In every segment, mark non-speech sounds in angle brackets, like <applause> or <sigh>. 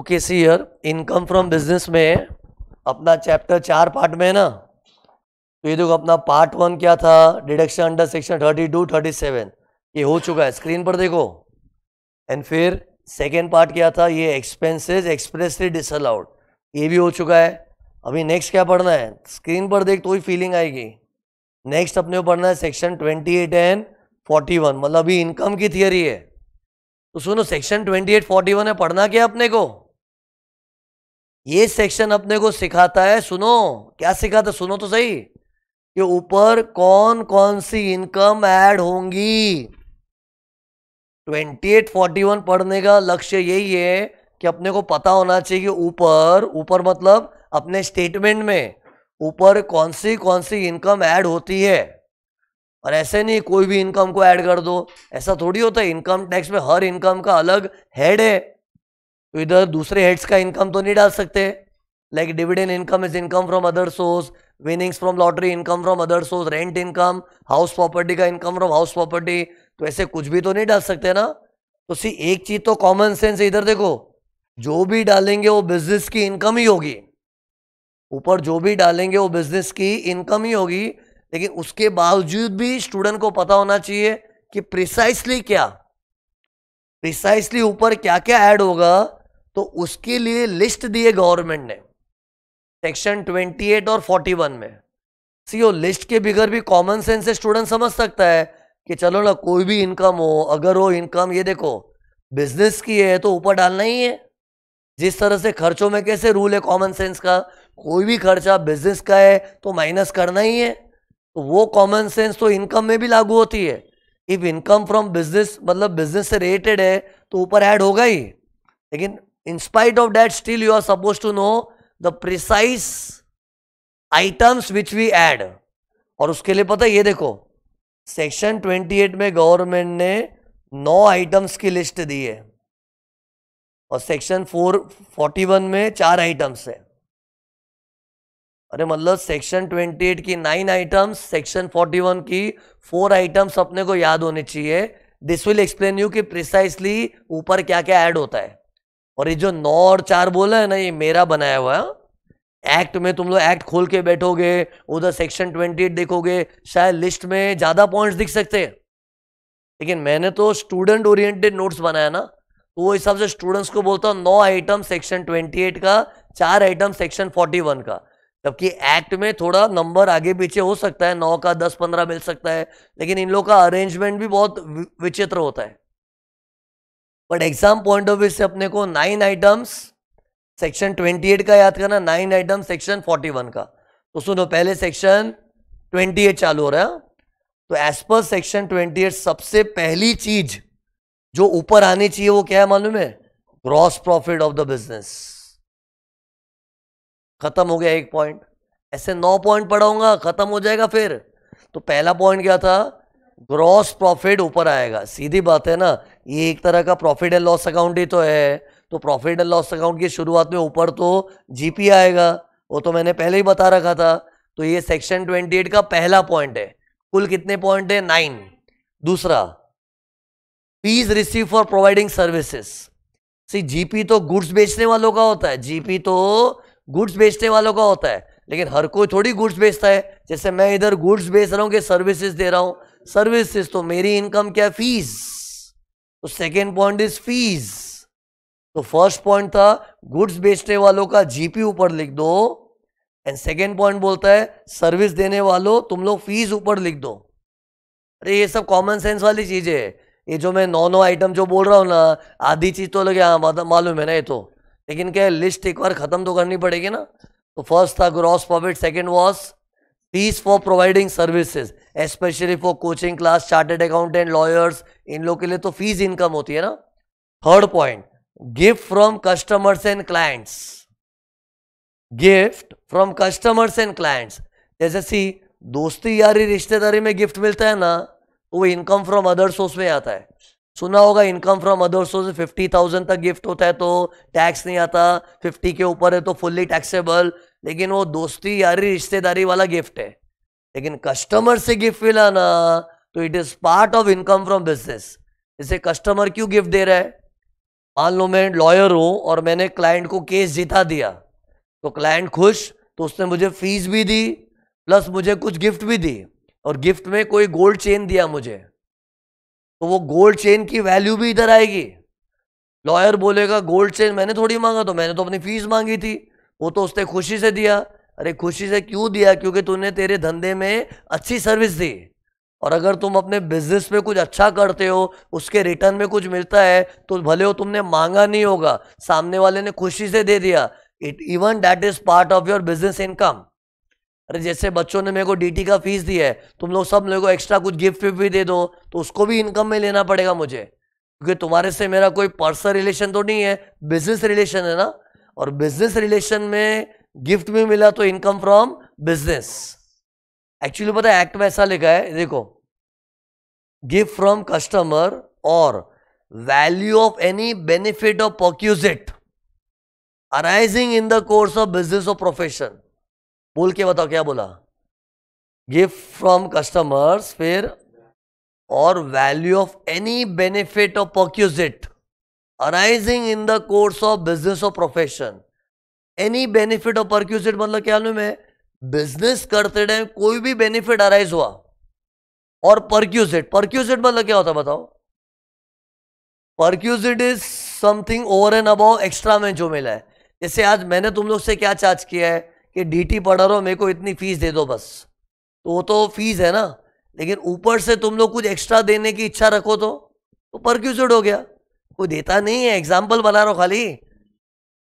Okay see year income from business में अपना chapter चार पार्ट में है ना तो ये देखो अपना पार्ट वन क्या था deduction under section thirty two thirty seven ये हो चुका है स्क्रीन पर देखो एंड फिर सेकेंड पार्ट क्या था ये एक्सपेंसेस एक्सप्रेसली डिसअलाउड ये भी हो चुका है अभी नेक्स्ट क्या पढ़ना है स्क्रीन पर देख तो ही फीलिंग आएगी नेक्स्ट अपने को पढ़ना है section twenty eight and forty one मतलब अभी इनकम की थियरी है तो सुनो section twenty eight forty one है पढ़ना क्या अपने को ये सेक्शन अपने को सिखाता है सुनो क्या सिखाता सुनो तो सही कि ऊपर कौन कौन सी इनकम ऐड होंगी 2841 पढ़ने का लक्ष्य यही है कि अपने को पता होना चाहिए कि ऊपर ऊपर मतलब अपने स्टेटमेंट में ऊपर कौन सी कौन सी इनकम ऐड होती है और ऐसे नहीं कोई भी इनकम को ऐड कर दो ऐसा थोड़ी होता है इनकम टैक्स में हर इनकम का अलग हेड है तो इधर दूसरे हेड्स का इनकम तो नहीं डाल सकते like dividend income is income from other source winnings from lottery income from other source rent income house property का इनकम फ्रॉम हाउस प्रॉपर्टी तो ऐसे कुछ भी तो नहीं डाल सकते ना तो सी एक चीज तो कॉमन सेंस इधर देखो जो भी डालेंगे वो बिजनेस की इनकम ही होगी ऊपर जो भी डालेंगे वो बिजनेस की इनकम ही होगी लेकिन उसके बावजूद भी स्टूडेंट को पता होना चाहिए कि प्रिसाइसली क्या प्रिसाइसली ऊपर क्या क्या ऐड होगा तो उसके लिए लिस्ट दिए गवर्नमेंट ने सेक्शन 28 और 41 में सीओ लिस्ट के बिगर भी कॉमन सेंस से स्टूडेंट समझ सकता है कि चलो ना कोई भी इनकम हो अगर वो इनकम ये देखो बिजनेस की है तो ऊपर डालना ही है जिस तरह से खर्चों में कैसे रूल है कॉमन सेंस का कोई भी खर्चा बिजनेस का है तो माइनस करना ही है तो वो कॉमन सेंस तो इनकम में भी लागू होती है इफ इनकम फ्रॉम बिजनेस मतलब बिजनेस से रिलेटेड है तो ऊपर ऐड होगा ही लेकिन in spite of that still you are supposed to know the precise items which we add और उसके लिए पता है ये देखो सेक्शन 28 में गवर्नमेंट ने नौ आइटम्स की लिस्ट दी है और सेक्शन 441 में चार आइटम्स है अरे मतलब सेक्शन 28 की नाइन आइटम्स सेक्शन 41 की फोर आइटम्स अपने को याद होने चाहिए दिस विल एक्सप्लेन यू कि प्रिसाइसली ऊपर क्या क्या ऐड होता है और ये जो नौ और चार बोला है ना ये मेरा बनाया हुआ है एक्ट में तुम लोग एक्ट खोल के बैठोगे उधर सेक्शन ट्वेंटी एट देखोगे शायद लिस्ट में ज़्यादा पॉइंट्स दिख सकते हैं लेकिन मैंने तो स्टूडेंट ओरिएंटेड नोट्स बनाया ना तो वो हिसाब से स्टूडेंट्स को बोलता हूँ नौ आइटम सेक्शन ट्वेंटी एट का चार आइटम सेक्शन फोर्टी वन का जबकि एक्ट में थोड़ा नंबर आगे पीछे हो सकता है नौ का दस पंद्रह मिल सकता है लेकिन इन लोग का अरेंजमेंट भी बहुत विचित्र होता है but exam point of view से अपने को नाइन आइटम्स सेक्शन एट का याद करना nine item section forty one का तो सुनो पहले सेक्शन ट्वेंटी एट चालू हो रहा है तो एज पर सेक्शन एट सबसे पहली चीज जो ऊपर आनी चाहिए वो क्या है मालूम है gross profit of the business खत्म हो गया एक पॉइंट ऐसे नौ पॉइंट पढ़ाऊंगा खत्म हो जाएगा फिर तो पहला पॉइंट क्या था ग्रॉस प्रॉफिट ऊपर आएगा सीधी बात है ना ये एक तरह का प्रॉफिट एंड लॉस अकाउंट ही तो है तो प्रॉफिट एंड लॉस अकाउंट की शुरुआत में ऊपर तो जीपी आएगा वो तो मैंने पहले ही बता रखा था तो ये सेक्शन ट्वेंटी एट का पहला पॉइंट है कुल कितने पॉइंट है नाइन दूसरा fees receive for providing services सी जीपी तो गुड्स बेचने वालों का होता है जीपी तो गुड्स बेचने वालों का होता है लेकिन हर कोई थोड़ी गुड्स बेचता है जैसे मैं इधर गुड्स बेच रहा हूँ कि सर्विसेज दे रहा हूँ सर्विसेज तो मेरी इनकम क्या है फीस तो सेकेंड पॉइंट इज फीस तो फर्स्ट पॉइंट था गुड्स बेचने वालों का जीपी ऊपर लिख दो एंड सेकेंड पॉइंट बोलता है सर्विस देने वालों तुम लोग फीस ऊपर लिख दो अरे ये सब कॉमन सेंस वाली चीज है ये जो मैं नौ नौ आइटम जो बोल रहा हूँ ना आधी चीज़ तो लगे हाँ मालूम है ना ये तो लेकिन क्या लिस्ट एक बार ख़त्म तो करनी पड़ेगी ना तो फर्स्ट था gross profit second was fees for providing services specially for coaching class chartered accountant lawyers इन लोग के लिए तो फीस इनकम होती है ना third point gift from customers and clients gift from customers and clients जैसे सी दोस्ती यारी रिश्तेदारी में गिफ्ट मिलता है ना तो वो इनकम फ्रॉम अदर सोर्स में आता है सुना होगा income from other source fifty thousand तक गिफ्ट होता है तो टैक्स नहीं आता फिफ्टी के ऊपर है तो फुल्ली टैक्सेबल लेकिन वो दोस्ती यारी रिश्तेदारी वाला गिफ्ट है लेकिन कस्टमर से गिफ्ट मिलाना तो it is part of income from business इसे कस्टमर क्यों गिफ्ट दे रहा है मान लो मैं लॉयर हूं और मैंने क्लाइंट को केस जिता दिया तो क्लाइंट खुश तो उसने मुझे फीस भी दी प्लस मुझे कुछ गिफ्ट भी दी और गिफ्ट में कोई गोल्ड चेन दिया मुझे तो वो गोल्ड चेन की वैल्यू भी इधर आएगी लॉयर बोलेगा गोल्ड चेन मैंने थोड़ी मांगा तो मैंने तो अपनी फीस मांगी थी वो तो उसने खुशी से दिया अरे खुशी से क्यों दिया क्योंकि तूने तेरे धंधे में अच्छी सर्विस दी और अगर तुम अपने बिजनेस में कुछ अच्छा करते हो उसके रिटर्न में कुछ मिलता है तो भले हो तुमने मांगा नहीं होगा सामने वाले ने खुशी से दे दिया it even that is part of your business income अरे जैसे बच्चों ने मेरे को डीटी का फीस दिया है तुम लोग सब लोगों को एक्स्ट्रा कुछ गिफ्ट विफ्ट भी दे दो तो उसको भी इनकम में लेना पड़ेगा मुझे क्योंकि तुम्हारे से मेरा कोई पर्सनल रिलेशन तो नहीं है बिजनेस रिलेशन है ना और बिजनेस रिलेशन में गिफ्ट में मिला तो इनकम फ्रॉम बिजनेस एक्चुअली पता है एक्ट में ऐसा लिखा है देखो गिफ्ट फ्रॉम कस्टमर और value of any benefit of perquisite arising in the course of business और प्रोफेशन बोल के बताओ क्या बोला गिफ्ट फ्रॉम कस्टमर्स फिर और value of any benefit of perquisite arising in the course of business और profession any benefit of perquisite मतलब क्या मालूम है बिजनेस करते टाइम कोई भी बेनिफिट अराइज हुआ और परक्यूसिट परक्यूसिट मतलब क्या होता बताओ perquisite is something over and above extra में जो मिला है जैसे आज मैंने तुम लोग से क्या चार्ज किया है कि डीटी पढ़ा रहो मेरे को इतनी फीस दे दो बस तो वो तो फीस है ना लेकिन ऊपर से तुम लोग कुछ एक्स्ट्रा देने की इच्छा रखो तो, तो परक्यूसिट हो गया कोई देता नहीं है एग्जाम्पल बना रहा हूँ खाली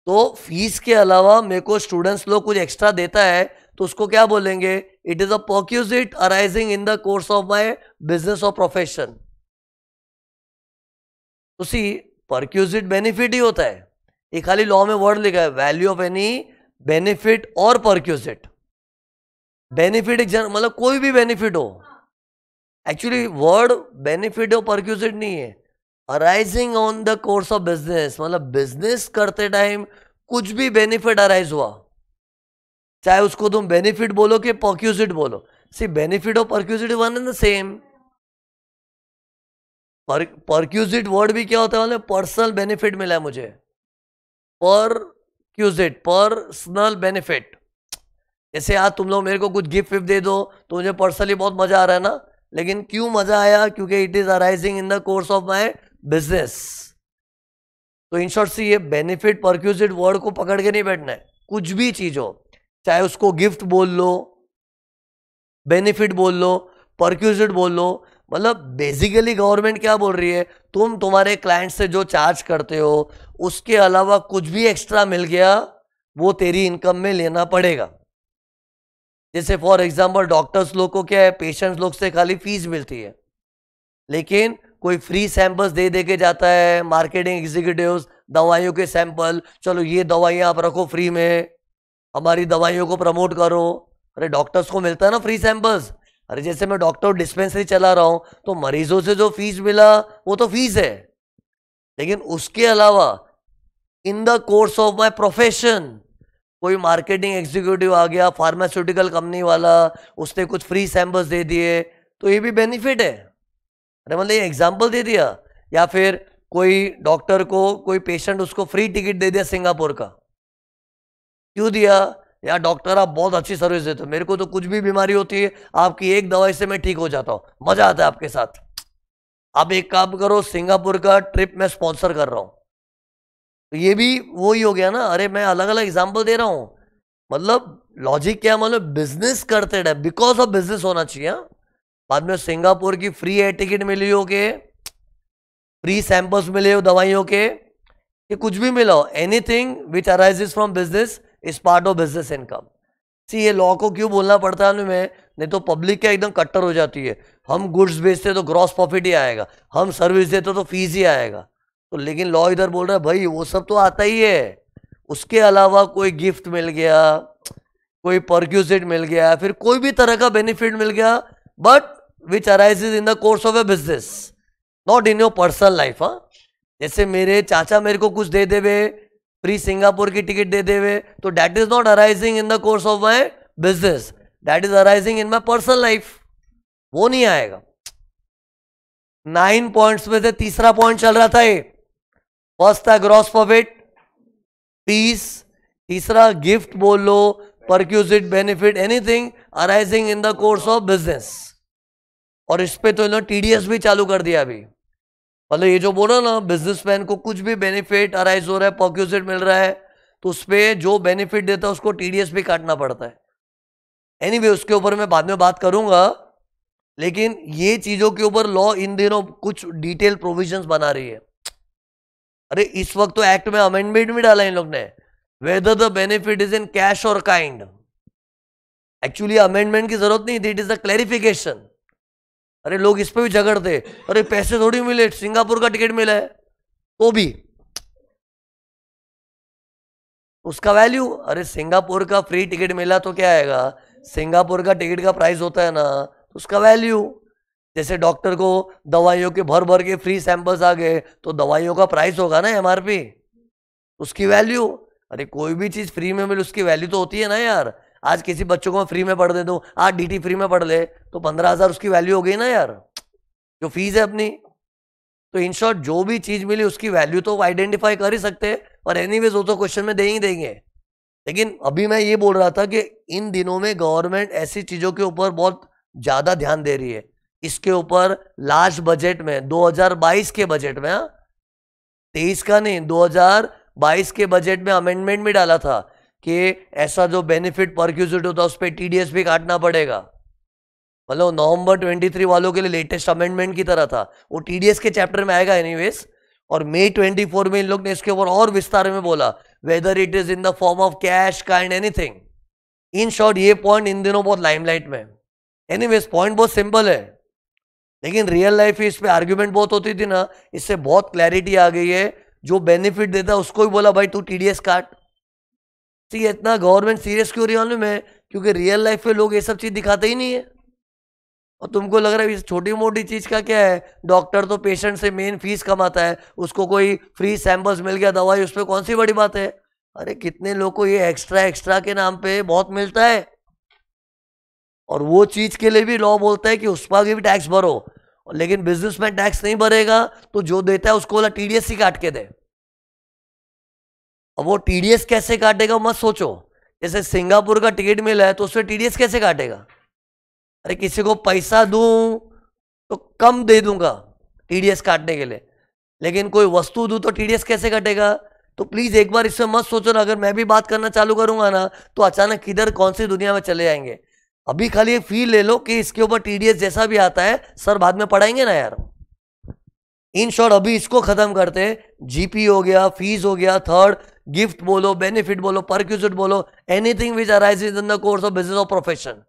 तो फीस के अलावा मेरे को स्टूडेंट्स लोग कुछ एक्स्ट्रा देता है तो उसको क्या बोलेंगे it is a perquisite arising in the course of my business और प्रोफेशन उसी परक्यूजिट बेनिफिट ही होता है ये खाली लॉ में वर्ड लिखा है वैल्यू ऑफ एनी बेनिफिट और परक्यूजिट बेनिफिट एक मतलब कोई भी बेनिफिट हो एक्चुअली वर्ड बेनिफिट और परक्यूजिट नहीं है arising on the course of business मतलब बिजनेस करते टाइम कुछ भी बेनिफिट अराइज हुआ चाहे उसको तुम बेनिफिट बोलो कि परक्यूजिट बोलो सी बेनिफिट और perquisite one in the same perquisite word भी क्या होता है मतलब पर्सनल बेनिफिट मिला है मुझे पर क्यूजिट पर्सनल बेनिफिट जैसे आज तुम लोग मेरे को कुछ गिफ्ट विफ्ट दे दो तो मुझे पर्सनली बहुत मजा आ रहा है ना लेकिन क्यों मजा आया क्योंकि it is arising in the course of my business तो इन शॉर्ट से ये बेनिफिट परक्यूजिट वर्ड को पकड़ के नहीं बैठना है कुछ भी चीज हो चाहे उसको गिफ्ट बोल लो बेनिफिट बोल लो परक्यूजिट बोल लो मतलब बेसिकली गवर्नमेंट क्या बोल रही है तुम तुम्हारे क्लाइंट से जो चार्ज करते हो उसके अलावा कुछ भी एक्स्ट्रा मिल गया वो तेरी इनकम में लेना पड़ेगा जैसे फॉर एग्जाम्पल डॉक्टर्स लोग को क्या है पेशेंट्स लोग से खाली फीस मिलती है लेकिन कोई फ्री सैंपल्स दे दे के जाता है मार्केटिंग एग्जीक्यूटिव दवाइयों के सैंपल चलो ये दवाइयाँ आप रखो फ्री में हमारी दवाइयों को प्रमोट करो अरे डॉक्टर्स को मिलता है ना फ्री सैंपल्स अरे जैसे मैं डॉक्टर डिस्पेंसरी चला रहा हूँ तो मरीजों से जो फीस मिला वो तो फीस है लेकिन उसके अलावा in the course of my profession कोई मार्केटिंग एग्जीक्यूटिव आ गया फार्मास्यूटिकल कंपनी वाला उसने कुछ फ्री सैंपल्स दे दिए तो ये भी बेनिफिट है अरे मतलब ये एग्जाम्पल दे दिया या फिर कोई डॉक्टर को कोई पेशेंट उसको फ्री टिकट दे दिया सिंगापुर का क्यों दिया यार डॉक्टर आप बहुत अच्छी सर्विस देते हो मेरे को तो कुछ भी बीमारी होती है आपकी एक दवाई से मैं ठीक हो जाता हूँ मजा आता है आपके साथ आप एक काम करो सिंगापुर का ट्रिप मैं स्पॉन्सर कर रहा हूँ तो ये भी वो ही हो गया ना अरे मैं अलग अलग एग्जाम्पल दे रहा हूँ मतलब लॉजिक क्या मतलब बिजनेस करते रहे बिकॉज ऑफ बिजनेस होना चाहिए हाँ। बाद में सिंगापुर की फ्री एयर टिकट मिली हो के फ्री सैंपल्स मिले हो दवाइयों के ये कुछ भी मिला हो anything which arises from business is part of business income see ये लॉ को क्यों बोलना पड़ता है हमें नहीं तो पब्लिक क्या एकदम कट्टर हो जाती है हम गुड्स बेचते तो ग्रॉस प्रॉफिट ही आएगा हम सर्विस देते तो फीस ही आएगा तो लेकिन लॉ इधर बोल रहा है भाई वो सब तो आता ही है उसके अलावा कोई गिफ्ट मिल गया कोई परक्यूजिट मिल गया फिर कोई भी तरह का बेनिफिट मिल गया but which arises in the course of a business not in your personal life हाँ जैसे मेरे चाचा मेरे को कुछ दे देवे प्री सिंगापुर की टिकट दे देवे तो that is not arising in the course of my business that is arising in my personal life वो नहीं आएगा नाइन पॉइंट्स में से तीसरा पॉइंट चल रहा था ये फर्स्ट था ग्रॉस प्रॉफिट पीस तीसरा गिफ्ट बोल लो perquisite benefit anything arising in the course of business और इस पर तो इन्होंने टीडीएस भी चालू कर दिया अभी मतलब ये जो बोला ना बिजनेसमैन को कुछ भी बेनिफिट अराइज हो रहा है पॉक्यूसेट मिल रहा है तो उस पर जो बेनिफिट देता है उसको टीडीएस भी काटना पड़ता है एनी anyway, उसके ऊपर मैं बाद में बात करूंगा लेकिन ये चीज़ों के ऊपर लॉ इन दिनों कुछ डिटेल प्रोविजन बना रही है अरे इस वक्त तो एक्ट में अमेंडमेंट भी डाला है इन लोग ने whether the benefit is in cash और काइंड एक्चुअली अमेंडमेंट की जरूरत नहीं थी इट इज द क्लैरिफिकेशन अरे लोग इस पर भी झगड़ते अरे पैसे थोड़ी मिले सिंगापुर का टिकट मिला है तो भी उसका वैल्यू अरे सिंगापुर का फ्री टिकट मिला तो क्या आएगा सिंगापुर का टिकट का प्राइस होता है ना तो उसका वैल्यू जैसे डॉक्टर को दवाइयों के भर भर के फ्री सैंपल्स आ गए तो दवाइयों का प्राइस होगा ना एमआरपी उसकी वैल्यू अरे कोई भी चीज़ फ्री में मिले उसकी वैल्यू तो होती है ना यार आज किसी बच्चों को मैं फ्री में पढ़ दे दू आज डीटी फ्री में पढ़ ले तो पंद्रह हज़ार उसकी वैल्यू हो गई ना यार जो फीस है अपनी तो इन शॉर्ट जो भी चीज़ मिली उसकी वैल्यू तो आइडेंटिफाई कर ही सकते हैं और एनी वो तो क्वेश्चन में दे ही देंगे लेकिन अभी मैं ये बोल रहा था कि इन दिनों में गवर्नमेंट ऐसी चीज़ों के ऊपर बहुत ज़्यादा ध्यान दे रही है इसके ऊपर लास्ट बजट में 2022 के बजट में हाँ, तेईस का नहीं 2022 के बजट में अमेंडमेंट भी डाला था कि ऐसा जो बेनिफिट परक्यूसिट होता है उस पर टी भी काटना पड़ेगा मतलब नवंबर 23 वालों के लिए लेटेस्ट अमेंडमेंट की तरह था वो टीडीएस के चैप्टर में आएगा एनी और मई 24 में इन लोग ने इसके ऊपर और विस्तार में बोला whether it is in the form of cash kind anything in short ये पॉइंट इन दिनों बहुत लाइमलाइट में एनी पॉइंट बहुत सिंपल है लेकिन रियल लाइफ इस पर आर्ग्यूमेंट बहुत होती थी ना इससे बहुत क्लैरिटी आ गई है जो बेनिफिट देता है उसको भी बोला भाई तू टीडीएस काट सी तो इतना गवर्नमेंट सीरियस क्यों रही है में क्योंकि रियल लाइफ में लोग ये सब चीज़ दिखाते ही नहीं है और तुमको लग रहा है इस छोटी मोटी चीज़ का क्या है डॉक्टर तो पेशेंट से मेन फीस कमाता है उसको कोई फ्री सैम्पल्स मिल गया दवाई उस पर कौन सी बड़ी बात है अरे कितने लोग को ये एक्स्ट्रा एक्स्ट्रा के नाम पे बहुत मिलता है और वो चीज़ के लिए भी लॉ बोलता है कि उस पर भी टैक्स भरो लेकिन बिजनेस में टैक्स नहीं भरेगा तो जो देता है उसको वाला टी डी एस काट के दे अब वो टीडीएस कैसे काटेगा मत सोचो जैसे सिंगापुर का टिकट मिला है तो उसमें टीडीएस कैसे काटेगा अरे किसी को पैसा दूं तो कम दे दूंगा टीडीएस काटने के लिए लेकिन कोई वस्तु दूं तो टीडीएस कैसे काटेगा तो प्लीज़ एक बार इसमें मत सोचो ना अगर मैं भी बात करना चालू करूंगा ना तो अचानक किधर कौन सी दुनिया में चले जाएंगे अभी खाली ये फील ले लो कि इसके ऊपर टीडीएस जैसा भी आता है सर बाद में पढ़ाएंगे ना यार इन शॉर्ट अभी इसको ख़त्म करते जीपी e हो गया फीस हो गया थर्ड गिफ्ट बोलो बेनिफिट बोलो परक्यूजिट बोलो anything which arises in the course of business और प्रोफेशन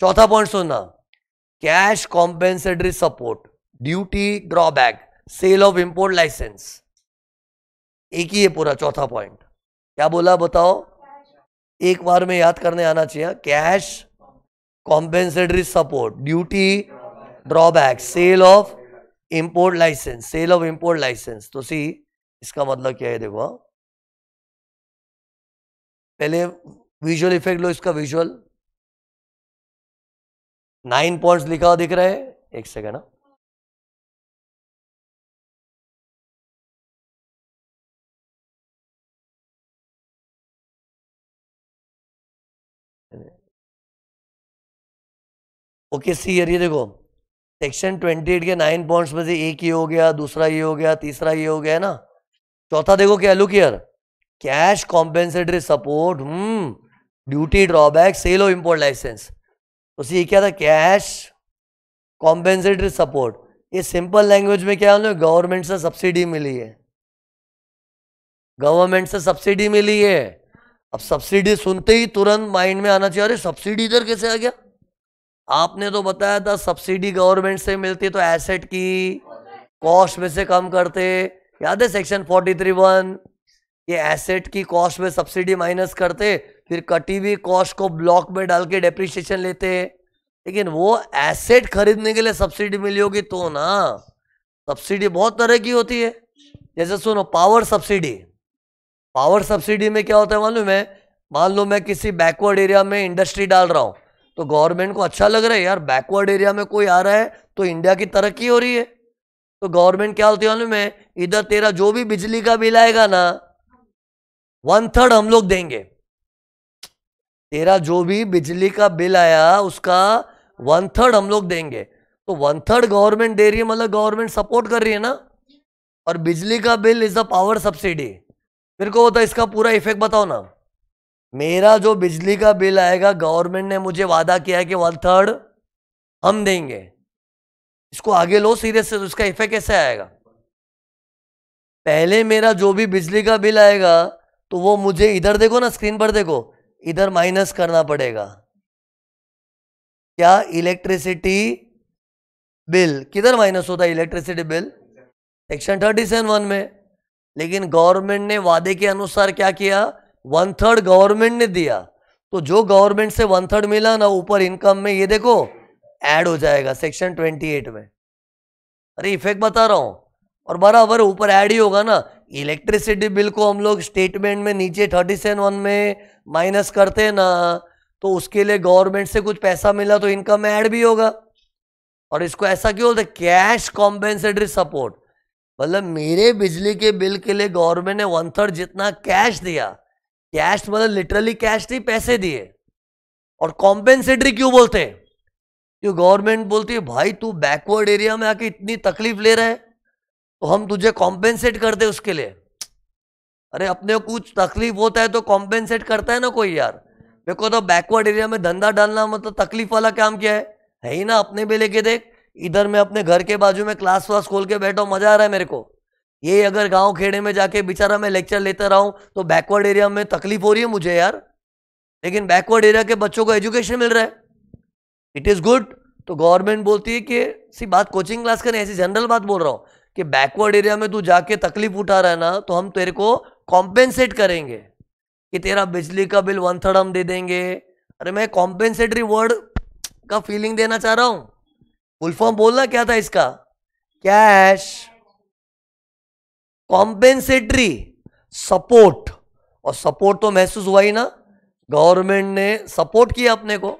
चौथा पॉइंट सुनना cash compensatory support duty drawback sale of import licence एक ही है पूरा चौथा पॉइंट क्या बोला बताओ एक बार में याद करने आना चाहिए cash compensatory support duty drawback sale of import licence sale of import licence तो सी इसका मतलब क्या है देखो हाँ? पहले विजुअल इफेक्ट लो इसका विजुअल नाइन पॉइंट्स लिखा हुआ दिख रहा है एक सेकेंड ना ओके सी ये देखो सेक्शन ट्वेंटी एट के नाइन पॉइंट्स में से एक ये हो गया दूसरा ये हो गया तीसरा ये हो गया है ना चौथा देखो क्या लुक यार cash compensatory support duty drawback sale of import licence तो ये क्या था कैश कॉम्पेंसेटरी सपोर्ट ये सिंपल लैंग्वेज में क्या है गवर्नमेंट से सब्सिडी मिली है गवर्नमेंट से सब्सिडी मिली है अब सब्सिडी सुनते ही तुरंत माइंड में आना चाहिए अरे सब्सिडी इधर कैसे आ गया आपने तो बताया था सब्सिडी गवर्नमेंट से मिलती तो एसेट की कॉस्ट में से कम करते याद है सेक्शन फोर्टी थ्री वन ये एसेट की कॉस्ट में सब्सिडी माइनस करते फिर कटी हुई कॉस्ट को ब्लॉक में डाल के डेप्रिशिएशन लेते हैं लेकिन वो एसेट खरीदने के लिए सब्सिडी मिली होगी तो ना सब्सिडी बहुत तरह की होती है जैसे सुनो पावर सब्सिडी पावर सब्सिडी में क्या होता है मालूम है मान लो मैं किसी बैकवर्ड एरिया में इंडस्ट्री डाल रहा हूँ तो गवर्नमेंट को अच्छा लग रहा है यार बैकवर्ड एरिया में कोई आ रहा है तो इंडिया की तरक्की हो रही है तो गवर्नमेंट क्या होती है मालूम है इधर तेरा जो भी बिजली का बिल आएगा ना वन थर्ड हम लोग देंगे तेरा जो भी बिजली का बिल आया उसका वन थर्ड हम लोग देंगे तो वन थर्ड गवर्नमेंट दे रही है मतलब गवर्नमेंट सपोर्ट कर रही है ना और बिजली का bill is a power subsidy मेरे को होता इसका पूरा इफेक्ट बताओ ना मेरा जो बिजली का बिल आएगा गवर्नमेंट ने मुझे वादा किया है कि वन थर्ड हम देंगे इसको आगे लो सीरियस से उसका इफेक्ट कैसे आएगा पहले मेरा जो भी बिजली का बिल आएगा तो वो मुझे इधर देखो ना स्क्रीन पर देखो इधर माइनस करना पड़ेगा क्या इलेक्ट्रिसिटी बिल किधर माइनस होता है electricity bill section thirty seven one में लेकिन गवर्नमेंट ने वादे के अनुसार क्या किया वन थर्ड गवर्नमेंट ने दिया तो जो गवर्नमेंट से वन थर्ड मिला ना ऊपर इनकम में ये देखो ऐड हो जाएगा सेक्शन ट्वेंटी एट में अरे इफेक्ट बता रहा हूं और बराबर ऊपर ऐड ही होगा ना इलेक्ट्रिसिटी बिल को हम लोग स्टेटमेंट में नीचे थर्टी सेवन वन में माइनस करते ना तो उसके लिए गवर्नमेंट से कुछ पैसा मिला तो इनकम ऐड भी होगा और इसको ऐसा क्यों बोलते कैश कॉम्पेंसेटरी सपोर्ट मतलब मेरे बिजली के बिल के लिए गवर्नमेंट ने वन थर्ड जितना कैश दिया कैश मतलब लिटरली कैश नहीं पैसे दिए और कॉम्पेंसेटरी क्यों बोलते हैं क्यों गवर्नमेंट बोलती है भाई तू बैकवर्ड एरिया में आके इतनी तकलीफ ले रहा है तो हम तुझे कॉम्पेंसेट कर दे उसके लिए अरे अपने कुछ तकलीफ होता है तो कॉम्पेंसेट करता है ना कोई यार मेरे को तो बैकवर्ड एरिया में धंधा डालना मतलब तकलीफ वाला काम क्या है है ही ना अपने भी लेके देख इधर मैं अपने घर के बाजू में क्लास वास खोल के बैठा मजा आ रहा है मेरे को ये अगर गांव खेड़े में जाके बेचारा मैं लेक्चर लेता रहा हूं तो बैकवर्ड एरिया में तकलीफ हो रही है मुझे यार लेकिन बैकवर्ड एरिया के बच्चों को एजुकेशन मिल रहा है इट इज़ गुड तो गवर्नमेंट बोलती है कि सी बात कोचिंग क्लास का नहीं ऐसी जनरल बात बोल रहा हूँ कि बैकवर्ड एरिया में तू जाके तकलीफ उठा रहा है ना तो हम तेरे को कॉम्पेंसेट करेंगे कि तेरा बिजली का बिल वन थर्ड हम दे देंगे अरे मैं कॉम्पेंसेटरी वर्ड का फीलिंग देना चाह रहा हूं फुल फॉर्म बोलना क्या था इसका कैश कॉम्पेंसेटरी सपोर्ट और सपोर्ट तो महसूस हुआ ही ना गवर्नमेंट ने सपोर्ट किया अपने को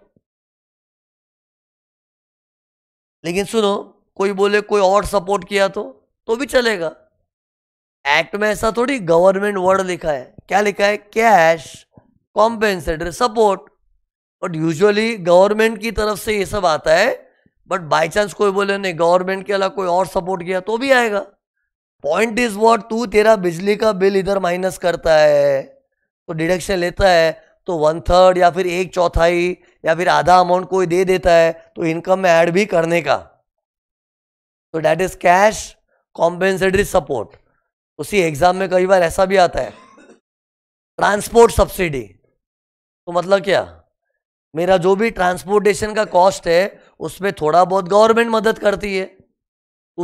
लेकिन सुनो कोई बोले कोई और सपोर्ट किया तो तो भी चलेगा एक्ट में ऐसा थोड़ी गवर्नमेंट वर्ड लिखा है क्या लिखा है cash compensatory support but usually government की तरफ से ये सब आता है बट बाय चांस कोई बोले नहीं गवर्नमेंट के अलावा कोई और सपोर्ट किया तो भी आएगा पॉइंट इज वॉट तू तेरा बिजली का बिल इधर माइनस करता है तो डिडक्शन लेता है तो वन थर्ड या फिर एक चौथाई या फिर आधा अमाउंट कोई दे देता है तो इनकम में ऐड भी करने का तो that is cash compensatory support उसी एग्जाम में कई बार ऐसा भी आता है ट्रांसपोर्ट सब्सिडी तो मतलब क्या मेरा जो भी ट्रांसपोर्टेशन का कॉस्ट है उसमें थोड़ा बहुत गवर्नमेंट मदद करती है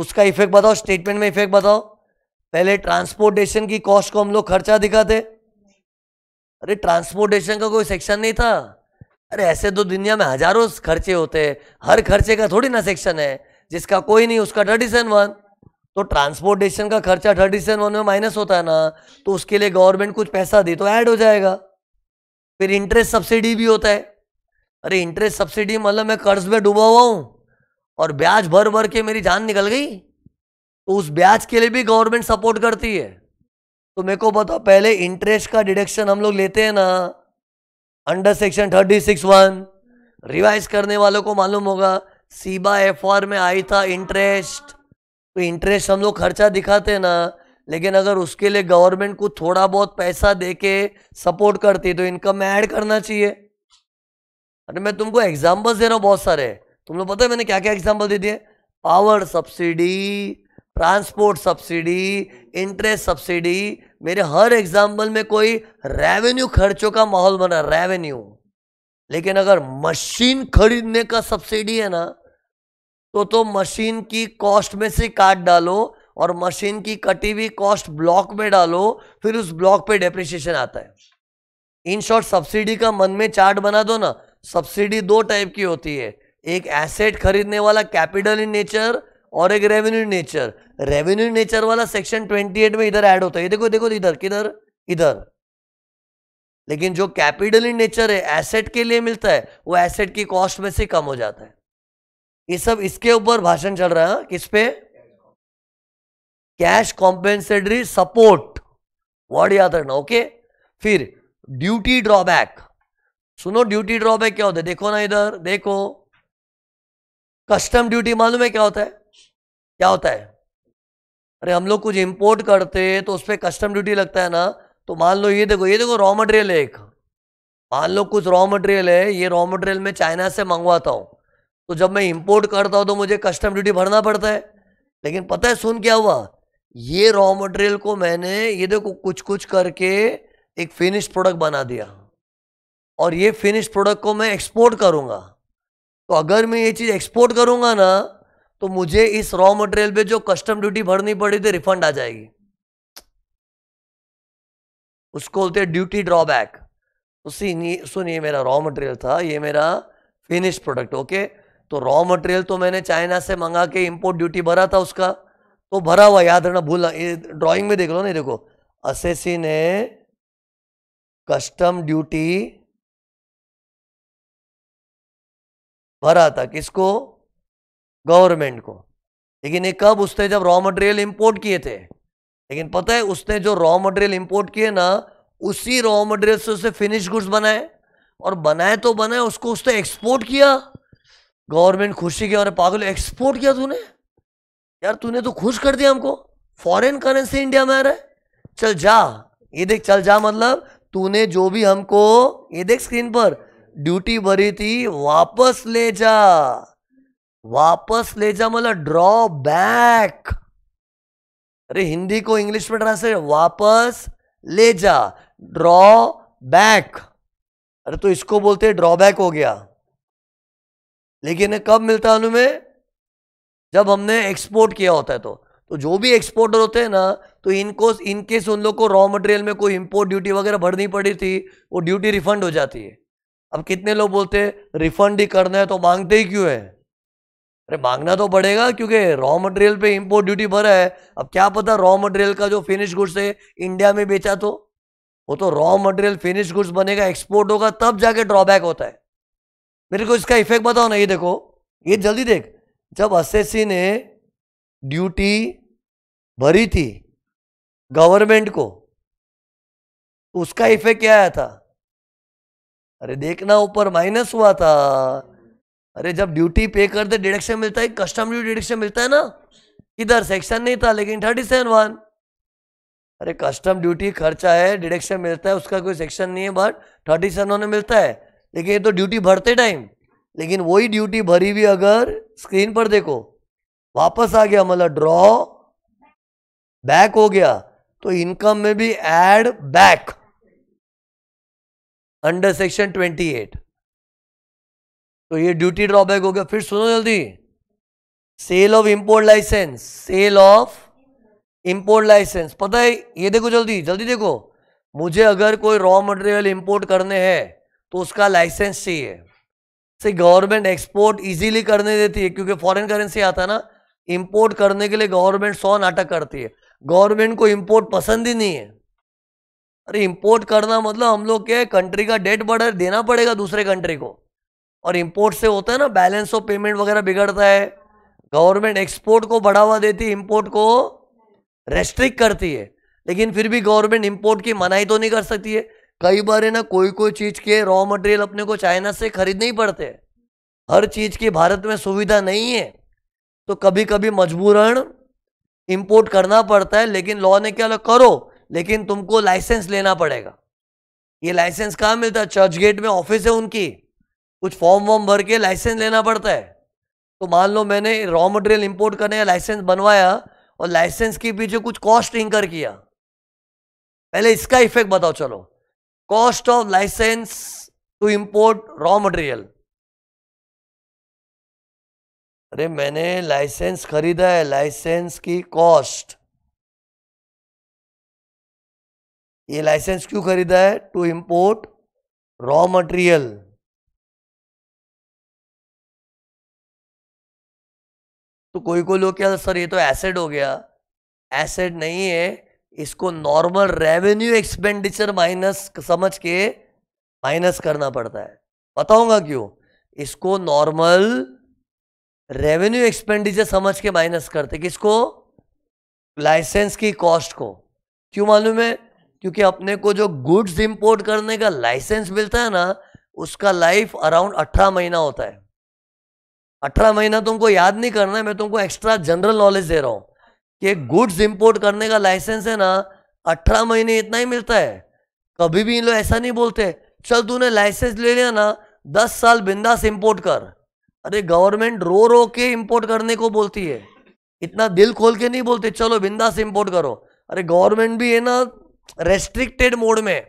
उसका इफेक्ट बताओ स्टेटमेंट में इफेक्ट बताओ पहले ट्रांसपोर्टेशन की कॉस्ट को हम लोग खर्चा दिखाते अरे ट्रांसपोर्टेशन का कोई सेक्शन नहीं था अरे ऐसे तो दुनिया में हजारों खर्चे होते हैं हर खर्चे का थोड़ी ना सेक्शन है जिसका कोई नहीं उसका ट्रेडिशन वन तो ट्रांसपोर्टेशन का खर्चा थर्टी सेवन वन में माइनस होता है ना तो उसके लिए गवर्नमेंट कुछ पैसा दे तो ऐड हो जाएगा फिर इंटरेस्ट सब्सिडी भी होता है अरे इंटरेस्ट सब्सिडी मतलब मैं कर्ज में डूबा हुआ हूँ और ब्याज भर भर के मेरी जान निकल गई तो उस ब्याज के लिए भी गवर्नमेंट सपोर्ट करती है तो मेरे को बताओ पहले इंटरेस्ट का डिडक्शन हम लोग लेते हैं ना under section thirty six one revise करने वालों को मालूम होगा सीबा एफ में आई था इंटरेस्ट तो इंटरेस्ट हम लोग खर्चा दिखाते ना लेकिन अगर उसके लिए गवर्नमेंट को थोड़ा बहुत पैसा दे के सपोर्ट करती तो इनकम में ऐड करना चाहिए अरे मैं तुमको एग्जाम्पल्स दे रहा हूँ बहुत सारे तुम लोग पता है मैंने क्या क्या एग्जाम्पल दे दिए power subsidy transport subsidy interest subsidy मेरे हर एग्जाम्पल में कोई रेवेन्यू खर्चों का माहौल बना रेवेन्यू लेकिन अगर मशीन खरीदने का सब्सिडी है ना तो तो मशीन की कॉस्ट में से काट डालो और मशीन की कटी हुई कॉस्ट ब्लॉक में डालो फिर उस ब्लॉक पे डेप्रिसिएशन आता है इन शॉर्ट सब्सिडी का मन में चार्ट बना दो ना सब्सिडी दो टाइप की होती है एक एसेट खरीदने वाला कैपिटल इन नेचर और एक रेवेन्यू नेचर रेवेन्यू नेचर वाला सेक्शन 28 में इधर ऐड होता है देखो देखो इधर किधर इधर लेकिन जो कैपिटल इन नेचर है एसेट के लिए मिलता है वो एसेट की कॉस्ट में से कम हो जाता है ये सब इसके ऊपर भाषण चल रहा है हाँ? किस पे कैश कॉम्पेंसेटरी सपोर्ट वर्ड याद रखना ओके फिर ड्यूटी ड्रॉबैक सुनो ड्यूटी ड्रॉबैक क्या होता है देखो ना इधर देखो कस्टम ड्यूटी मालूम है क्या होता है क्या होता है अरे हम लोग कुछ इंपोर्ट करते हैं तो उस पर कस्टम ड्यूटी लगता है ना तो मान लो ये देखो ये देखो रॉ मटेरियल है एक मान लो कुछ रॉ मटेरियल है ये रॉ मटेरियल मैं चाइना से मंगवाता हूँ तो जब मैं इंपोर्ट करता हूँ तो मुझे कस्टम ड्यूटी भरना पड़ता है लेकिन पता है सुन क्या हुआ ये रॉ मटेरियल को मैंने ये देखो कुछ कुछ करके एक फिनिश प्रोडक्ट बना दिया और ये फिनिश प्रोडक्ट को मैं एक्सपोर्ट करूँगा तो अगर मैं ये चीज़ एक्सपोर्ट करूँगा ना तो मुझे इस रॉ मटेरियल पे जो कस्टम ड्यूटी भरनी पड़ी थी रिफंड आ जाएगी उसको बोलते हैं ड्यूटी ड्रॉबैक उसी सुनिए मेरा रॉ मटेरियल था ये मेरा फिनिश प्रोडक्ट ओके तो रॉ मटेरियल तो मैंने चाइना से मंगा के इम्पोर्ट ड्यूटी भरा था उसका तो भरा हुआ याद रहना भूल ड्रॉइंग ड्राइंग में देख लो नहीं देखो असेसी ने कस्टम ड्यूटी भरा था किसको गवर्नमेंट को लेकिन ये कब उसने जब रॉ मटेरियल इंपोर्ट किए थे लेकिन पता है उसने जो रॉ मटेरियल इंपोर्ट किए ना उसी रॉ मटेरियल से उसे फिनिश गुड्स बनाए और बनाए तो बनाए उसको उसने एक्सपोर्ट किया गवर्नमेंट खुशी की और पागल एक्सपोर्ट किया तूने यार तूने तो खुश कर दिया हमको फॉरेन करेंसी इंडिया में आ रहा है चल जा ये देख चल जा मतलब तूने जो भी हमको ये देख स्क्रीन पर ड्यूटी भरी थी वापस ले जा वापस ले जा मतलब ड्रॉ बैक अरे हिंदी को इंग्लिश में ट्रांसलेट वापस ले जा ड्रॉ बैक अरे तो इसको बोलते ड्रॉबैक हो गया लेकिन कब मिलता है अनुमेय जब हमने एक्सपोर्ट किया होता है तो तो जो भी एक्सपोर्टर होते हैं ना तो इनको इनकेस उन लोग को रॉ मटेरियल में कोई इम्पोर्ट ड्यूटी वगैरह भरनी पड़ी थी वो ड्यूटी रिफंड हो जाती है अब कितने लोग बोलते हैं रिफंड ही करना है तो मांगते ही क्यों है अरे मांगना तो पड़ेगा क्योंकि रॉ मटेरियल पे इम्पोर्ट ड्यूटी भरा है अब क्या पता रॉ मटेरियल का जो फिनिश गुड्स है इंडिया में बेचा तो वो तो रॉ मटेरियल फिनिश गुड्स बनेगा एक्सपोर्ट होगा तब जाके ड्रॉबैक होता है मेरे को इसका इफेक्ट बताओ ना ये देखो ये जल्दी देख जब एस ने ड्यूटी भरी थी गवर्नमेंट को तो उसका इफेक्ट क्या आया था अरे देखना ऊपर माइनस हुआ था अरे जब ड्यूटी पे करते डिडक्शन मिलता है कस्टम ड्यूटी डिडक्शन मिलता है ना इधर सेक्शन नहीं था लेकिन थर्टी सेवन वन अरे कस्टम ड्यूटी खर्चा है डिडक्शन मिलता है उसका कोई सेक्शन नहीं है बट थर्टी सेवन वन में मिलता है लेकिन ये तो ड्यूटी भरते टाइम लेकिन वही ड्यूटी भरी हुई अगर स्क्रीन पर देखो वापस आ गया मतलब ड्रॉ बैक हो गया तो इनकम में भी एड बैक अंडर सेक्शन 28 तो ये ड्यूटी ड्रॉबैक हो गया फिर सुनो जल्दी sale of import licence sale of import licence पता है ये देखो जल्दी जल्दी देखो मुझे अगर कोई रॉ मटेरियल इंपोर्ट करने हैं तो उसका लाइसेंस चाहिए से गवर्नमेंट एक्सपोर्ट इजीली करने देती है क्योंकि फॉरेन करेंसी आता है ना इंपोर्ट करने के लिए गवर्नमेंट सौ नाटक करती है गवर्नमेंट को इंपोर्ट पसंद ही नहीं है अरे इंपोर्ट करना मतलब हम लोग के कंट्री का डेट बर्डर देना पड़ेगा दूसरे कंट्री को और इंपोर्ट से होता है ना बैलेंस ऑफ पेमेंट वगैरह बिगड़ता है गवर्नमेंट एक्सपोर्ट को बढ़ावा देती है इम्पोर्ट को रेस्ट्रिक्ट करती है लेकिन फिर भी गवर्नमेंट इम्पोर्ट की मनाही तो नहीं कर सकती है कई बार है ना कोई कोई चीज़ के रॉ मटेरियल अपने को चाइना से खरीदने ही पड़ते हर चीज़ की भारत में सुविधा नहीं है तो कभी कभी मजबूरन इंपोर्ट करना पड़ता है लेकिन लॉ ने क्या करो लेकिन तुमको लाइसेंस लेना पड़ेगा ये लाइसेंस कहाँ मिलता है चर्च गेट में ऑफिस है उनकी कुछ फॉर्म वॉर्म भर के लाइसेंस लेना पड़ता है तो मान लो मैंने रॉ मटेरियल इंपोर्ट करने का लाइसेंस बनवाया और लाइसेंस के पीछे कुछ कॉस्ट इंकर किया पहले इसका इफेक्ट बताओ चलो cost of license to import raw material अरे मैंने लाइसेंस खरीदा है लाइसेंस की कॉस्ट ये लाइसेंस क्यों खरीदा है टू इंपोर्ट रॉ मटेरियल तो कोई कोई लोग क्या सर ये तो एसेड हो गया एसेड नहीं है इसको नॉर्मल रेवेन्यू एक्सपेंडिचर माइनस समझ के माइनस करना पड़ता है बताऊंगा क्यों इसको नॉर्मल रेवेन्यू एक्सपेंडिचर समझ के माइनस करते किसको लाइसेंस की कॉस्ट को क्यों मालूम है क्योंकि अपने को जो गुड्स इंपोर्ट करने का लाइसेंस मिलता है ना उसका लाइफ अराउंड अठारह महीना होता है अठारह महीना तुमको याद नहीं करना है मैं तुमको एक्स्ट्रा जनरल नॉलेज दे रहा हूं कि गुड्स इंपोर्ट करने का लाइसेंस है ना अठारह महीने इतना ही मिलता है कभी भी इन लोग ऐसा नहीं बोलते चल तूने लाइसेंस ले लिया ना दस साल बिंदास इंपोर्ट कर अरे गवर्नमेंट रो रो के इंपोर्ट करने को बोलती है इतना दिल खोल के नहीं बोलते चलो बिंदास इंपोर्ट करो अरे गवर्नमेंट भी है ना रेस्ट्रिक्टेड मोड में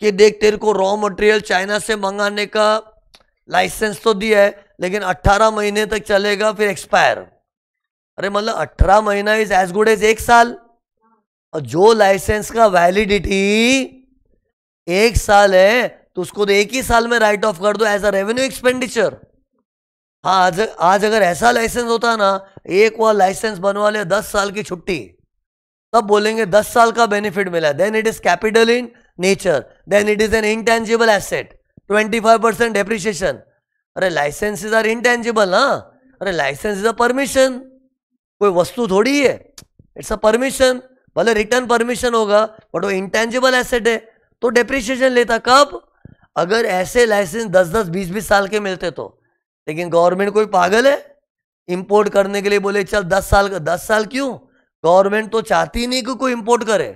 कि देख तेरे को रॉ मटेरियल चाइना से मंगाने का लाइसेंस तो दिया है लेकिन 18 महीने तक चलेगा फिर एक्सपायर अरे मतलब अठारह महीना इज एज गुड एज एक साल और जो लाइसेंस का वैलिडिटी एक साल है तो उसको तो एक ही साल में राइट ऑफ कर दो एज अ रेवेन्यू एक्सपेंडिचर हाँ आज आज अगर ऐसा लाइसेंस होता ना एक बार लाइसेंस बनवा लिया दस साल की छुट्टी तब बोलेंगे दस साल का बेनिफिट मिला then it is capital in nature then it is an intangible asset twenty five percent depreciation अरे लाइसेंसेज आर इंटेंजिबल ना अरे लाइसेंस इज अ परमिशन कोई वस्तु थोड़ी है इट्स अ परमिशन भले रिटर्न परमिशन होगा बट वो इंटेंजिबल एसेट है तो डिप्रिशिएशन लेता कब अगर ऐसे लाइसेंस दस दस बीस बीस साल के मिलते तो लेकिन गवर्नमेंट कोई पागल है इंपोर्ट करने के लिए बोले चल दस साल का दस साल क्यों गवर्नमेंट तो चाहती नहीं कि कोई इंपोर्ट करे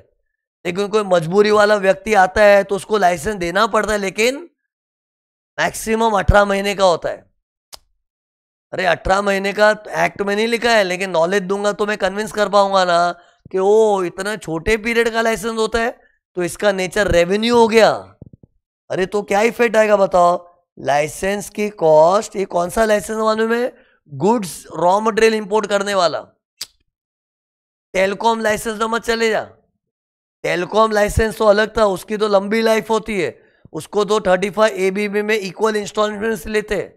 लेकिन कोई मजबूरी वाला व्यक्ति आता है तो उसको लाइसेंस देना पड़ता है लेकिन मैक्सिमम अठारह महीने का होता है अरे अठारह महीने का एक्ट में नहीं लिखा है लेकिन नॉलेज दूंगा तो मैं कन्विंस कर पाऊंगा ना कि ओ इतना छोटे पीरियड का लाइसेंस होता है तो इसका नेचर रेवेन्यू हो गया अरे तो क्या इफेक्ट आएगा बताओ लाइसेंस की कॉस्ट ये कौन सा लाइसेंस मालूम है गुड्स रॉ मटेरियल इंपोर्ट करने वाला टेलीकॉम लाइसेंस तो मत चले जा टेलीकॉम लाइसेंस तो अलग था उसकी तो लंबी लाइफ होती है उसको तो थर्टी फाइव ए बी में इक्वल इंस्टॉलमेंट लेते हैं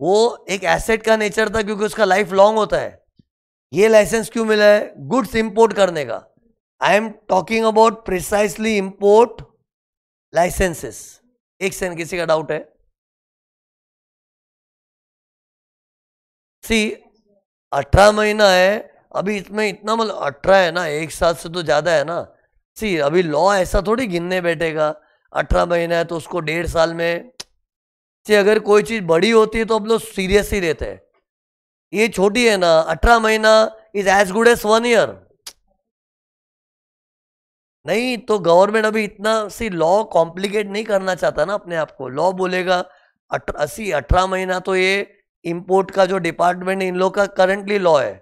वो एक एसेट का नेचर था क्योंकि उसका लाइफ लॉन्ग होता है ये लाइसेंस क्यों मिला है गुड्स इंपोर्ट करने का I am talking about precisely import licences एक सेकंड किसी का डाउट है सी अठारह महीना है अभी इसमें इतना मतलब अठारह है ना एक साल से तो ज़्यादा है ना सी अभी लॉ ऐसा थोड़ी गिनने बैठेगा अठारह महीना है तो उसको डेढ़ साल में से अगर कोई चीज़ बड़ी होती है तो हम लोग सीरियस ही रहते हैं ये छोटी है ना अठारह महीना is as good as one year नहीं तो गवर्नमेंट अभी इतना सी लॉ कॉम्प्लिकेट नहीं करना चाहता ना अपने आप को लॉ बोलेगा अस्सी अठारह महीना तो ये इंपोर्ट का जो डिपार्टमेंट इन लोग का करंटली लॉ है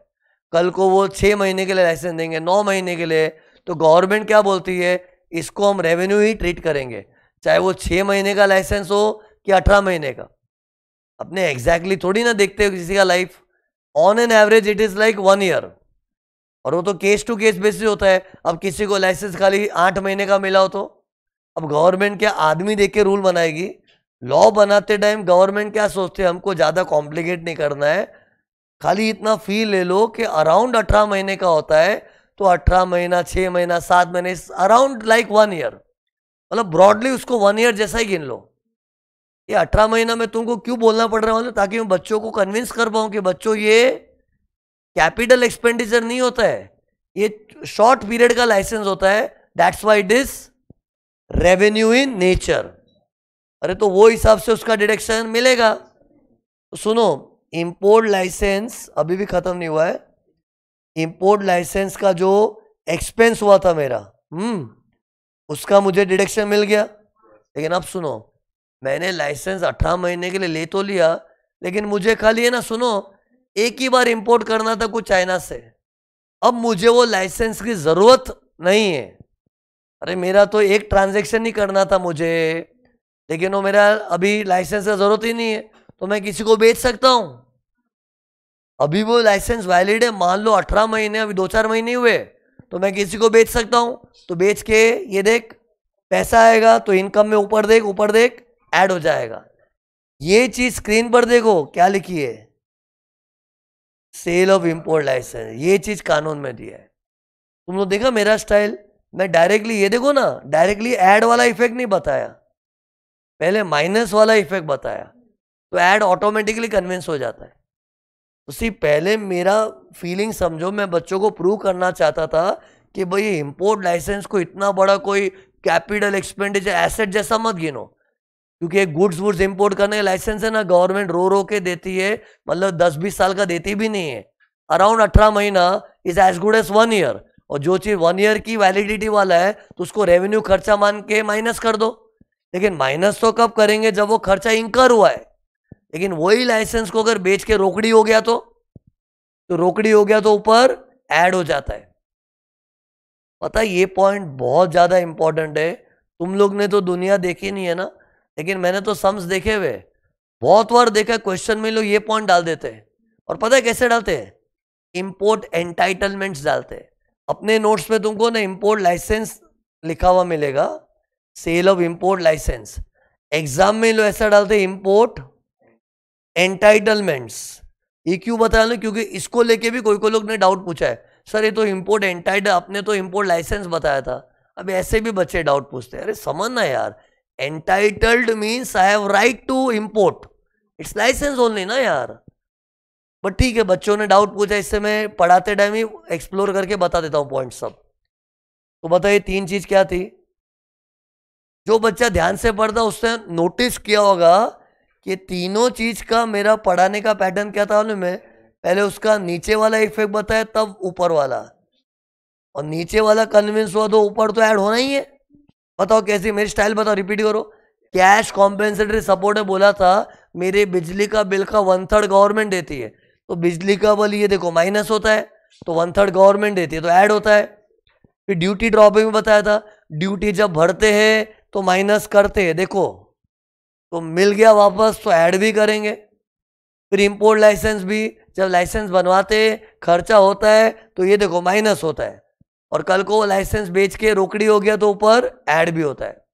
कल को वो छः महीने के लिए लाइसेंस देंगे नौ महीने के लिए तो गवर्नमेंट क्या बोलती है इसको हम रेवेन्यू ही ट्रीट करेंगे चाहे वो छः महीने का लाइसेंस हो कि अठारह महीने का अपने एग्जैक्टली exactly थोड़ी ना देखते हो किसी का life on an average it is like one year और वो तो केस टू केस बेसिस होता है अब किसी को लाइसेंस खाली आठ महीने का मिला हो तो अब गवर्नमेंट क्या आदमी देख के रूल बनाएगी लॉ बनाते टाइम गवर्नमेंट क्या सोचते हैं हमको ज़्यादा कॉम्प्लिकेट नहीं करना है खाली इतना फी ले लो कि अराउंड अठारह महीने का होता है तो अठारह महीना छः महीना सात महीने अराउंड लाइक वन ईयर मतलब ब्रॉडली उसको वन ईयर जैसा ही गिन लो ये अठारह महीना में तुमको क्यों बोलना पड़ रहा है ताकि मैं बच्चों को कन्विंस कर पाऊँ कि बच्चों ये कैपिटल एक्सपेंडिचर नहीं होता है ये शॉर्ट पीरियड का लाइसेंस होता है that's why it is revenue in nature अरे तो वो हिसाब से उसका डिडक्शन मिलेगा तो सुनो इम्पोर्ट लाइसेंस अभी भी ख़त्म नहीं हुआ है इम्पोर्ट लाइसेंस का जो एक्सपेंस हुआ था मेरा हम्म उसका मुझे डिडक्शन मिल गया लेकिन अब सुनो मैंने लाइसेंस अठारह महीने के लिए ले तो लिया लेकिन मुझे खाली है ना सुनो एक ही बार इंपोर्ट करना था कुछ चाइना से अब मुझे वो लाइसेंस की ज़रूरत नहीं है अरे मेरा तो एक ट्रांजेक्शन ही करना था मुझे लेकिन वो मेरा अभी लाइसेंस की ज़रूरत ही नहीं है तो मैं किसी को बेच सकता हूँ अभी वो लाइसेंस वैलिड है मान लो अठारह महीने अभी दो चार महीने हुए तो मैं किसी को बेच सकता हूँ तो बेच के ये देख पैसा आएगा तो इनकम में ऊपर देख ऊपर देख ऐड हो जाएगा ये चीज स्क्रीन पर देखो क्या लिखी है सेल ऑफ इंपोर्ट लाइसेंस ये चीज कानून में दिया है तुम लोग देखा मेरा स्टाइल मैं डायरेक्टली ये देखो ना डायरेक्टली ऐड वाला इफेक्ट नहीं बताया पहले माइनस वाला इफेक्ट बताया तो ऐड ऑटोमेटिकली कन्विंस हो जाता है उसी तो पहले मेरा फीलिंग समझो मैं बच्चों को प्रूव करना चाहता था कि भाई इम्पोर्ट लाइसेंस को इतना बड़ा कोई कैपिटल एक्सपेंडिचर एसेट जैसा मत गिनो क्योंकि गुड्स वुड्स इम्पोर्ट करने का लाइसेंस है ना गवर्नमेंट रो रो के देती है मतलब दस बीस साल का देती भी नहीं है अराउंड अठारह महीना is as good as one year और जो चीज़ वन ईयर की वैलिडिटी वाला है तो उसको रेवेन्यू खर्चा मान के माइनस कर दो लेकिन माइनस तो कब करेंगे जब वो खर्चा इंकर हुआ है लेकिन वही लाइसेंस को अगर बेच के रोकड़ी हो गया तो तो रोकड़ी हो गया तो ऊपर ऐड हो जाता है पता है ये पॉइंट बहुत ज़्यादा इंपॉर्टेंट है तुम लोग ने तो दुनिया देखी नहीं है ना लेकिन मैंने तो सम्स देखे हुए बहुत बार देखा क्वेश्चन में लोग ये पॉइंट डाल देते हैं और पता है कैसे डालते हैं इम्पोर्ट एंटाइटलमेंट्स डालते हैं अपने नोट्स में तुमको ना इम्पोर्ट लाइसेंस लिखा हुआ मिलेगा sale of import licence exam में लो ऐसा डालते इम्पोर्ट एंटाइटलमेंट्स ये क्यों बता रहा क्योंकि इसको लेके भी कोई कोई लोग ने डाउट पूछा है सर ये तो इम्पोर्ट एंटाइटल आपने तो इम्पोर्ट लाइसेंस बताया था अब ऐसे भी बच्चे डाउट पूछते हैं अरे समझना यार entitled means I have right to import it's licence only ना यार बट ठीक है बच्चों ने डाउट पूछा इससे मैं पढ़ाते टाइम ही एक्सप्लोर करके बता देता हूँ पॉइंट सब तो बताइए तीन चीज क्या थी जो बच्चा ध्यान से पढ़ता उसने नोटिस किया होगा कि तीनों चीज का मेरा पढ़ाने का पैटर्न क्या था मैं पहले उसका नीचे वाला इफेक्ट बताया तब ऊपर वाला और नीचे वाला कन्विंस हुआ तो ऊपर तो ऐड होना ही है बताओ कैसे मेरी स्टाइल बताओ रिपीट करो कैश कॉम्पेंसेटरी सपोर्ट बोला था मेरे बिजली का बिल का वन थर्ड गवर्नमेंट देती है तो बिजली का बल ये देखो माइनस होता है तो वन थर्ड गवर्नमेंट देती है तो ऐड होता है फिर ड्यूटी ड्रॉपिंग बताया था ड्यूटी जब भरते हैं तो माइनस करते हैं देखो तो मिल गया वापस तो ऐड भी करेंगे फिर इम्पोर्ट लाइसेंस भी जब लाइसेंस बनवाते खर्चा होता है तो ये देखो माइनस होता है और कल को लाइसेंस बेच के रोकड़ी हो गया तो ऊपर एड भी होता है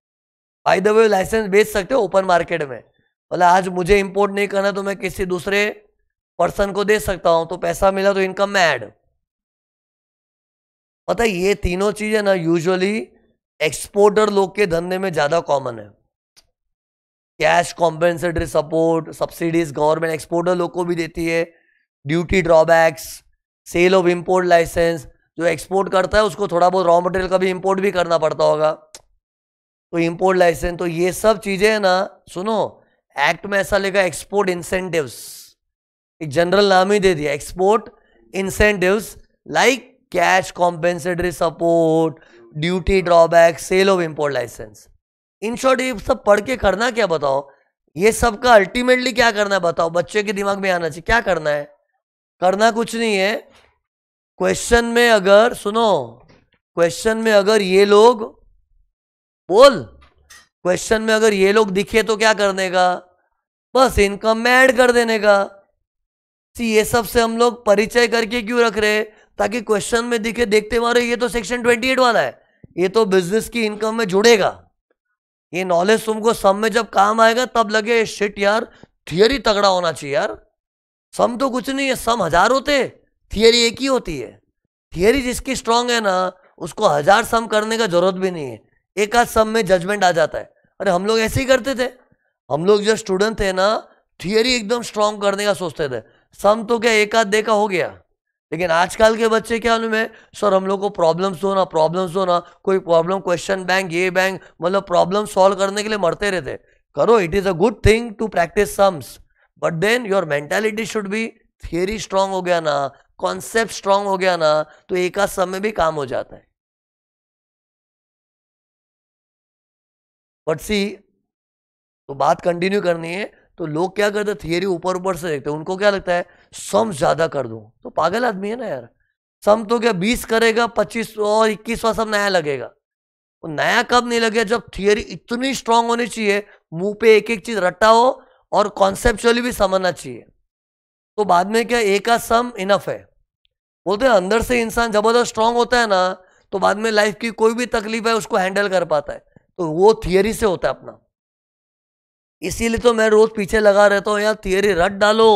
आई दबे लाइसेंस बेच सकते हो ओपन मार्केट में मतलब आज मुझे इम्पोर्ट नहीं करना तो मैं किसी दूसरे पर्सन को दे सकता हूँ तो पैसा मिला तो इनकम में ऐड पता ये तीनों चीज़ें ना यूजुअली एक्सपोर्टर लोग के धंधे में ज़्यादा कॉमन है cash compensatory support subsidies government exporter लोग को भी देती है duty drawbacks sale of import licence जो एक्सपोर्ट करता है उसको थोड़ा बहुत रॉ मटेरियल का भी इम्पोर्ट भी करना पड़ता होगा तो इम्पोर्ट लाइसेंस तो ये सब चीज़ें है ना सुनो एक्ट में ऐसा लिखा एक्सपोर्ट इंसेंटिव एक जनरल नाम ही दे दिया export incentive like cash compensatory support duty drawback sale of import licence in short ये सब पढ़ के करना क्या बताओ ये सब का अल्टीमेटली क्या करना है बताओ बच्चे के दिमाग में आना चाहिए क्या करना है करना कुछ नहीं है क्वेश्चन में अगर सुनो क्वेश्चन में अगर ये लोग बोल क्वेश्चन में अगर ये लोग दिखे तो क्या करने का बस इनकम में ऐड कर देने का सी ये सब से हम लोग परिचय करके क्यों रख रहे ताकि क्वेश्चन में दिखे देखते मारे ये तो सेक्शन ट्वेंटी एट वाला है ये तो बिजनेस की इनकम में जुड़ेगा ये नॉलेज तुमको सम में जब काम आएगा तब लगे शिट यार थियरी तगड़ा होना चाहिए यार सम तो कुछ नहीं है सम हजार होते थियरी एक ही होती है थियरी जिसकी स्ट्रांग है ना उसको हजार सम करने का जरूरत भी नहीं है एक आध सम में जजमेंट आ जाता है अरे हम लोग ऐसे ही करते थे हम लोग जो स्टूडेंट थे ना थियरी एकदम स्ट्रांग करने का सोचते थे सम तो क्या एक आध देखा हो गया लेकिन आजकल के बच्चे क्या मालूम है सर हम लोग को प्रॉब्लम्स दो ना प्रॉब्लम्स दो ना कोई प्रॉब्लम क्वेश्चन बैंक ये बैंक मतलब प्रॉब्लम सॉल्व करने के लिए मरते रहते करो it is a good thing to practise sums but then your mentality should be theory strong हो गया ना कॉन्सेप्ट स्ट्रांग हो गया ना तो एक आध समय भी काम हो जाता है बट सी तो बात कंटिन्यू करनी है तो लोग क्या करते थियरी ऊपर ऊपर से देखते उनको क्या लगता है सम ज्यादा कर दो तो पागल आदमी है ना यार सम तो क्या बीस करेगा पच्चीस और इक्कीसवा सब नया लगेगा तो नया कब नहीं लगेगा जब थियरी इतनी स्ट्रांग होनी चाहिए मुंह पे एक एक चीज रट्टा हो और कॉन्सेप्चुअली भी समझना चाहिए तो बाद में क्या एक आध सम इनफ है बोलते हैं अंदर से इंसान जबरदस्त स्ट्रांग होता है ना तो बाद में लाइफ की कोई भी तकलीफ है उसको हैंडल कर पाता है तो वो थियरी से होता है अपना इसीलिए तो मैं रोज पीछे लगा रहता हूँ यार थियरी रट डालो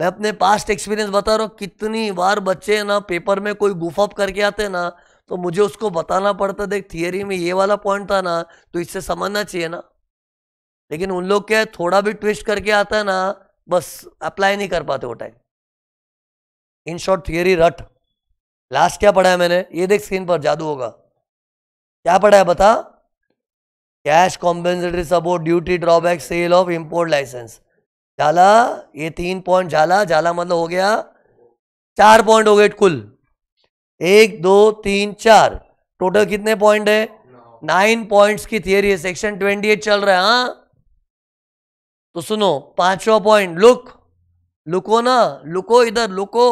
मैं अपने पास्ट एक्सपीरियंस बता रहा हूँ कितनी बार बच्चे ना पेपर में कोई गुफ अप करके आते ना तो मुझे उसको बताना पड़ता देख थियरी में ये वाला पॉइंट था ना तो इससे समझना चाहिए ना लेकिन उन लोग क्या है थोड़ा भी ट्विस्ट करके आता है ना बस अप्लाई नहीं कर पाते वो टाइम इन शॉर्ट थियरी रट लास्ट क्या पढ़ा है मैंने ये देख स्क्रीन पर जादू होगा क्या पढ़ा है बता cash compensatory support duty drawback sale of import licence झाला ये तीन पॉइंट झाला झाला मतलब हो गया चार पॉइंट हो गए कुल एक दो तीन चार टोटल कितने पॉइंट है नाइन पॉइंट्स की थियरी है सेक्शन ट्वेंटी एट चल रहा है हाँ तो सुनो पांचवा पॉइंट लुक लुको ना लुको इधर लुको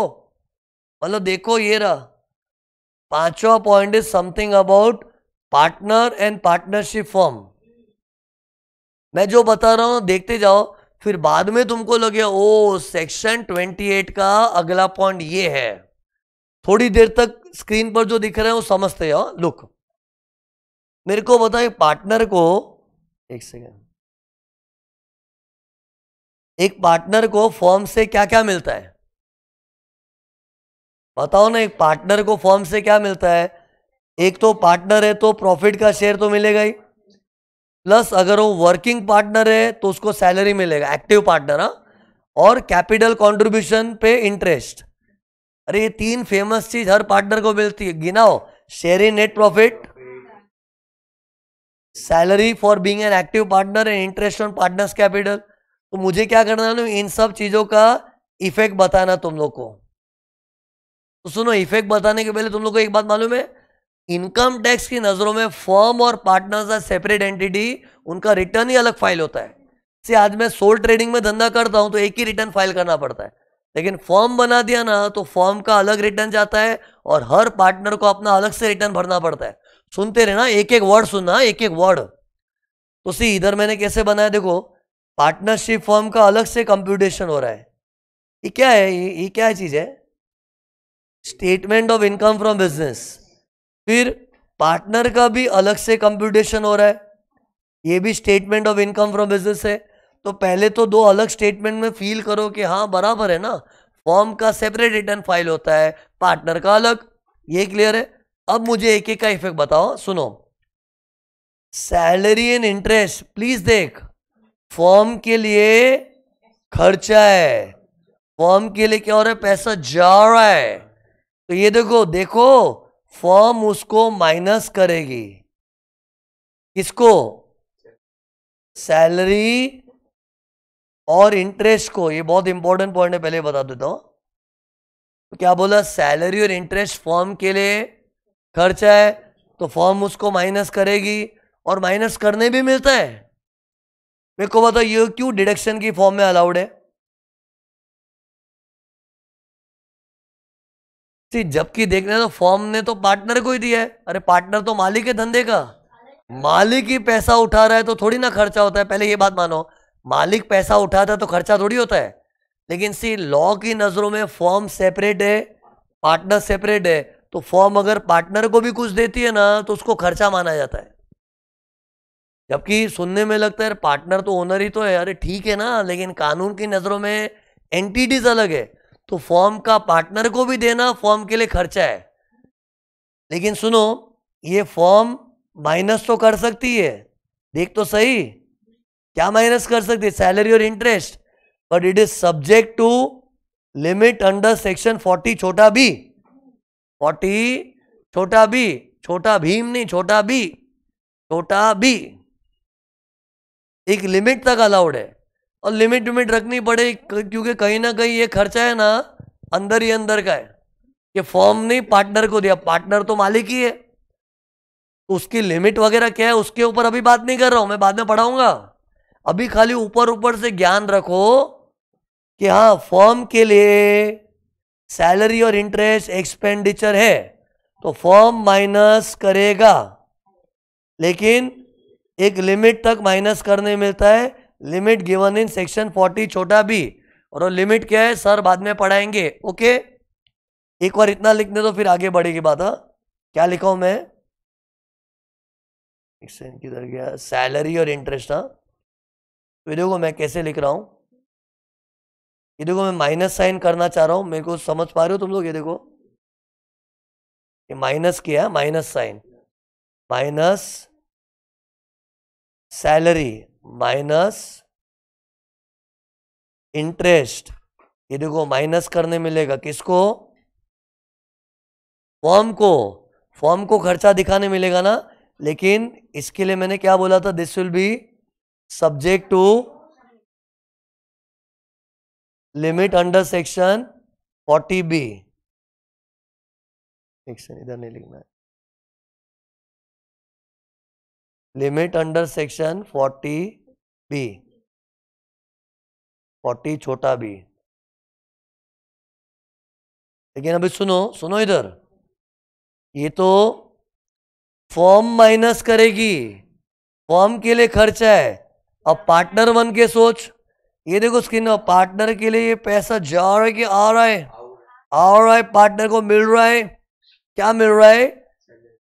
मतलब देखो ये रहा पांचवा point is something about partner and partnership firm मैं जो बता रहा हूं देखते जाओ फिर बाद में तुमको लगे ओ सेक्शन 28 का अगला पॉइंट ये है थोड़ी देर तक स्क्रीन पर जो दिख रहे हैं वो समझते हो लुक हाँ, मेरे को बताए पार्टनर को एक सेकेंड एक पार्टनर को फॉर्म से क्या क्या मिलता है बताओ ना एक पार्टनर को फॉर्म से क्या मिलता है एक तो पार्टनर है तो प्रॉफिट का शेयर तो मिलेगा ही प्लस अगर वो वर्किंग पार्टनर है तो उसको सैलरी मिलेगा एक्टिव पार्टनर हाँ और कैपिटल कंट्रीब्यूशन पे इंटरेस्ट अरे ये तीन फेमस चीज हर पार्टनर को मिलती है गिनाओ share in net profit salary for being an active partner and interest on partners capital तो मुझे क्या करना है इन सब चीजों का इफेक्ट बताना तुम लोग को तो सुनो इफेक्ट बताने के पहले तुम लोग को एक बात मालूम है इनकम टैक्स की नज़रों में फर्म और पार्टनर्स आर सेपरेट एंटिटी उनका रिटर्न ही अलग फाइल होता है से आज मैं सोल ट्रेडिंग में धंधा करता हूं तो एक ही रिटर्न फाइल करना पड़ता है लेकिन फॉर्म बना दिया ना तो फॉर्म का अलग रिटर्न जाता है और हर पार्टनर को अपना अलग से रिटर्न भरना पड़ता है सुनते रहना एक एक वर्ड सुनना एक एक वर्ड तो सी इधर मैंने कैसे बनाया देखो पार्टनरशिप फॉर्म का अलग से कंप्यूटेशन हो रहा है ये क्या है ये, ये क्या चीज़ है statement of income from business फिर पार्टनर का भी अलग से कंप्यूटेशन हो रहा है ये भी statement of income from business है तो पहले तो दो अलग स्टेटमेंट में फील करो कि हाँ बराबर है ना फॉर्म का सेपरेट रिटर्न फाइल होता है पार्टनर का अलग ये क्लियर है अब मुझे एक एक का इफेक्ट बताओ सुनो सैलरी एंड इंटरेस्ट प्लीज देख फॉर्म के लिए खर्चा है फॉर्म के लिए क्या हो रहा है पैसा जा रहा है तो ये देखो देखो फॉर्म उसको माइनस करेगी किसको सैलरी और इंटरेस्ट को ये बहुत इंपॉर्टेंट पॉइंट है पहले बता देता हूँ तो क्या बोला सैलरी और इंटरेस्ट फॉर्म के लिए खर्चा है तो फॉर्म उसको माइनस करेगी और माइनस करने भी मिलता है मेरे को बताओ ये क्यों डिडक्शन की फॉर्म में अलाउड है सी जबकि देखने तो फॉर्म ने तो पार्टनर को ही दिया है अरे पार्टनर तो मालिक है धंधे का मालिक ही पैसा उठा रहा है तो थोड़ी ना खर्चा होता है पहले ये बात मानो मालिक पैसा उठाता है तो खर्चा थोड़ी होता है लेकिन सी लॉ की नज़रों में फॉर्म सेपरेट है पार्टनर सेपरेट है तो फॉर्म अगर पार्टनर को भी कुछ देती है ना तो उसको खर्चा माना जाता है जबकि सुनने में लगता है पार्टनर तो ओनर ही तो है अरे ठीक है ना लेकिन कानून की नज़रों में एंटिटीज अलग है तो फॉर्म का पार्टनर को भी देना फॉर्म के लिए खर्चा है लेकिन सुनो ये फॉर्म माइनस तो कर सकती है देख तो सही क्या माइनस कर सकती है सैलरी और interest but it is subject to limit under section forty छोटा बी फोर्टी छोटा बी छोटा भीम नहीं छोटा बी छोटा बी एक लिमिट तक अलाउड है और लिमिट विमिट रखनी पड़े क्योंकि कहीं ना कहीं ये खर्चा है ना अंदर ही अंदर का है ये फॉर्म नहीं पार्टनर को दिया पार्टनर तो मालिक ही है तो उसकी लिमिट वगैरह क्या है उसके ऊपर अभी बात नहीं कर रहा हूं मैं बाद में पढ़ाऊंगा अभी खाली ऊपर ऊपर से ज्ञान रखो कि हाँ फॉर्म के लिए सैलरी और इंटरेस्ट एक्सपेंडिचर है तो फॉर्म माइनस करेगा लेकिन एक लिमिट तक माइनस करने मिलता है limit given in section forty छोटा बी और वो लिमिट क्या है सर बाद में पढ़ाएंगे ओके एक बार इतना लिखने तो फिर आगे बढ़ेगी बात है हाँ? क्या लिखा हूं मैं किधर गया सैलरी और इंटरेस्ट हाँ तो देखो मैं कैसे लिख रहा हूं ये देखो मैं माइनस साइन करना चाह रहा हूं मेरे को समझ पा रहे हो तुम लोग ये देखो ये माइनस किया minus sign minus salary minus interest ये देखो माइनस करने मिलेगा किसको फॉर्म को फॉर्म को खर्चा दिखाने मिलेगा ना लेकिन इसके लिए मैंने क्या बोला था this will be subject to limit under section forty b section इधर नहीं लिखना है लिमिट अंडर सेक्शन 40 बी 40 छोटा बी लेकिन अभी सुनो सुनो इधर ये तो फॉर्म माइनस करेगी फॉर्म के लिए खर्चा है अब पार्टनर वन के सोच ये देखो स्क्रीन में पार्टनर के लिए ये पैसा जा रहा है कि आ रहा है आ रहा है पार्टनर को मिल रहा है क्या मिल रहा है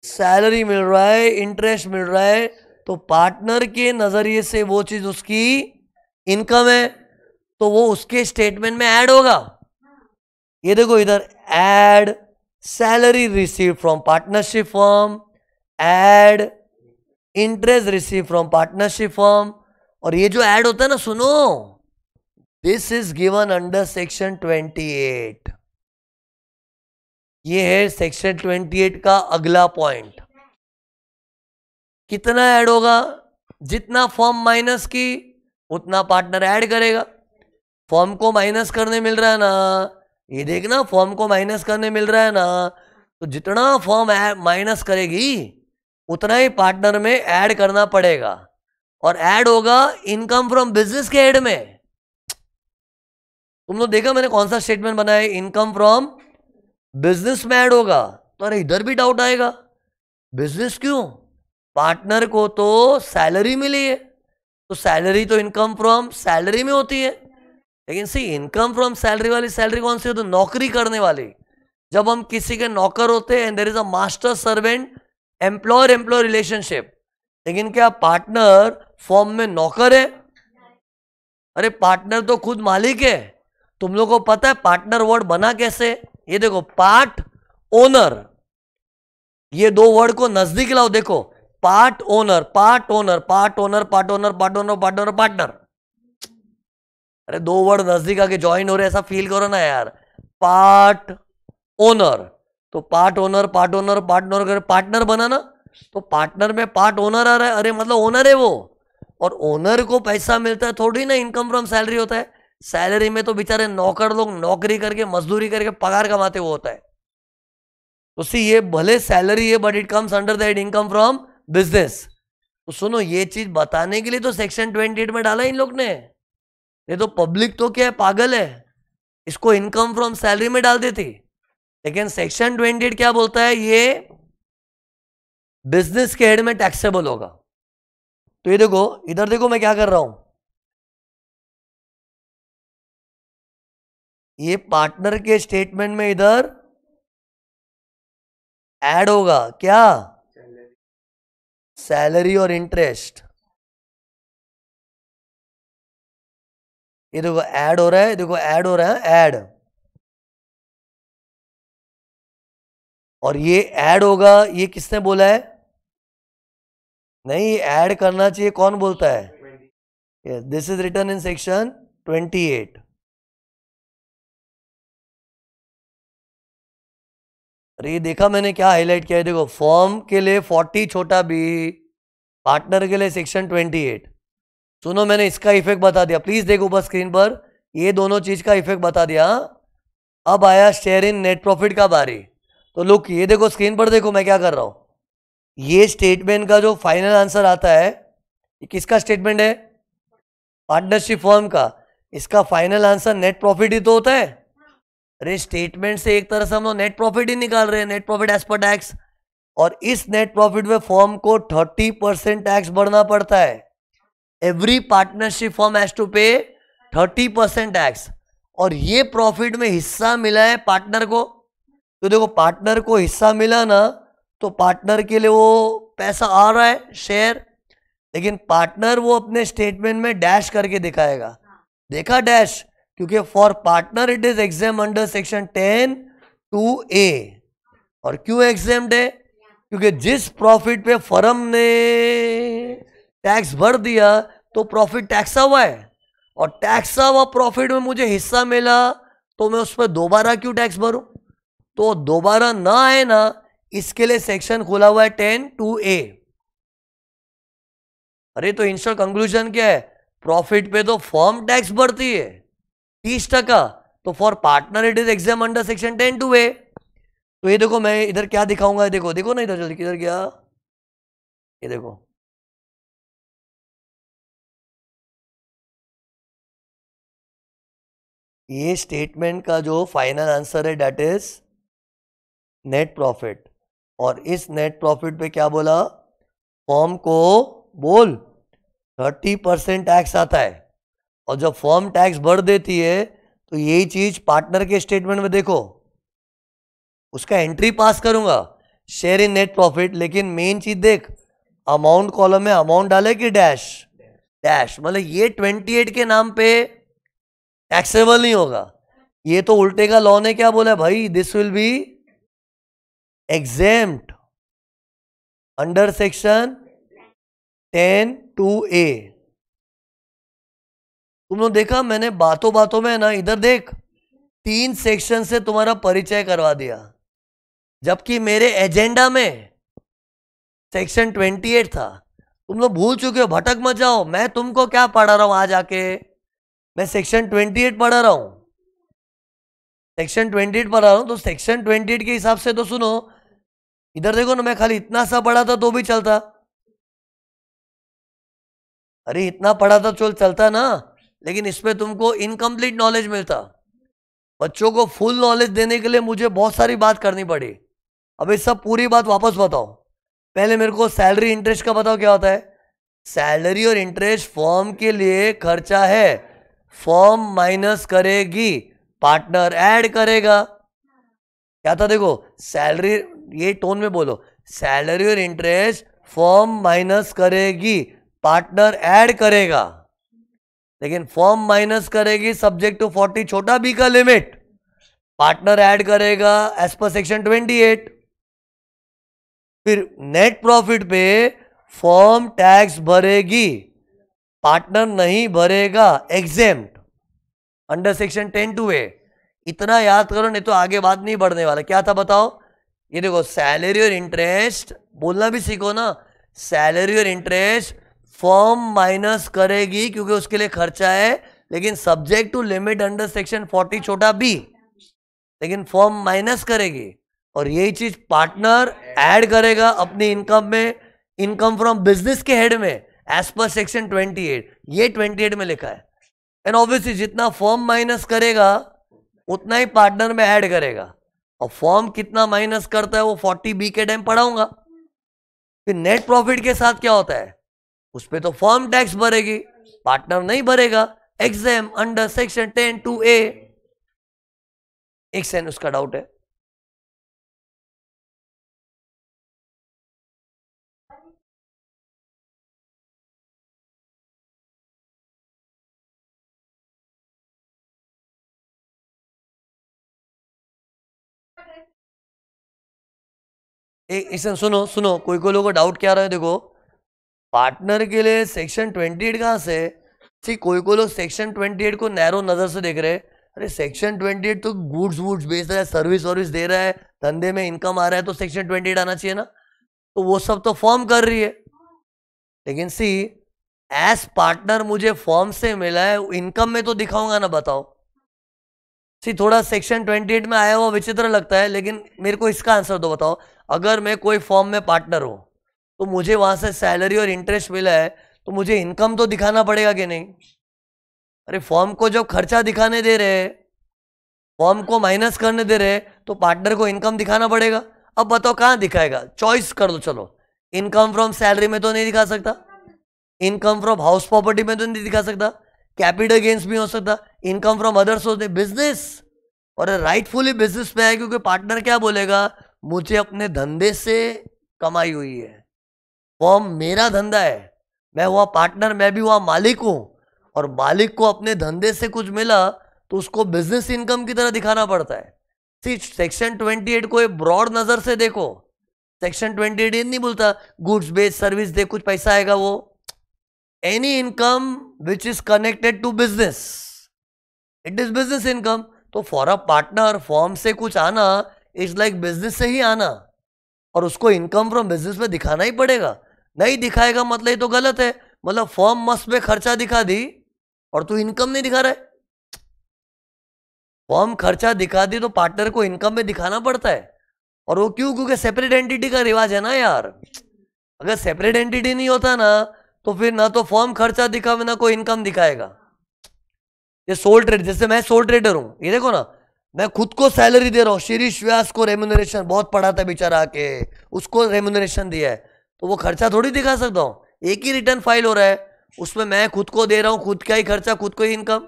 सैलरी मिल रहा है इंटरेस्ट मिल रहा है तो पार्टनर के नज़रिए से वो चीज़ उसकी इनकम है तो वो उसके स्टेटमेंट में ऐड होगा ये देखो इधर add salary receive from partnership firm add interest receive from partnership firm और ये जो ऐड होता है ना सुनो this is given under section twenty eight ये है सेक्शन 28 का अगला पॉइंट कितना ऐड होगा जितना फॉर्म माइनस की उतना पार्टनर ऐड करेगा फॉर्म को माइनस करने मिल रहा है ना ये देखना फॉर्म को माइनस करने मिल रहा है ना तो जितना फॉर्म माइनस करेगी उतना ही पार्टनर में ऐड करना पड़ेगा और ऐड होगा इनकम फ्रॉम बिजनेस के हेड में तुम लोग देखा मैंने कौन सा स्टेटमेंट बनाया इनकम फ्रॉम बिजनेस में ऐड होगा तो अरे इधर भी डाउट आएगा बिजनेस क्यों पार्टनर को तो सैलरी मिली है तो सैलरी तो इनकम फ्रॉम सैलरी में होती है लेकिन सी इनकम फ्रॉम सैलरी वाली सैलरी कौन सी होती है नौकरी करने वाली जब हम किसी के नौकर होते हैं there is a master servant employer employee relationship लेकिन क्या पार्टनर फॉर्म में नौकर है अरे पार्टनर तो खुद मालिक है तुम लोग को पता है पार्टनर वर्ड बना कैसे ये देखो पार्ट ओनर ये दो वर्ड को नजदीक लाओ देखो part owner part owner part owner part owner part owner part owner partner अरे दो वर्ड नजदीक आके ज्वाइन हो रहे ऐसा फील करो ना यार पार्ट ओनर तो part owner part owner part owner अगर पार्टनर बना ना तो पार्टनर में पार्ट ओनर आ रहा है अरे मतलब ओनर है वो और ओनर को पैसा मिलता है थोड़ी ना इनकम फ्रॉम सैलरी होता है सैलरी में तो बेचारे नौकर लोग नौकरी करके मजदूरी करके पगार कमाते हुए होता है तो सी ये भले सैलरी है but it comes under that income from business तो सुनो ये चीज बताने के लिए तो सेक्शन ट्वेंटी एट में डाला इन लोग ने ये तो पब्लिक तो क्या है पागल है इसको इनकम फ्रॉम सैलरी में डाल देती लेकिन सेक्शन ट्वेंटी क्या बोलता है ये बिजनेस के हेड में टैक्सेबल होगा तो ये देखो इधर देखो मैं क्या कर रहा हूं ये पार्टनर के स्टेटमेंट में इधर ऐड होगा क्या सैलरी और इंटरेस्ट ये देखो ऐड हो रहा है देखो ऐड हो रहा है ऐड और ये ऐड होगा ये किसने बोला है नहीं ऐड करना चाहिए कौन बोलता है this is written in section twenty eight अरे ये देखा मैंने क्या हाईलाइट किया है देखो फॉर्म के लिए फोर्टी छोटा बी पार्टनर के लिए सेक्शन ट्वेंटी एट सुनो मैंने इसका इफेक्ट बता दिया प्लीज देखो ऊपर स्क्रीन पर ये दोनों चीज का इफेक्ट बता दिया अब आया शेयर इन नेट प्रॉफिट का बारी तो लुक ये देखो स्क्रीन पर देखो मैं क्या कर रहा हूँ ये स्टेटमेंट का जो फाइनल आंसर आता है ये किसका स्टेटमेंट है पार्टनरशिप फॉर्म का इसका फाइनल आंसर नेट प्रॉफिट ही तो होता है अरे स्टेटमेंट से एक तरह से हम लोग नेट प्रॉफिट ही निकाल रहे हैं नेट प्रॉफिट एज पर टैक्स और इस नेट प्रॉफिट में फॉर्म को थर्टी परसेंट टैक्स भरना पड़ता है every partnership firm has to pay thirty percent tax और ये प्रॉफिट में हिस्सा मिला है पार्टनर को तो देखो पार्टनर को हिस्सा मिला ना तो पार्टनर के लिए वो पैसा आ रहा है शेयर लेकिन पार्टनर वो अपने स्टेटमेंट में डैश करके दिखाएगा देखा डैश क्योंकि for partner it is exempt under section ten two A और क्यों एग्जाम है क्योंकि जिस प्रॉफिट पे फर्म ने टैक्स भर दिया तो प्रॉफिट टैक्सा हुआ है और टैक्सा हुआ प्रॉफिट में मुझे हिस्सा मिला तो मैं उस पर दोबारा क्यों टैक्स भरूं तो दोबारा ना आए ना इसके लिए सेक्शन खोला हुआ है टेन टू ए अरे तो इंस्टॉल कंक्लूजन क्या है प्रॉफिट पे तो फॉर्म टैक्स भरती है तीस टका तो for partner it is exempt under section ten two A तो ये देखो मैं इधर क्या दिखाऊंगा देखो देखो ना इधर जल्दी किधर गया ये देखो ये स्टेटमेंट का जो फाइनल आंसर है डेट इज नेट प्रॉफिट और इस नेट प्रॉफिट पे क्या बोला फॉर्म को बोल थर्टी परसेंट टैक्स आता है और जब फॉर्म टैक्स भर देती है तो यही चीज पार्टनर के स्टेटमेंट में देखो उसका एंट्री पास करूंगा शेयर इन नेट प्रॉफिट लेकिन मेन चीज देख अमाउंट कॉलम में अमाउंट डाले कि डैश डैश मतलब ये ट्वेंटी एट के नाम पे टैक्सेबल नहीं होगा ये तो उल्टे का लॉ ने क्या बोला भाई this will be exempt under section ten two A तुम लोग देखा मैंने बातों बातों में ना इधर देख तीन सेक्शन से तुम्हारा परिचय करवा दिया जबकि मेरे एजेंडा में सेक्शन ट्वेंटी एट था तुम लोग भूल चुके हो भटक मत जाओ मैं तुमको क्या पढ़ा रहा हूं आज आके मैं सेक्शन ट्वेंटी एट पढ़ा रहा हूं सेक्शन ट्वेंटी एट पढ़ा रहा हूं तो सेक्शन ट्वेंटी एट के हिसाब से तो सुनो इधर देखो ना मैं खाली इतना सा पढ़ा था तो भी चलता अरे इतना पढ़ा था तो चल चलता ना लेकिन इसमें तुमको इनकम्प्लीट नॉलेज मिलता बच्चों को फुल नॉलेज देने के लिए मुझे बहुत सारी बात करनी पड़ी अब इस सब पूरी बात वापस बताओ पहले मेरे को सैलरी इंटरेस्ट का बताओ क्या होता है सैलरी और इंटरेस्ट फॉर्म के लिए खर्चा है फॉर्म माइनस करेगी पार्टनर ऐड करेगा क्या था देखो सैलरी ये टोन में बोलो सैलरी और इंटरेस्ट फॉर्म माइनस करेगी पार्टनर ऐड करेगा लेकिन फॉर्म माइनस करेगी सब्जेक्ट टू फोर्टी छोटा बी का लिमिट पार्टनर ऐड करेगा as per section twenty eight फिर नेट प्रॉफिट पे फॉर्म टैक्स भरेगी पार्टनर नहीं भरेगा exempt under section ten two A इतना याद करो नहीं तो आगे बात नहीं बढ़ने वाला क्या था बताओ ये देखो सैलरी और इंटरेस्ट बोलना भी सीखो ना सैलरी और इंटरेस्ट फॉर्म माइनस करेगी क्योंकि उसके लिए खर्चा है लेकिन subject to limit under section forty छोटा बी लेकिन फॉर्म माइनस करेगी और यही चीज पार्टनर ऐड करेगा अपनी इनकम में इनकम फ्रॉम बिजनेस के हेड में एज पर सेक्शन 28 ये 28 में लिखा है एंड ऑब्वियसली जितना फॉर्म माइनस करेगा उतना ही पार्टनर में ऐड करेगा और फॉर्म कितना माइनस करता है वो 40 बी के टाइम पढ़ाऊंगा फिर नेट प्रॉफिट के साथ क्या होता है उस पर तो फॉर्म टैक्स भरेगी पार्टनर नहीं भरेगा exempt under section ten two A एक सेन उसका डाउट है एक सुनो सुनो कोई कोई लोगों को डाउट क्या रहा है देखो पार्टनर के लिए सेक्शन ट्वेंटी एट कहाँ से ठीक कोई कोई लोग सेक्शन ट्वेंटी एट को नैरो नज़र से देख रहे हैं अरे सेक्शन ट्वेंटी एट तो गुड्स वुड्स बेच रहा है सर्विस वर्विस दे रहा है धंधे में इनकम आ रहा है तो सेक्शन ट्वेंटी एट आना चाहिए ना तो वो सब तो फॉर्म कर रही है लेकिन सी एज पार्टनर मुझे फॉर्म से मिला है इनकम में तो दिखाऊंगा ना बताओ सी थोड़ा सेक्शन ट्वेंटी एट में आया हुआ विचित्र लगता है लेकिन मेरे को इसका आंसर दो बताओ अगर मैं कोई फॉर्म में पार्टनर हूँ तो मुझे वहां से सैलरी और इंटरेस्ट मिला है तो मुझे इनकम तो दिखाना पड़ेगा कि नहीं अरे फॉर्म को जब खर्चा दिखाने दे रहे फॉर्म को माइनस करने दे रहे तो पार्टनर को इनकम दिखाना पड़ेगा अब बताओ कहाँ दिखाएगा चॉइस कर दो चलो इनकम फ्रॉम सैलरी में तो नहीं दिखा सकता इनकम फ्रॉम हाउस प्रॉपर्टी में तो नहीं दिखा सकता कैपिटल गेंस भी हो सकता इनकम फ्रॉम अदर्स होते बिजनेस और राइटफुली बिजनेस में है क्योंकि पार्टनर क्या बोलेगा मुझे अपने धंधे से कमाई हुई है वो मेरा धंधा है मैं हुआ पार्टनर मैं भी हुआ मालिक हूँ और मालिक को अपने धंधे से कुछ मिला तो उसको बिजनेस इनकम की तरह दिखाना पड़ता है सी सेक्शन 28 को एक ब्रॉड नज़र से देखो सेक्शन 28 एट नहीं बोलता गुड्स बेस्ड सर्विस दे कुछ पैसा आएगा वो any income which is connected to business it is business income तो फॉर अ पार्टनर फॉर्म से कुछ आना इज लाइक बिजनेस से ही आना और उसको इनकम फ्रॉम बिजनेस में दिखाना ही पड़ेगा नहीं दिखाएगा मतलब ये तो गलत है मतलब फॉर्म मस्त में खर्चा दिखा दी और तू इनकम नहीं दिखा रहा है फॉर्म खर्चा दिखा दी तो पार्टनर को इनकम में दिखाना पड़ता है और वो क्यों क्योंकि सेपरेट एंटिटी का रिवाज है ना यार अगर सेपरेट एंटिटी नहीं होता ना तो फिर ना तो फॉर्म खर्चा दिखावे ना कोई इनकम दिखाएगा ये सोल ट्रेड जैसे मैं सोल ट्रेडर हूँ ये देखो ना मैं खुद को सैलरी दे रहा हूं शीरीष व्यास को रेम्यूनरेशन बहुत पढ़ा था बेचारा के उसको रेम्यूनरेशन दिया है तो वो खर्चा थोड़ी दिखा सकता हूँ एक ही रिटर्न फाइल हो रहा है उसमें मैं खुद को दे रहा हूँ खुद का ही खर्चा खुद को ही इनकम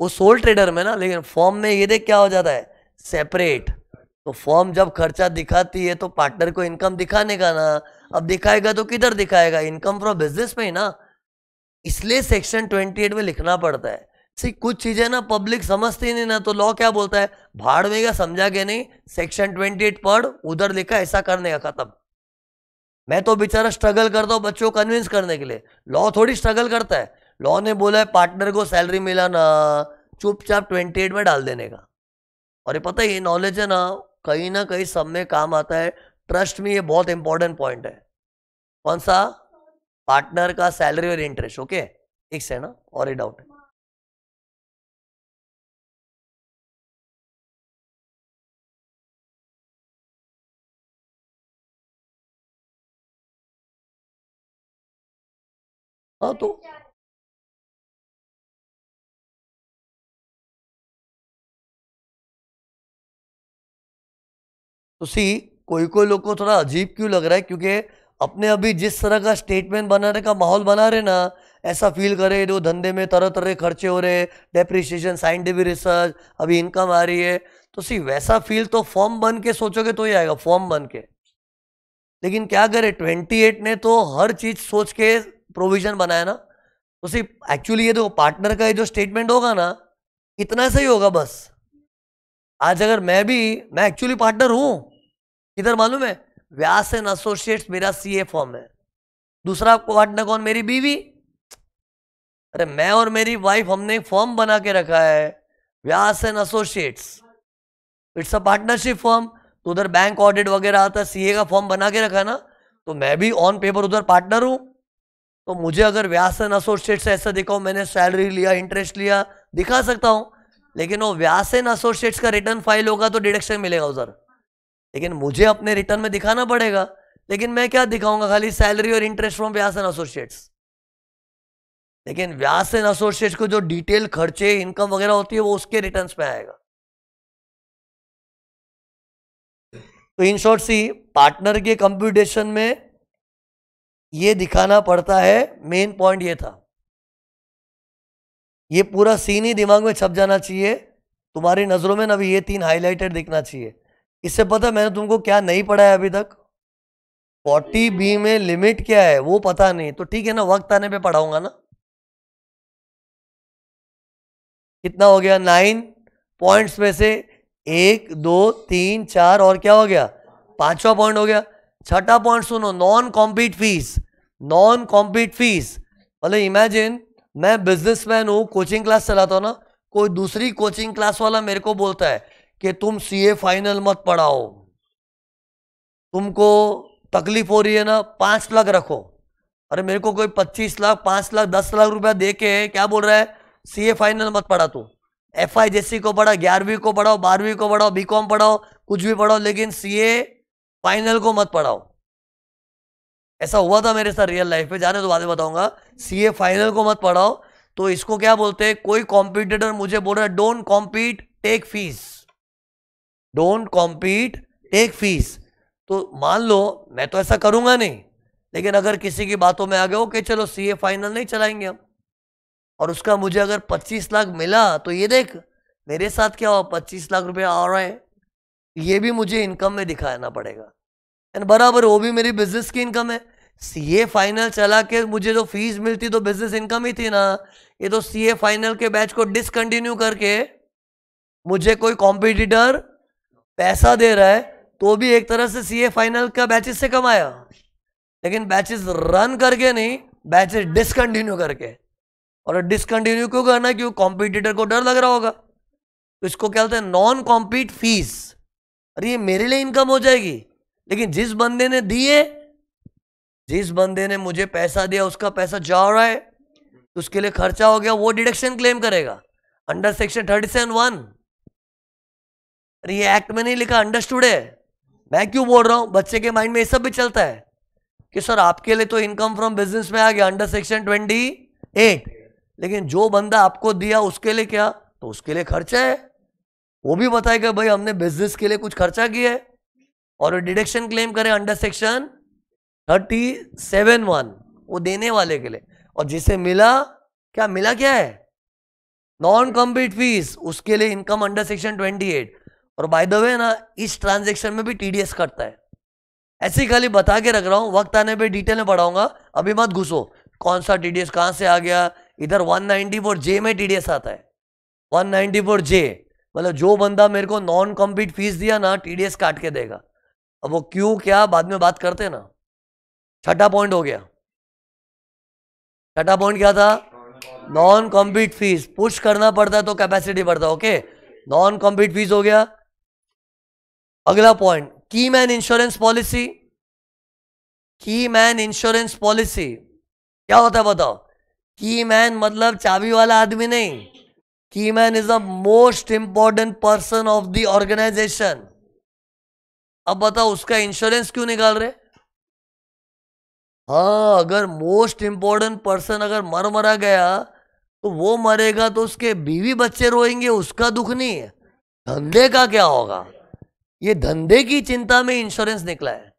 वो सोल ट्रेडर में ना लेकिन फॉर्म में ये देख क्या हो जाता है सेपरेट तो फॉर्म जब खर्चा दिखाती है तो पार्टनर को इनकम दिखाने का ना अब दिखाएगा तो किधर दिखाएगा इनकम फ्रॉम बिजनेस में ही ना इसलिए सेक्शन 28 में लिखना पड़ता है सी कुछ चीज़ें ना पब्लिक समझती नहीं ना तो लॉ क्या बोलता है भाड़ में क्या समझा गया नहीं सेक्शन 28 पढ़ उधर लिखा ऐसा करने का खत्म मैं तो बेचारा स्ट्रगल करता हूँ बच्चों को कन्विंस करने के लिए लॉ थोड़ी स्ट्रगल करता है लॉ ने बोला है पार्टनर को सैलरी मिला ना चुपचाप ट्वेंटी एट में डाल देने का और ये पता ही ये नॉलेज है ना कहीं ना कहीं सब में काम आता है ट्रस्ट में ये बहुत इंपॉर्टेंट पॉइंट है कौन सा पार्टनर का सैलरी और इंटरेस्ट ओके एक से ना हाँ, और ये डाउट है हाँ तो तो सी कोई कोई लोग को थोड़ा अजीब क्यों लग रहा है क्योंकि अपने अभी जिस तरह का स्टेटमेंट बनाने का माहौल बना रहे ना ऐसा फील करे जो धंधे में तरह तरह खर्चे हो रहे डेप्रिशिएशन साइंटिफिक रिसर्च अभी इनकम आ रही है तो सी वैसा फील तो फॉर्म बन के सोचोगे तो ही आएगा फॉर्म बन के लेकिन क्या करे ट्वेंटी एट ने तो हर चीज सोच के प्रोविजन बनाया ना तो सिर्फ एक्चुअली ये देखो पार्टनर का ये जो स्टेटमेंट होगा ना इतना सही होगा बस आज अगर मैं भी मैं एक्चुअली पार्टनर हूँ इधर मालूम है व्यास एंड एसोसिएट्स मेरा सी ए फॉर्म है दूसरा पार्टनर कौन मेरी बीवी अरे मैं और मेरी वाइफ हमने फॉर्म बना के रखा है Vyas and associates it's a partnership firm तो उधर बैंक ऑडिट वगैरह आता है सीए का फॉर्म बना के रखा है ना तो मैं भी ऑन पेपर उधर पार्टनर हूँ तो मुझे अगर व्यासन एसोसिएट से ऐसा दिखाओ मैंने सैलरी लिया इंटरेस्ट लिया दिखा सकता हूं लेकिन वो व्यासन एसोसिएट्स का रिटर्न फाइल होगा तो डिडक्शन मिलेगा उधर लेकिन मुझे अपने रिटर्न में दिखाना पड़ेगा लेकिन मैं क्या दिखाऊंगा खाली सैलरी और इंटरेस्ट फ्रॉम व्यासन एसोसिएट्स लेकिन व्यास एंड एसोसिएट्स को जो डिटेल खर्चे इनकम वगैरह होती है वो उसके रिटर्न में आएगा तो इन शॉर्ट सी पार्टनर के कंप्यूटेशन में ये दिखाना पड़ता है मेन पॉइंट ये था ये पूरा सीन ही दिमाग में छप जाना चाहिए तुम्हारी नज़रों में ना भी ये तीन हाईलाइटेड दिखना चाहिए इससे पता मैंने तुमको क्या नहीं पढ़ाया अभी तक फोर्टी बी में लिमिट क्या है वो पता नहीं तो ठीक है ना वक्त आने पे पढ़ाऊंगा ना कितना हो गया नाइन पॉइंट्स में से एक दो तीन चार और क्या हो गया पांचवा पॉइंट हो गया छठा पॉइंट सुनो non compete fees non compete fees भले इमेजिन मैं बिजनेसमैन हूँ कोचिंग क्लास चलाता हूँ ना कोई दूसरी कोचिंग क्लास वाला मेरे को बोलता है कि तुम सीए फाइनल मत पढ़ाओ तुमको तकलीफ हो रही है ना पाँच लाख रखो अरे मेरे को कोई पच्चीस लाख पाँच लाख दस लाख रुपया दे के क्या बोल रहा है सीए फाइनल मत पढ़ा तू एफ आई जैसी को पढ़ा ग्यारहवीं को पढ़ाओ बारहवीं को पढ़ाओ बी कॉम पढ़ाओ कुछ भी पढ़ाओ लेकिन सीए फाइनल को मत पढ़ाओ ऐसा हुआ था मेरे साथ रियल लाइफ में जाने तो बाद में बताऊंगा ए फाइनल को मत पढ़ाओ तो इसको क्या बोलते हैं कोई कॉम्पिटिटर मुझे बोल रहा है don't compete take fees don't compete take fees तो मान लो मैं तो ऐसा करूंगा नहीं लेकिन अगर किसी की बातों में आ गए ओके चलो सी ए फाइनल नहीं चलाएंगे हम और उसका मुझे अगर पच्चीस लाख मिला तो ये देख मेरे साथ क्या हुआ पच्चीस लाख रुपया आ रहा है ये भी मुझे इनकम में दिखाना पड़ेगा एंड बराबर वो भी मेरी बिजनेस की इनकम है सी ए फाइनल चला के मुझे जो फीस मिलती तो बिजनेस इनकम ही थी ना ये तो सी ए फाइनल के बैच को डिसकंटिन्यू करके मुझे कोई कॉम्पिटिटर पैसा दे रहा है तो भी एक तरह से सी ए फाइनल का बैचेस से कमाया लेकिन बैचेस रन करके नहीं बैचेस डिसकंटिन्यू करके और डिसकंटिन्यू क्यों करना क्यों कॉम्पिटिटर को डर लग रहा होगा इसको क्या होता है नॉन कॉम्पीट फीस अरे ये मेरे लिए इनकम हो जाएगी लेकिन जिस बंदे ने दिए जिस बंदे ने मुझे पैसा दिया उसका पैसा जा रहा है तो उसके लिए खर्चा हो गया वो डिडक्शन क्लेम करेगा under section thirty seven one अरे ये एक्ट में नहीं लिखा अंडरस्टूड है मैं क्यों बोल रहा हूं बच्चे के माइंड में ये सब भी चलता है कि सर आपके लिए तो इनकम फ्रॉम बिजनेस में आ गया अंडर सेक्शन ट्वेंटी एट लेकिन जो बंदा आपको दिया उसके लिए क्या तो उसके लिए खर्चा है वो भी बताएगा भाई हमने बिजनेस के लिए कुछ खर्चा किया है और डिडक्शन क्लेम करें under section thirty seven one वो देने वाले के लिए और जिसे मिला क्या मिला क्या है नॉन कम्पीट फीस उसके लिए income under section twenty eight और बाय द वे ना इस ट्रांजेक्शन में भी टीडीएस कटता है ऐसे ही खाली बता के रख रहा हूँ वक्त आने पे डिटेल में पढ़ाऊंगा अभी मत घुसो कौन सा टीडीएस कहाँ से आ गया इधर वन फोर जे में टीडीएस आता है फोर जे मतलब जो बंदा मेरे को नॉन कॉम्पीट फीस दिया ना टीडीएस काट के देगा अब वो क्यों क्या बाद में बात करते ना छठा पॉइंट हो गया छठा पॉइंट क्या था नॉन कॉम्पीट फीस पुश करना पड़ता है तो कैपेसिटी बढ़ता ओके नॉन कॉम्पीट फीस हो गया अगला point key man insurance policy key man insurance policy क्या होता है बताओ की मैन मतलब चाबी वाला आदमी नहीं key man is a most important person of the organisation अब बताओ उसका इंश्योरेंस क्यों निकाल रहे हा अगर मोस्ट इंपॉर्टेंट पर्सन अगर मर मरा गया तो वो मरेगा तो उसके बीवी बच्चे रोएंगे उसका दुख नहीं है धंधे का क्या होगा ये धंधे की चिंता में इंश्योरेंस निकला है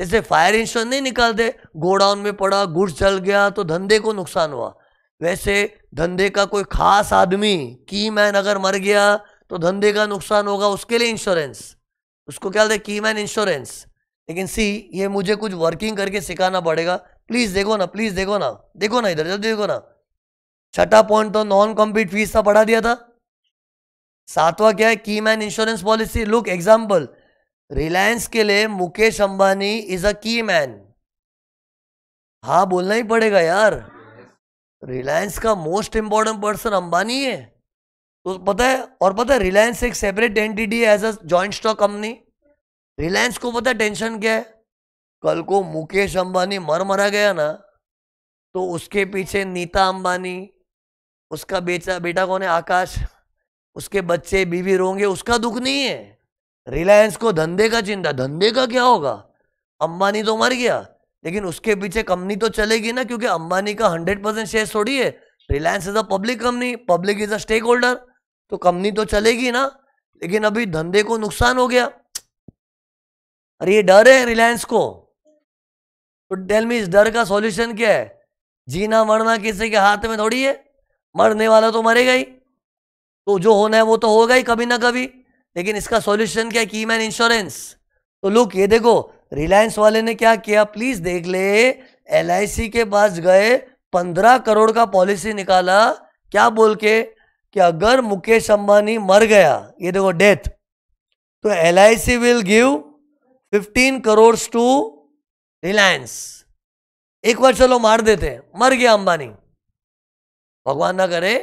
जैसे फायर इंश्योरेंस नहीं निकालते गोडाउन में पड़ा गुड़ जल गया तो धंधे को नुकसान हुआ वैसे धंधे का कोई खास आदमी की मैन अगर मर गया तो धंधे का नुकसान होगा उसके लिए इंश्योरेंस उसको क्या होता है की मैन इंश्योरेंस लेकिन सी ये मुझे कुछ वर्किंग करके सिखाना पड़ेगा प्लीज़ देखो ना प्लीज़ देखो ना देखो ना इधर जल्दी देखो ना छठा पॉइंट तो नॉन कॉम्पीट फीस था पढ़ा दिया था सातवा क्या है की man insurance policy look example Reliance के लिए मुकेश अंबानी इज अ की मैन हाँ बोलना ही पड़ेगा यार रिलायंस का मोस्ट इंपॉर्टेंट पर्सन अंबानी है तो पता है और पता है रिलायंस एक सेपरेट एंटिटी है as a joint stock company Reliance को पता है टेंशन क्या है कल को मुकेश अंबानी मर मरा गया ना तो उसके पीछे नीता अंबानी उसका बेचा बेटा कौन है आकाश उसके बच्चे बीवी रोंगे उसका दुख नहीं है रिलायंस को धंधे का चिंता धंधे का क्या होगा अंबानी तो मर गया लेकिन उसके पीछे कंपनी तो चलेगी ना क्योंकि अंबानी का हंड्रेड परसेंट शेयर थोड़ी है Reliance is a public company public is a stakeholder तो कंपनी तो चलेगी ना लेकिन अभी धंधे को नुकसान हो गया अरे ये डर है रिलायंस को तो टेल मी इस डर का सॉल्यूशन क्या है जीना मरना किसी के हाथ में थोड़ी है मरने वाला तो मरेगा ही तो जो होना है वो तो होगा ही कभी ना कभी लेकिन इसका सॉल्यूशन क्या है की मैन इंश्योरेंस तो लुक ये देखो रिलायंस वाले ने क्या किया प्लीज देख ले एल के पास गए पंद्रह करोड़ का पॉलिसी निकाला क्या बोल के कि अगर मुकेश अंबानी मर गया ये देखो डेथ तो L will give fifteen crore to Reliance एक बार चलो मार देते मर गया अंबानी भगवान ना करे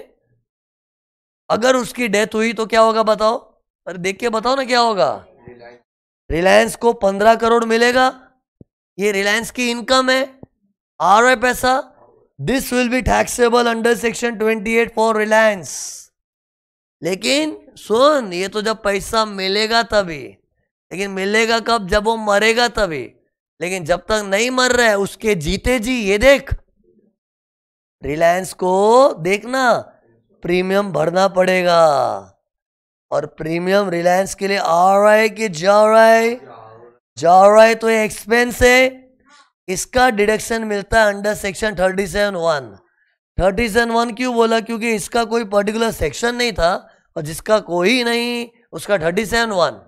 अगर उसकी डेथ हुई तो क्या होगा बताओ अरे देख के बताओ ना क्या होगा रिलायंस को पंद्रह करोड़ मिलेगा ये रिलायंस की इनकम है आ रहा है पैसा this will be taxable under section twenty eight for Reliance लेकिन सुन ये तो जब पैसा मिलेगा तभी लेकिन मिलेगा कब जब वो मरेगा तभी लेकिन जब तक नहीं मर रहा है उसके जीते जी ये देख रिलायंस को देखना प्रीमियम भरना पड़ेगा और प्रीमियम रिलायंस के लिए आ रहा है कि जा रहा है जा रहा है तो एक्सपेंस है इसका डिडक्शन मिलता है under section thirty seven one thirty seven one क्यों बोला क्योंकि इसका कोई पर्टिकुलर सेक्शन नहीं था और जिसका कोई नहीं उसका थर्टी सेवन वन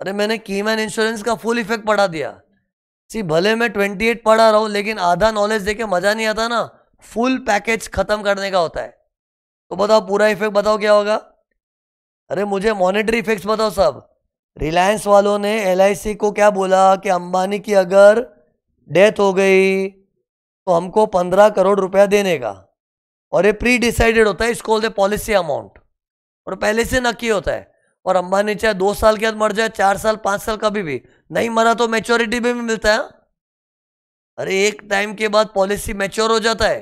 अरे मैंने कीमैन इंश्योरेंस का फुल इफेक्ट पढ़ा दिया सी भले मैं ट्वेंटी एट पढ़ा रहा हूँ लेकिन आधा नॉलेज देके मज़ा नहीं आता ना फुल पैकेज ख़त्म करने का होता है तो बताओ पूरा इफेक्ट बताओ क्या होगा अरे मुझे मॉनेटरी इफेक्ट्स बताओ सब रिलायंस वालों ने एल को क्या बोला कि अंबानी की अगर डेथ हो गई तो हमको पंद्रह करोड़ रुपया देने का और ये प्री डिसाइडेड होता है इसको बोलते पॉलिसी अमाउंट और पहले से नक्की होता है और अंबानी चाहे दो साल के बाद मर जाए चार साल पाँच साल कभी भी नहीं मरा तो मेच्योरिटी भी मिलता है अरे एक टाइम के बाद पॉलिसी मेच्योर हो जाता है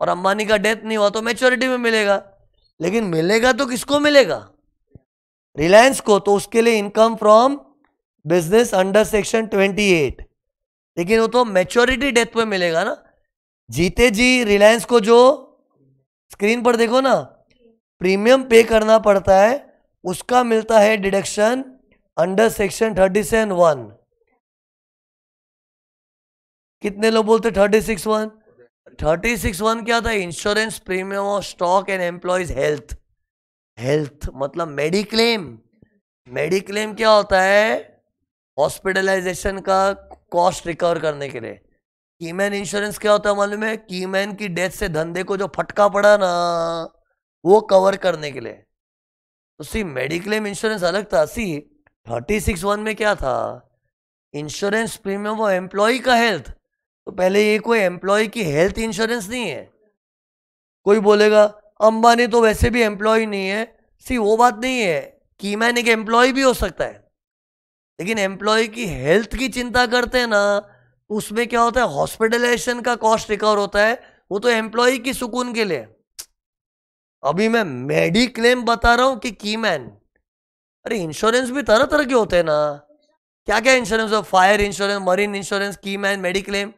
और अंबानी का डेथ नहीं हुआ तो मेच्योरिटी में मिलेगा लेकिन मिलेगा तो किसको मिलेगा रिलायंस को तो उसके लिए income from business under section 28 लेकिन वो तो मेच्योरिटी डेथ पे मिलेगा ना जीते जी रिलायंस को जो स्क्रीन पर देखो ना प्रीमियम पे करना पड़ता है उसका मिलता है deduction under section thirty seven one कितने लोग बोलते thirty six one thirty six one क्या था insurance premium of stock and employees health health मतलब मेडिक्लेम मेडिक्लेम क्या होता है हॉस्पिटलाइजेशन का कॉस्ट रिकवर करने के लिए कीमैन इंश्योरेंस क्या होता है मालूम है कीमैन की डेथ से धंधे को जो फटका पड़ा ना वो कवर करने के लिए तो सी मेडिक्लेम इंश्योरेंस अलग था सी थर्टी सिक्स वन में क्या था इंश्योरेंस प्रीमियम वो एम्प्लॉय का हेल्थ तो पहले ये कोई एम्प्लॉय की हेल्थ इंश्योरेंस नहीं है कोई बोलेगा अंबानी तो वैसे भी एम्प्लॉय नहीं है सी वो बात नहीं है की मैन एक एम्प्लॉय भी हो सकता है लेकिन एम्प्लॉय की हेल्थ की चिंता करते हैं ना उसमें क्या होता है हॉस्पिटलाइजेशन का कॉस्ट रिकवर होता है वो तो एम्प्लॉय की सुकून के लिए अभी मैं मेडिक्लेम बता रहा हूं कि की मैन अरे इंश्योरेंस भी तरह तरह के होते हैं ना क्या क्या इंश्योरेंस हो fire insurance marine insurance key man mediclaim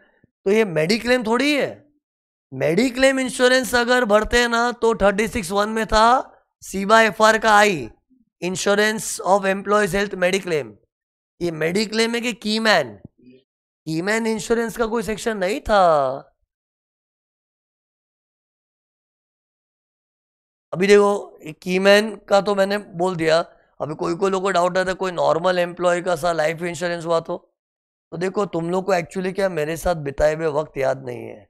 तो ये मेडिक्लेम थोड़ी है मेडिक्लेम इंश्योरेंस अगर भरते ना तो थर्टी सिक्स वन में था सीबा एफ आर का आई insurance of employees health mediclaim ये मेडिक्लेम है कि की मैन की मैन इंश्योरेंस का कोई सेक्शन नहीं था अभी देखो की मैन का तो मैंने बोल दिया अभी कोई कोई लोगों को डाउट आता है कोई नॉर्मल एम्प्लॉय का सा लाइफ इंश्योरेंस हुआ तो तो देखो तुम लोग को एक्चुअली क्या मेरे साथ बिताए हुए वक्त याद नहीं है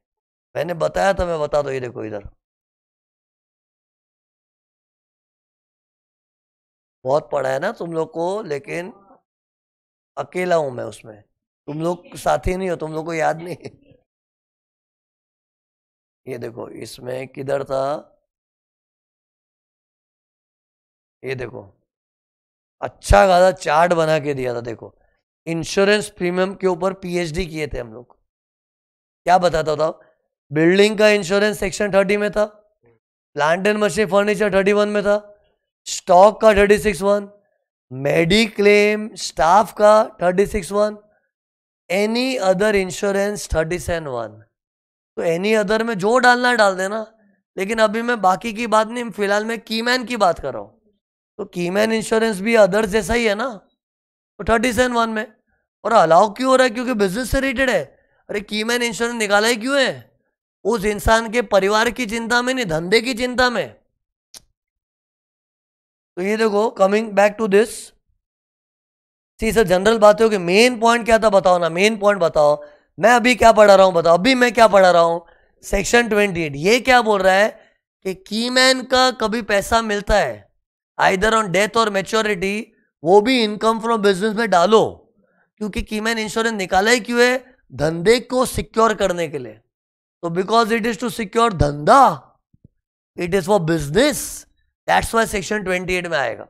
मैंने बताया था मैं बता दो ये देखो इधर बहुत पढ़ा है ना तुम लोग को लेकिन अकेला हूं मैं उसमें तुम लोग साथी नहीं हो तुम लोग को याद नहीं ये देखो इसमें किधर था ये देखो अच्छा खासा चार्ट बना के दिया था देखो इंश्योरेंस प्रीमियम के ऊपर पीएचडी किए थे हम लोग क्या बताता था बिल्डिंग का इंश्योरेंस सेक्शन थर्टी में था plant and machine furniture thirty one में था स्टॉक का thirty six one mediclaim staff का thirty six one any other insurance thirty seven one तो एनी अदर में जो डालना डाल देना लेकिन अभी मैं बाकी की बात नहीं फिलहाल मैं कीमैन की बात कर रहा हूँ तो कीमैन इंश्योरेंस भी अदर जैसा ही है ना थर्टी सेवन वन में और अलाउ क्यों हो रहा है क्योंकि बिजनेस से रिलेटेड है अरे की मैन इंश्योरेंस निकाला ही क्यों है उस इंसान के परिवार की चिंता में नहीं धंधे की चिंता में तो ये देखो coming back to this see sir general बात हो कि मेन पॉइंट क्या था बताओ ना मेन पॉइंट बताओ मैं अभी क्या पढ़ा रहा हूं बताओ अभी मैं क्या पढ़ा रहा हूँ सेक्शन ट्वेंटी एट ये क्या बोल रहा है कि की मैन का कभी पैसा मिलता है आइदर ऑन डेथ और मेच्योरिटी वो भी इनकम फ्रॉम बिजनेस में डालो क्योंकि कीमैन इंश्योरेंस निकाला ही क्यों है धंधे को सिक्योर करने के लिए तो because it is to secure धंधा it is for business that's why section twenty eight में आएगा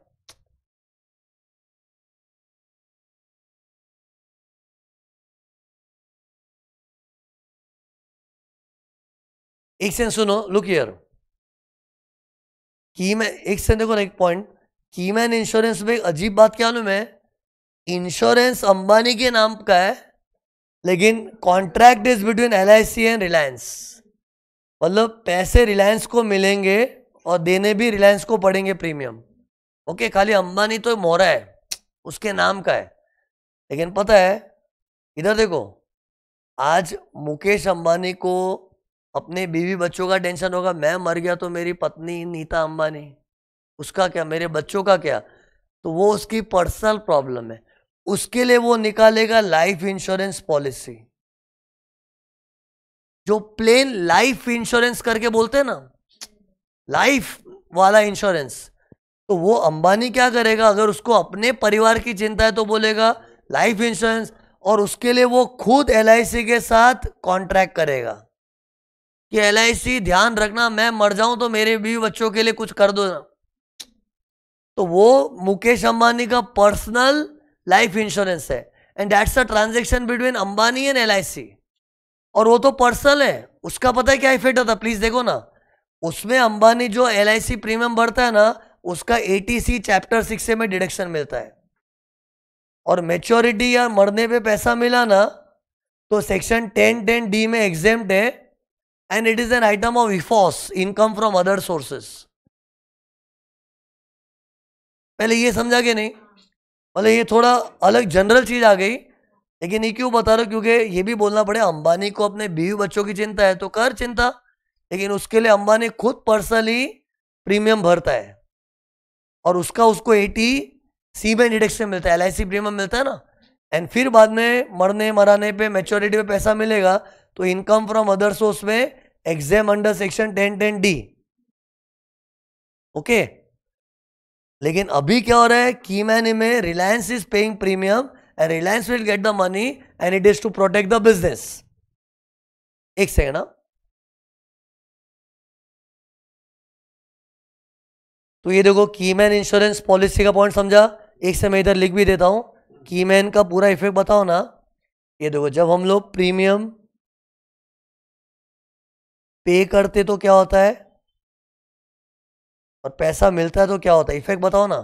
एक सेंस सुनो लुक हियर की मैं एक सेंस देखो ना एक पॉइंट कीमैन इंश्योरेंस में एक अजीब बात क्या लू मैं इंश्योरेंस अंबानी के नाम का है लेकिन contract is between L I C and Reliance मतलब पैसे रिलायंस को मिलेंगे और देने भी रिलायंस को पड़ेंगे प्रीमियम ओके खाली अंबानी तो मोरा है उसके नाम का है लेकिन पता है इधर देखो आज मुकेश अंबानी को अपने बीवी बच्चों का टेंशन होगा मैं मर गया तो मेरी पत्नी नीता अंबानी उसका क्या मेरे बच्चों का क्या तो वो उसकी पर्सनल प्रॉब्लम है उसके लिए वो निकालेगा लाइफ इंश्योरेंस पॉलिसी जो प्लेन लाइफ इंश्योरेंस करके बोलते हैं ना लाइफ वाला इंश्योरेंस तो वो अंबानी क्या करेगा अगर उसको अपने परिवार की चिंता है तो बोलेगा लाइफ इंश्योरेंस और उसके लिए वो खुद एल के साथ कॉन्ट्रैक्ट करेगा कि एल ध्यान रखना मैं मर जाऊं तो मेरे बीवी बच्चों के लिए कुछ कर दो ना तो वो मुकेश अंबानी का पर्सनल लाइफ इंश्योरेंस है and that's a transaction between Ambani and L और वो तो पर्सनल है उसका पता है क्या इफेक्ट होता है प्लीज़ देखो ना उसमें अंबानी जो एल प्रीमियम भरता है ना उसका ए चैप्टर सिक्स में डिडक्शन मिलता है और मेच्योरिटी या मरने पे पैसा मिला ना तो सेक्शन टेन टेन डी में एग्जेम्प्ट है and it is an item of IFOS income from other sources पहले ये समझा कि नहीं मतलब ये थोड़ा अलग जनरल चीज़ आ गई लेकिन ये क्यों बता रहा क्योंकि ये भी बोलना पड़े अंबानी को अपने बीवी बच्चों की चिंता है तो कर चिंता लेकिन उसके लिए अंबानी खुद पर्सनली प्रीमियम भरता है और उसका उसको एटी सी में डिडक्शन मिलता है एल प्रीमियम मिलता है ना एंड फिर बाद में मरने मराने पे मेच्योरिटी पे पैसा मिलेगा तो इनकम फ्रॉम अदर सोर्स में exam under section ten ten D okay लेकिन अभी क्या हो रहा है की मैन में Reliance is paying premium and Reliance will get the money and it is to protect the business एक सेकेंड हाँ। तो ये देखो कीमैन इंश्योरेंस पॉलिसी का पॉइंट समझा एक से मैं इधर लिख भी देता की कीमैन का पूरा इफेक्ट बताओ ना ये देखो जब हम लोग प्रीमियम पे करते तो क्या होता है और पैसा मिलता है तो क्या होता है इफेक्ट बताओ ना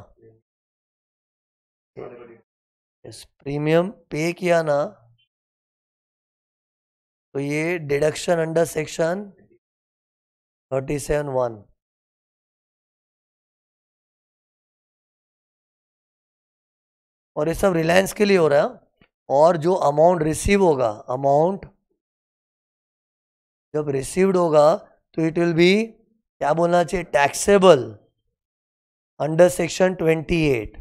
इस प्रीमियम पे किया ना तो ये deduction under section thirty seven one और ये सब रिलायंस के लिए हो रहा है और जो अमाउंट रिसीव होगा अमाउंट जब रिसीव्ड होगा तो इट विल बी क्या बोलना चाहिए टैक्सेबल अंडर सेक्शन 28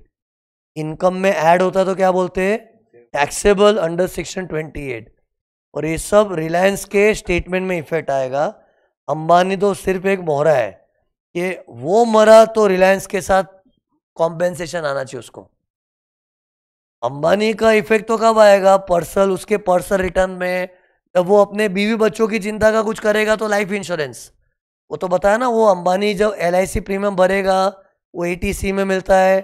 इनकम में ऐड होता तो क्या बोलते हैं टैक्सेबल अंडर सेक्शन 28 और ये सब रिलायंस के स्टेटमेंट में इफेक्ट आएगा अंबानी तो सिर्फ एक मोहरा है ये वो मरा तो रिलायंस के साथ कॉम्पेंसेशन आना चाहिए उसको अंबानी का इफेक्ट तो कब आएगा पर्सल उसके पर्सल रिटर्न में जब वो अपने बीवी बच्चों की चिंता का कुछ करेगा तो लाइफ इंश्योरेंस वो तो बताया ना वो अंबानी जब एल प्रीमियम भरेगा वो ए में मिलता है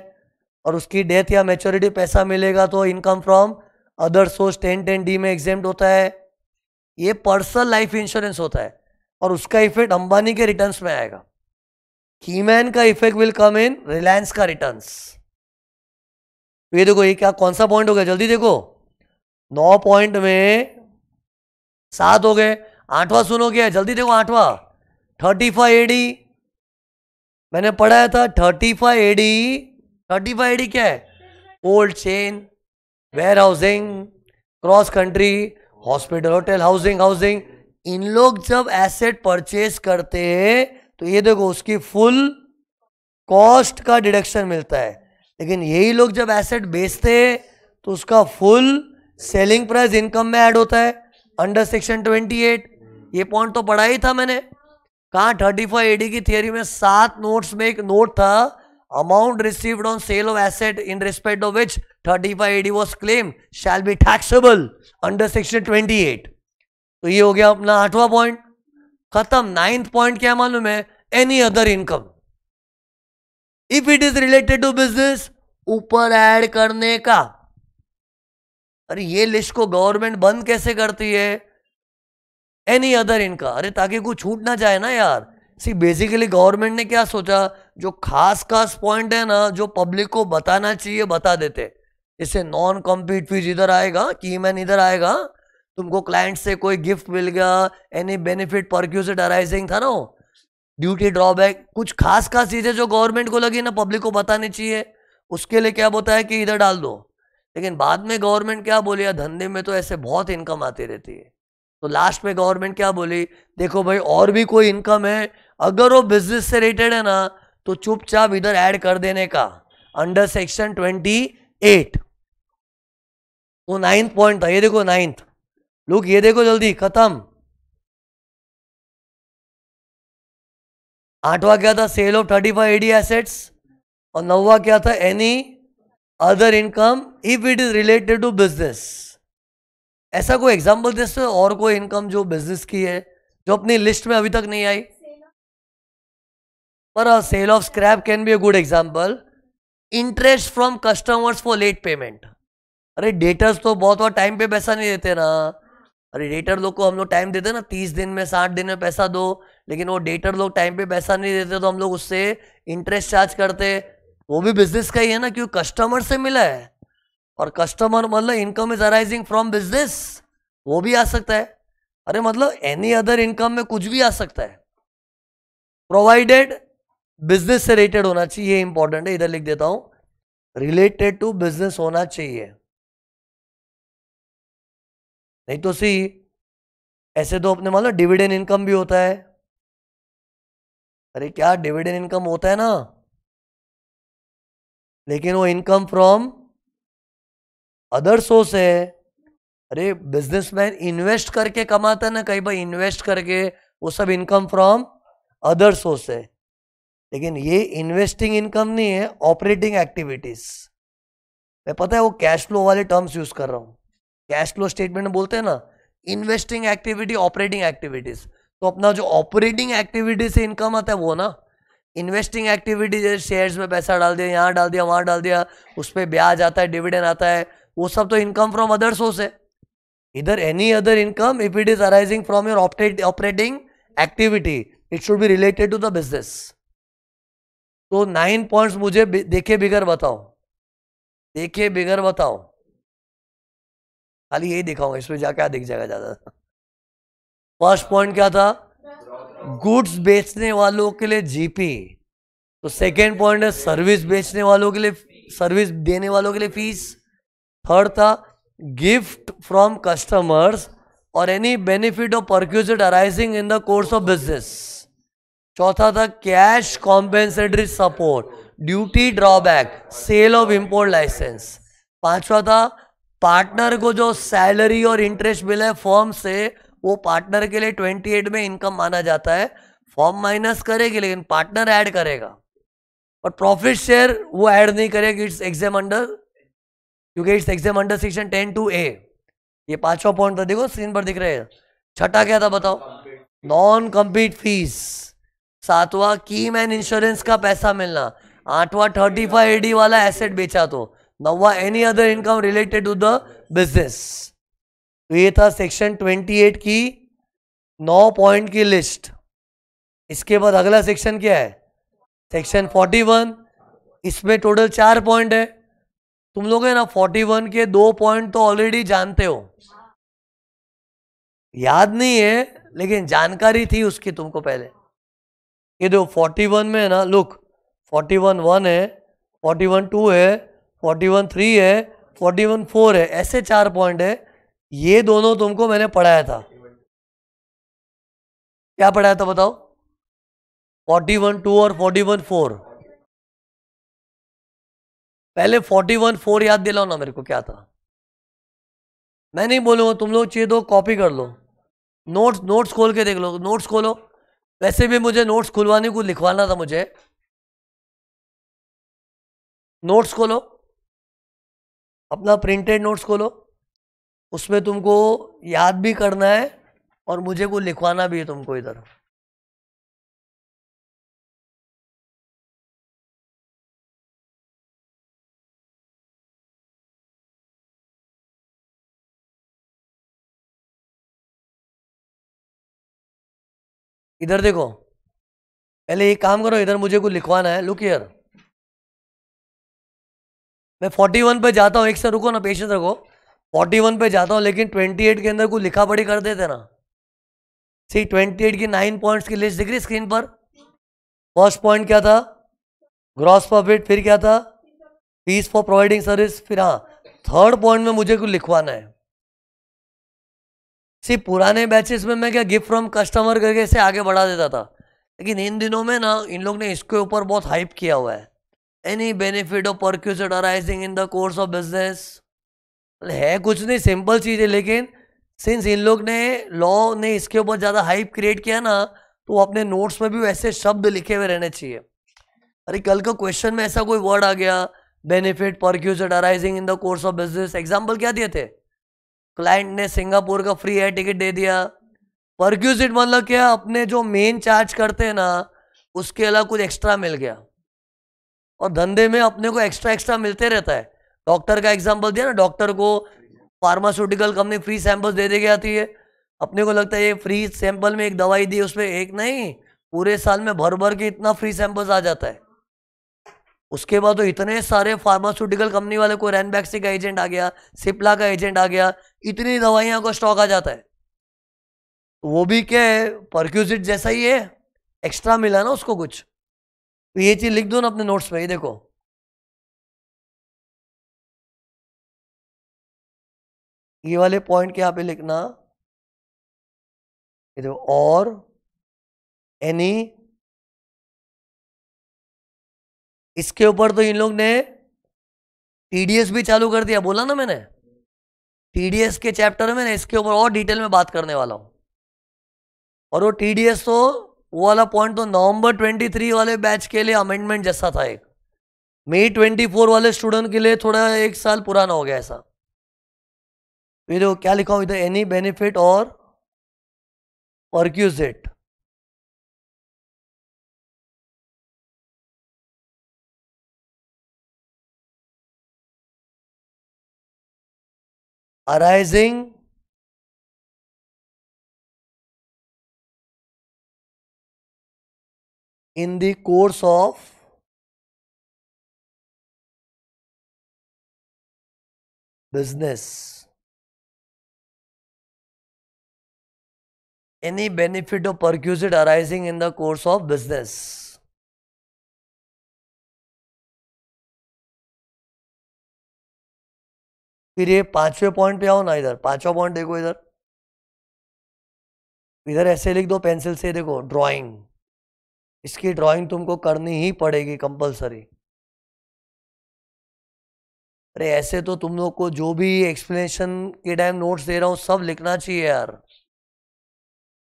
और उसकी डेथ या मेचोरिटी पैसा मिलेगा तो income from other source ten ten D में एग्जेम्ड होता है ये पर्सनल लाइफ इंश्योरेंस होता है और उसका इफेक्ट अंबानी के रिटर्न्स में आएगा कीमैन का effect will come in Reliance का रिटर्न्स तो ये देखो ये क्या कौन सा पॉइंट हो गया जल्दी देखो नौ पॉइंट में सात हो गए आठवा सुनोगे जल्दी देखो आठवा थर्टी फाइव एडी मैंने पढ़ाया था thirty five AD thirty five AD क्या है cold chain warehousing cross country hospital hotel housing housing इन लोग जब एसेट परचेज करते हैं तो ये देखो उसकी फुल कॉस्ट का डिडक्शन मिलता है लेकिन यही लोग जब एसेट बेचते हैं तो उसका फुल सेलिंग प्राइस इनकम में ऐड होता है अंडर सेक्शन ट्वेंटी एट ये पॉइंट तो पढ़ा ही था मैंने कहा थर्टी फोर एडी की थियोरी में सात नोट्स में एक नोट था amount received on sale of asset in respect of which thirty five AD was claim shall be taxable under section twenty eight तो ये हो गया अपना आठवां पॉइंट खत्म नाइन्थ पॉइंट क्या मालूम है any other income if it is related to business ऊपर एड करने का अरे ये लिस्ट को गवर्नमेंट बंद कैसे करती है एनी अदर इनका अरे ताकि कुछ छूट ना जाए ना यार सी बेसिकली गवर्नमेंट ने क्या सोचा जो खास खास पॉइंट है ना जो पब्लिक को बताना चाहिए बता देते इससे नॉन कॉम्पीट फीस इधर आएगा की मैन इधर आएगा तुमको क्लाइंट से कोई गिफ्ट मिल गया एनी बेनिफिट पर अराइजिंग था ना ड्यूटी ड्रॉबैक कुछ खास खास चीज़ें जो गवर्नमेंट को लगी ना पब्लिक को बतानी चाहिए उसके लिए क्या बोलता है कि इधर डाल दो लेकिन बाद में गवर्नमेंट क्या बोली धंधे में तो ऐसे बहुत इनकम आती रहती है तो लास्ट में गवर्नमेंट क्या बोली देखो भाई और भी कोई इनकम है अगर वो बिजनेस से रिलेटेड है ना तो चुपचाप इधर ऐड कर देने का अंडर सेक्शन ट्वेंटी एट वो नाइन्थ पॉइंट था ये देखो नाइन्थ लुक ये देखो जल्दी खत्म आठवा क्या था sale of thirty five AD assets और नौवा क्या था any other income if it is related to business ऐसा कोई एग्जाम्पल दे सकते और कोई इनकम जो बिजनेस की है जो अपनी लिस्ट में अभी तक नहीं आई पर sale of scrap can be a good example interest from customers for late payment अरे डेटर्स तो बहुत बार टाइम पे पैसा नहीं देते ना अरे डेटर लोग को हम लोग टाइम देते ना तीस दिन में साठ दिन में पैसा दो लेकिन वो डेटर लोग टाइम पे पैसा नहीं देते तो हम लोग उससे इंटरेस्ट चार्ज करते वो भी बिजनेस का ही है ना क्योंकि कस्टमर से मिला है और कस्टमर मतलब income is arising from business वो भी आ सकता है अरे मतलब एनी अदर इनकम में कुछ भी आ सकता है प्रोवाइडेड बिजनेस से रिलेटेड होना चाहिए इंपॉर्टेंट है इधर लिख देता हूं रिलेटेड टू बिजनेस होना चाहिए नहीं तो सी ऐसे तो अपने मतलब डिविडेंड इनकम भी होता है अरे क्या डिविडेंड इनकम होता है ना लेकिन वो इनकम फ्रॉम अदर सोर्स है अरे बिजनेसमैन इन्वेस्ट करके कमाता ना कई बार इन्वेस्ट करके वो सब इनकम फ्रॉम अदर सोर्स है लेकिन ये इन्वेस्टिंग इनकम नहीं है ऑपरेटिंग एक्टिविटीज मैं पता है वो कैश फ्लो वाले टर्म्स यूज कर रहा हूँ कैश फ्लो स्टेटमेंट बोलते हैं ना इन्वेस्टिंग एक्टिविटी ऑपरेटिंग एक्टिविटीज तो अपना जो ऑपरेटिंग एक्टिविटी से इनकम आता है वो ना इन्वेस्टिंग एक्टिविटी जैसे शेयर्स में पैसा डाल दिया यहाँ डाल दिया वहाँ डाल दिया उस पर ब्याज आता है डिविडेंड आता है वो सब तो इनकम फ्रॉम अदर सोर्स है इधर any other income if it is arising from your operating activity it should be related to the business तो नाइन पॉइंट्स मुझे देखे बिगर बताओ देखे बिगर बताओ खाली यही दिखाऊंगा इसमें जा क्या दिख जाएगा ज्यादा फर्स्ट पॉइंट क्या था गुड्स बेचने वालों के लिए जीपी तो सेकेंड पॉइंट है सर्विस बेचने वालों के लिए सर्विस देने वालों के लिए फीस थर्ड था गिफ्ट फ्रॉम कस्टमर्स और any benefit of perquisite arising in the course of business चौथा था cash compensatory support duty drawback sale of import licence पांचवा था पार्टनर को जो सैलरी और इंटरेस्ट मिला है फॉर्म से वो पार्टनर के लिए 28 में इनकम माना जाता है फॉर्म माइनस करेगी लेकिन पार्टनर ऐड करेगा और प्रॉफिट शेयर वो ऐड नहीं करेगा इट्स एग्जाम अंडर क्योंकि it's exam under section ten two A ये पांचवा पॉइंट था देखो स्क्रीन पर दिख रहे हैं छठा क्या था बताओ नॉन कम्पीट फीस सातवा की मैन इंश्योरेंस का पैसा मिलना आठवा थर्टी फाइव एडी वाला एसेट बेचा तो नौवा any other income related to the business तो ये था सेक्शन ट्वेंटी एट की नौ पॉइंट की लिस्ट इसके बाद अगला सेक्शन क्या है सेक्शन फोर्टी वन इसमें टोटल चार पॉइंट है तुम लोग है ना फोर्टी वन के दो पॉइंट तो ऑलरेडी जानते हो याद नहीं है लेकिन जानकारी थी उसकी तुमको पहले ये दो फोर्टी वन में है ना लुक फोर्टी वन वन है फोर्टी वन टू है फोर्टी वन थ्री है फोर्टी वन फोर है ऐसे चार पॉइंट है ये दोनों तुमको मैंने पढ़ाया था क्या पढ़ाया था बताओ फोर्टी वन टू और फोर्टी वन फोर पहले फोर्टी वन फोर याद दिलाओ ना मेरे को क्या था मैं नहीं बोलूँगा तुम लोग चाहिए दो तो कॉपी कर लो नोट्स नोट्स खोल के देख लो नोट्स खोलो वैसे भी मुझे नोट्स खुलवाने को लिखवाना था मुझे नोट्स खोलो अपना प्रिंटेड नोट्स खोलो उसमें तुमको याद भी करना है और मुझे को लिखवाना भी है तुमको इधर इधर देखो पहले एक काम करो इधर मुझे कुछ लिखवाना है लुक ईयर मैं फोर्टी वन पे जाता हूँ एक से रुको ना पेशेंस रखो फोर्टी वन पे जाता हूँ लेकिन ट्वेंटी एट के अंदर कुछ लिखा पड़ी कर देते ना सी ट्वेंटी एट की नाइन पॉइंट्स की लिस्ट दिख रही स्क्रीन पर फर्स्ट पॉइंट क्या था ग्रॉस प्रॉफिट फिर क्या था फीस फॉर प्रोवाइडिंग सर्विस फिर हाँ थर्ड पॉइंट में मुझे कुछ लिखवाना है सी पुराने बैचेस में मैं क्या गिफ्ट फ्रॉम कस्टमर करके इसे आगे बढ़ा देता था लेकिन इन दिनों में ना इन लोग ने इसके ऊपर बहुत हाइप किया हुआ है any benefit of perquisite arising in the course of business है कुछ नहीं सिंपल चीज़ है लेकिन सिंस इन लोग ने लॉ ने इसके ऊपर ज़्यादा हाइप क्रिएट किया ना तो अपने नोट्स में भी वैसे शब्द लिखे हुए रहने चाहिए अरे कल का क्वेश्चन में ऐसा कोई वर्ड आ गया benefit perquisite arising in the course of business example क्या दिए थे क्लाइंट ने सिंगापुर का फ्री एयर टिकट दे दिया परक्यूजिट मतलब क्या अपने जो मेन चार्ज करते हैं ना उसके अलावा कुछ एक्स्ट्रा मिल गया और धंधे में अपने को एक्स्ट्रा एक्स्ट्रा मिलते रहता है डॉक्टर का एग्जाम्पल दिया ना डॉक्टर को फार्मास्यूटिकल कंपनी फ्री सैंपल्स दे दे के आती है अपने को लगता है ये फ्री सैंपल में एक दवाई दी उसमें एक नहीं पूरे साल में भर भर के इतना फ्री सैंपल्स आ जाता है उसके बाद तो इतने सारे फार्मास्यूटिकल कंपनी वाले को रैनबैक्सी का एजेंट आ गया सिप्ला का एजेंट आ गया इतनी दवाइयों का स्टॉक आ जाता है वो भी क्या है परक्यूजिट जैसा ही है एक्स्ट्रा मिला ना उसको कुछ तो ये चीज लिख दो ना अपने नोट्स में ये देखो ये वाले पॉइंट के यहां पे लिखना ये देखो और एनी इसके ऊपर तो इन लोग ने टीडीएस भी चालू कर दिया बोला ना मैंने टीडीएस के चैप्टर में ना इसके ऊपर और डिटेल में बात करने वाला हूं और वो टीडीएस तो वो वाला पॉइंट तो नवंबर 23 वाले बैच के लिए अमेंडमेंट जैसा था एक मई 24 वाले स्टूडेंट के लिए थोड़ा एक साल पुराना हो गया ऐसा फिर क्या लिखा हुआ इधर एनी बेनिफिट और परक्यूजेट arising in the course of business. Any benefit or perquisite arising in the course of business. फिर ये पांचवे पॉइंट पे आओ ना इधर पांचवा पॉइंट देखो इधर इधर ऐसे लिख दो पेंसिल से देखो ड्राइंग इसकी ड्राइंग तुमको करनी ही पड़ेगी कंपलसरी अरे ऐसे तो तुम लोग को जो भी एक्सप्लेनेशन के टाइम नोट्स दे रहा हूं सब लिखना चाहिए यार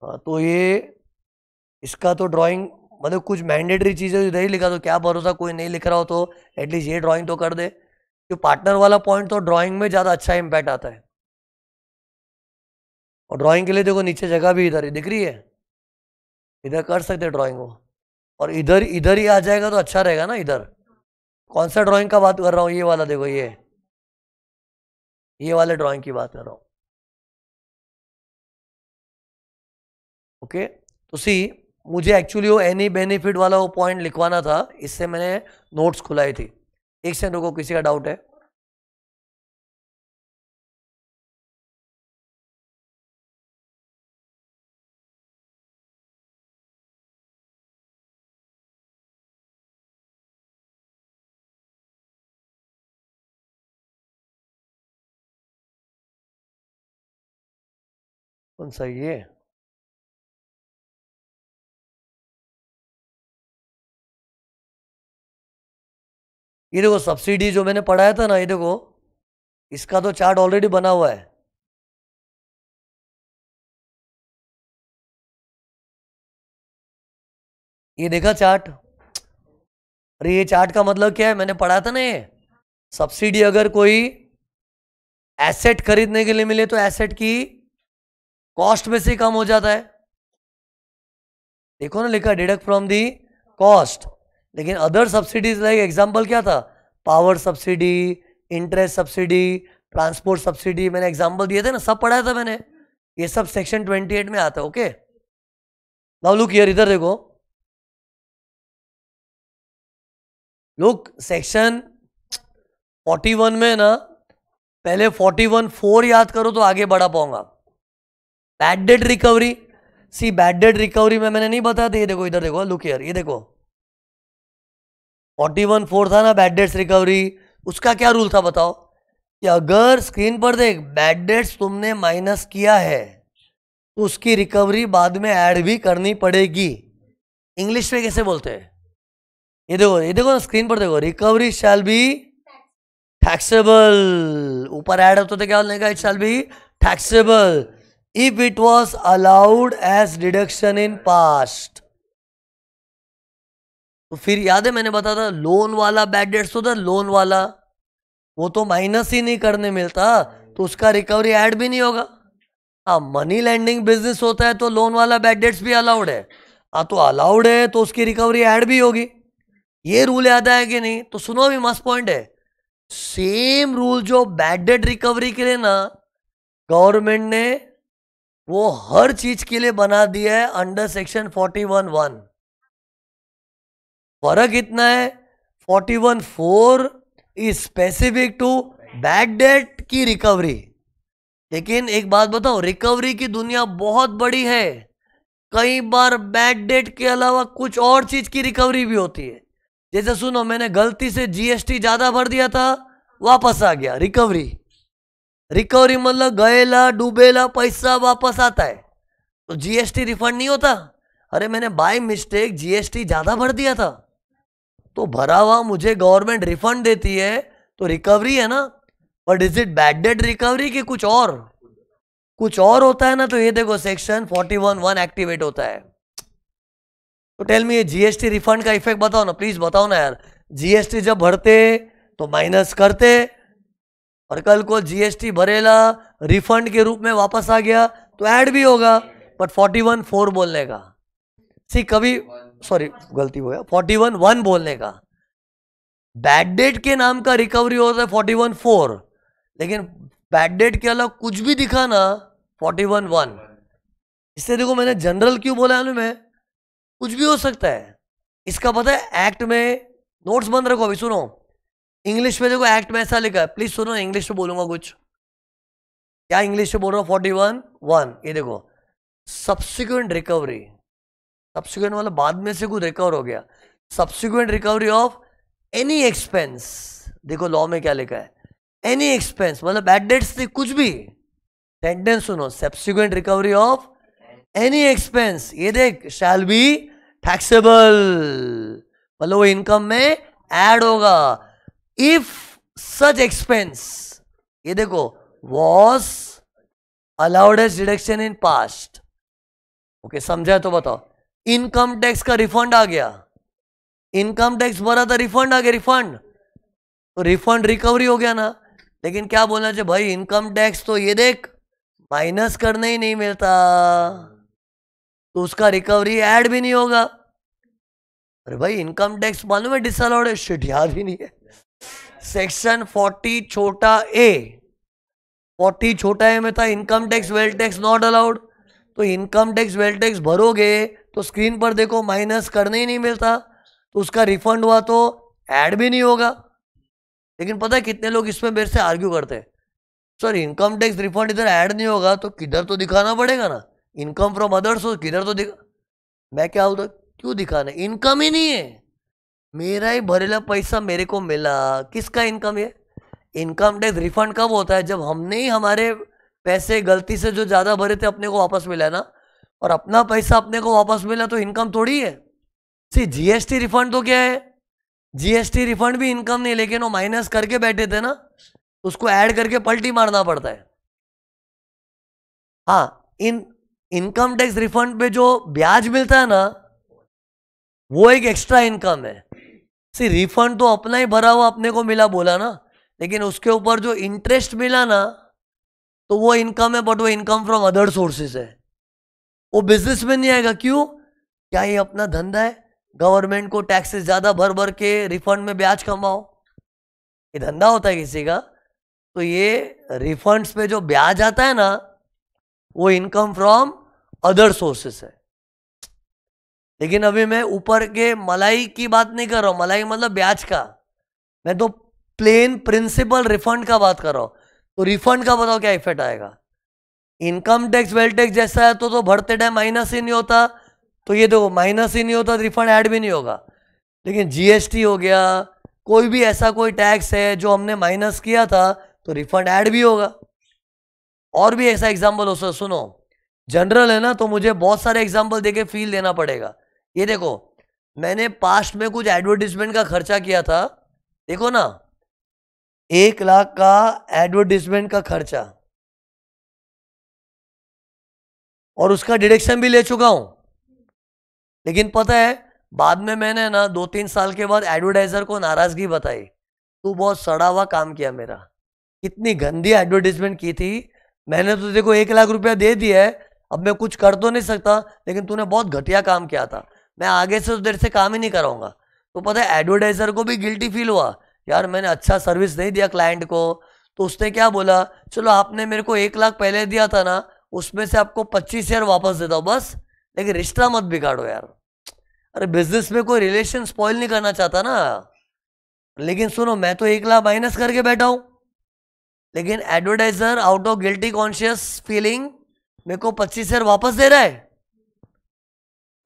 हाँ तो ये इसका तो ड्राइंग मतलब कुछ मैंडेटरी चीज़ें नहीं लिखा तो क्या भरोसा कोई नहीं लिख रहा हो तो एटलीस्ट ये ड्राइंग तो कर दे कि पार्टनर वाला पॉइंट तो ड्राइंग में ज़्यादा अच्छा इम्पैक्ट आता है और ड्राइंग के लिए देखो नीचे जगह भी इधर ही दिख रही है इधर कर सकते ड्राइंग वो और इधर इधर ही आ जाएगा तो अच्छा रहेगा ना इधर कौन सा ड्राइंग का बात कर रहा हूँ ये वाला देखो ये ये वाले ड्राइंग की बात कर रहा हूँ ओके तो सी मुझे एक्चुअली वो एनी बेनिफिट वाला वो पॉइंट लिखवाना था इससे मैंने नोट्स खुलाई थी एक सेकंड रुको किसी का डाउट है कौन सा ये ये देखो सब्सिडी जो मैंने पढ़ाया था ना ये देखो इसका तो चार्ट ऑलरेडी बना हुआ है ये देखा चार्ट अरे ये चार्ट का मतलब क्या है मैंने पढ़ा था ना ये सब्सिडी अगर कोई एसेट खरीदने के लिए मिले तो एसेट की कॉस्ट में से कम हो जाता है देखो ना लिखा डिडक्ट फ्रॉम दी कॉस्ट लेकिन अदर सब्सिडीज लाइक एग्जाम्पल क्या था power subsidy interest subsidy transport subsidy मैंने एग्जाम्पल दिए थे ना सब पढ़ाया था मैंने ये सब सेक्शन ट्वेंटी एट में आता है ओके नाउ लुक हियर इधर देखो लुक सेक्शन फोर्टी वन में ना पहले फोर्टी वन फोर याद करो तो आगे बढ़ा पाऊंगा bad debt recovery see bad debt recovery में मैंने नहीं बताया था ये देखो इधर देखो लुक हियर ये देखो फोर्टी वन फोर था ना बैड डेट्स रिकवरी उसका क्या रूल था बताओ कि अगर स्क्रीन पर देख बैड डेट्स तुमने माइनस किया है तो उसकी रिकवरी बाद में ऐड भी करनी पड़ेगी इंग्लिश में कैसे बोलते हैं ये देखो ये देखो ना स्क्रीन पर देखो रिकवरी शैल बी टैक्सेबल ऊपर ऐड होते थे क्या बोलने का it shall be taxable if it was allowed as deduction in past तो फिर याद है मैंने बताया था लोन वाला बैड डेट्स होता लोन वाला वो तो माइनस ही नहीं करने मिलता तो उसका रिकवरी ऐड भी नहीं होगा हाँ मनी लैंडिंग बिजनेस होता है तो लोन वाला बैड डेट्स भी अलाउड है हाँ तो अलाउड है तो उसकी रिकवरी ऐड भी होगी ये रूल याद आया कि नहीं तो सुनो भी मस्त पॉइंट है सेम रूल जो बैड डेट रिकवरी के लिए ना गवर्नमेंट ने वो हर चीज के लिए बना दिया है under section forty one one फर्क इतना है forty one four is specific to bad debt की रिकवरी लेकिन एक बात बताओ रिकवरी की दुनिया बहुत बड़ी है कई बार बैड डेट के अलावा कुछ और चीज की रिकवरी भी होती है जैसे सुनो मैंने गलती से जीएसटी ज्यादा भर दिया था वापस आ गया रिकवरी रिकवरी मतलब गएला डूबेला पैसा वापस आता है तो जीएसटी रिफंड नहीं होता अरे मैंने बाय मिस्टेक जीएसटी ज्यादा भर दिया था तो भरा हुआ मुझे गवर्नमेंट रिफंड देती है तो रिकवरी है ना but is it bad debt recovery कि कुछ और कुछ और होता है ना तो ये देखो section forty one one activate होता है तो टेल मी ये जीएसटी रिफंड का इफेक्ट बताओ ना प्लीज बताओ ना यार जीएसटी जब भरते तो माइनस करते और कल को जीएसटी भरेला रिफंड के रूप में वापस आ गया तो ऐड भी होगा बट फोर्टी वन फोर बोलने का सी कभी सॉरी गलती हो गया फोर्टी वन वन बोलने का बैड डेट के नाम का रिकवरी होता है फोर्टी वन फोर लेकिन बैड डेट के अलावा कुछ भी दिखा ना फोर्टी वन वन इससे देखो मैंने जनरल क्यों बोला है मैं कुछ भी हो सकता है इसका पता है एक्ट में नोट्स बंद रखो अभी सुनो इंग्लिश में देखो एक्ट में ऐसा लिखा है प्लीज सुनो इंग्लिश में बोलूंगा कुछ क्या इंग्लिश में बोल रहा हूँ फोर्टी वन वन ये देखो सब्सिक्वेंट रिकवरी सब्सिक्वेंट मतलब बाद में से कुछ रिकवर हो गया subsequent recovery of any expense देखो लॉ में क्या लिखा है एनी एक्सपेंस मतलब बैड डेट्स थी कुछ भी सेंटेंस सुनो subsequent recovery of any expense ये देख शैल बी टैक्सेबल मतलब वो इनकम में एड होगा इफ सच एक्सपेंस ये देखो was allowed as deduction in past okay समझा तो बताओ इनकम टैक्स का रिफंड आ गया इनकम टैक्स भरा था रिफंड आ गया रिफंड तो रिफंड रिकवरी हो गया ना लेकिन क्या बोलना चाहिए भाई इनकम टैक्स तो ये देख माइनस करने ही नहीं मिलता तो उसका रिकवरी ऐड भी नहीं होगा अरे भाई इनकम टैक्स मालूम है डिसअलाउड है शिट याद ही नहीं है सेक्शन फोर्टी छोटा ए फोर्टी छोटा ए में था income tax wealth tax not allowed तो इनकम टैक्स वेल्थ टैक्स भरोगे तो स्क्रीन पर देखो माइनस करने ही नहीं मिलता तो उसका रिफंड हुआ तो ऐड भी नहीं होगा लेकिन पता है कितने लोग इसमें मेरे से आर्ग्यू करते हैं सर इनकम टैक्स रिफंड इधर ऐड नहीं होगा तो किधर तो दिखाना पड़ेगा ना इनकम फ्रॉम अदर सोर्स किधर तो दिखा मैं क्या होता क्यों दिखाना इनकम ही नहीं है मेरा ही भरेला पैसा मेरे को मिला किसका इनकम है इनकम टैक्स रिफंड कब होता है जब हमने ही हमारे पैसे गलती से जो ज़्यादा भरे थे अपने को वापस मिला है ना और अपना पैसा अपने को वापस मिला तो इनकम थोड़ी है सी जीएसटी रिफंड तो क्या है जीएसटी रिफंड भी इनकम नहीं लेकिन वो माइनस करके बैठे थे ना तो उसको ऐड करके पलटी मारना पड़ता है हाँ इन इनकम टैक्स रिफंड पे जो ब्याज मिलता है ना वो एक एक्स्ट्रा इनकम है सी रिफंड तो अपना ही भरा हुआ अपने को मिला बोला ना लेकिन उसके ऊपर जो इंटरेस्ट मिला ना तो वो इनकम है बट वो इनकम फ्रॉम अदर सोर्सेज है वो बिजनेस में नहीं आएगा क्यों क्या ये अपना धंधा है गवर्नमेंट को टैक्सेस ज़्यादा भर भर के रिफंड में ब्याज कमाओ ये धंधा होता है किसी का तो ये रिफंड्स में जो ब्याज आता है ना वो इनकम फ्रॉम अदर सोर्सेस है लेकिन अभी मैं ऊपर के मलाई की बात नहीं कर रहा हूं मलाई मतलब ब्याज का मैं तो प्लेन प्रिंसिपल रिफंड का बात कर रहा हूँ तो रिफंड का बताओ क्या इफेक्ट आएगा इनकम टैक्स वेल्थ टैक्स जैसा है तो तो भरते टाइम माइनस ही नहीं होता तो ये देखो माइनस ही नहीं होता तो रिफंड ऐड भी नहीं होगा लेकिन जीएसटी हो गया कोई भी ऐसा कोई टैक्स है जो हमने माइनस किया था तो रिफंड ऐड भी होगा और भी ऐसा एग्जाम्पल हो सर सुनो जनरल है ना तो मुझे बहुत सारे एग्जाम्पल देके फील देना पड़ेगा ये देखो मैंने पास्ट में कुछ एडवर्टीजमेंट का खर्चा किया था देखो ना एक लाख का एडवर्टीजमेंट का खर्चा और उसका डिरेक्शन भी ले चुका हूं लेकिन पता है बाद में मैंने ना दो तीन साल के बाद एडवर्टाइजर को नाराज़गी बताई तू बहुत सड़ा हुआ काम किया मेरा कितनी गंदी एडवर्टीजमेंट की थी मैंने तो देखो एक लाख रुपया दे दिया है अब मैं कुछ कर तो नहीं सकता लेकिन तूने बहुत घटिया काम किया था मैं आगे से देर से काम ही नहीं कराऊंगा तो पता है एडवर्टाइजर को भी गिल्टी फील हुआ यार मैंने अच्छा सर्विस नहीं दिया क्लाइंट को तो उसने क्या बोला चलो आपने मेरे को एक लाख पहले दिया था ना उसमें से आपको पच्चीस शेयर वापस देता हूँ बस लेकिन रिश्ता मत बिगाड़ो यार अरे बिजनेस में कोई रिलेशन स्पॉइल नहीं करना चाहता ना लेकिन सुनो मैं तो एक लाख माइनस करके बैठा हूँ लेकिन advertiser out of guilty conscious feeling मेरे को पच्चीस शेयर वापस दे रहा है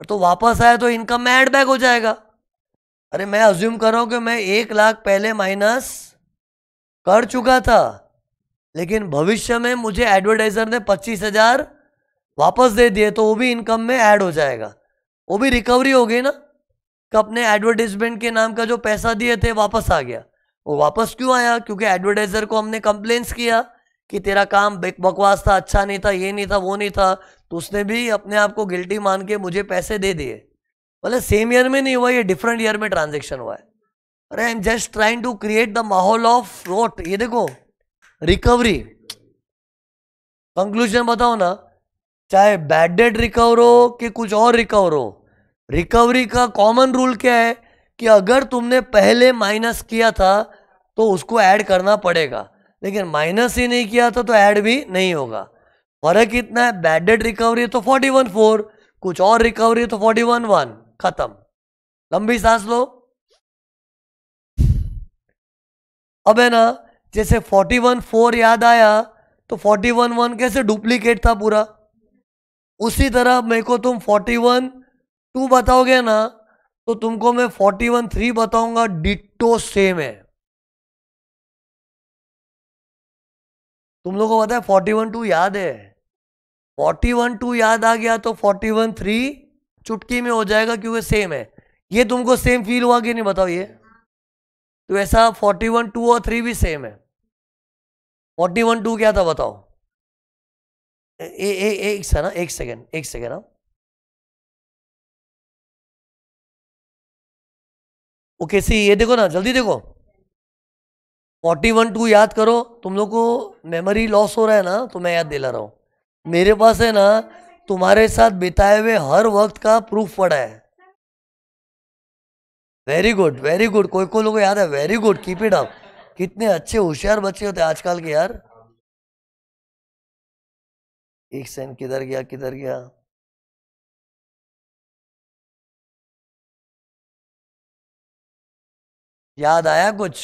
तो वापस आया तो इनकम में एड बैक हो जाएगा अरे मैं अज्यूम कर रहा हूँ कि मैं एक लाख पहले माइनस कर चुका था लेकिन भविष्य में मुझे एडवर्टाइजर ने पच्चीस हजार वापस दे दिए तो वो भी इनकम में ऐड हो जाएगा वो भी रिकवरी हो गई ना कि अपने एडवर्टाइजमेंट के नाम का जो पैसा दिए थे वापस आ गया वो वापस क्यों आया क्योंकि एडवर्टाइजर को हमने कंप्लेन्स किया कि तेरा काम बकवास था अच्छा नहीं था ये नहीं था वो नहीं था तो उसने भी अपने आप को गिल्टी मान के मुझे पैसे दे दिए मतलब सेम ईयर में नहीं हुआ ये डिफरेंट ईयर में ट्रांजेक्शन हुआ है अरे I am just trying to create the माहौल ऑफ फ्रोट ये देखो रिकवरी कंक्लूजन बताओ ना चाहे बैड डेट रिकवर हो कि कुछ और रिकवर हो रिकवरी का कॉमन रूल क्या है कि अगर तुमने पहले माइनस किया था तो उसको ऐड करना पड़ेगा लेकिन माइनस ही नहीं किया था तो ऐड भी नहीं होगा फर्क इतना है बैड डेट रिकवरी तो फोर्टी वन फोर कुछ और रिकवरी तो फोर्टी वन वन खत्म लंबी सांस लो अब है ना जैसे फोर्टी वन फोर याद आया तो फोर्टी वन वन कैसे डुप्लीकेट था पूरा उसी तरह मेरे को तुम फोर्टी वन टू बताओगे ना तो तुमको मैं फोर्टी वन थ्री बताऊंगा डिटो सेम है तुम लोगों को बताया फोर्टी वन टू याद है फोर्टी वन टू याद आ गया तो फोर्टी वन थ्री चुटकी में हो जाएगा क्योंकि सेम है ये तुमको सेम फील हुआ कि नहीं बताओ ये तो वैसा फोर्टी वन टू और थ्री भी सेम है फोर्टी वन टू क्या था बताओ ए, ए, एक ना एक सेकेंड एक सेकेंड हाँ ओके सी ये देखो ना जल्दी देखो फोर्टी वन टू याद करो तुम लोग को मेमोरी लॉस हो रहा है ना तो मैं याद दिला रहा हूँ मेरे पास है ना तुम्हारे साथ बिताए हुए हर वक्त का प्रूफ पड़ा है वेरी गुड वेरी गुड कोई कोई लोगों को याद है very good keep it up कितने अच्छे होशियार बच्चे होते हैं आजकल के यार एक सेन किधर गया किधर गया याद आया कुछ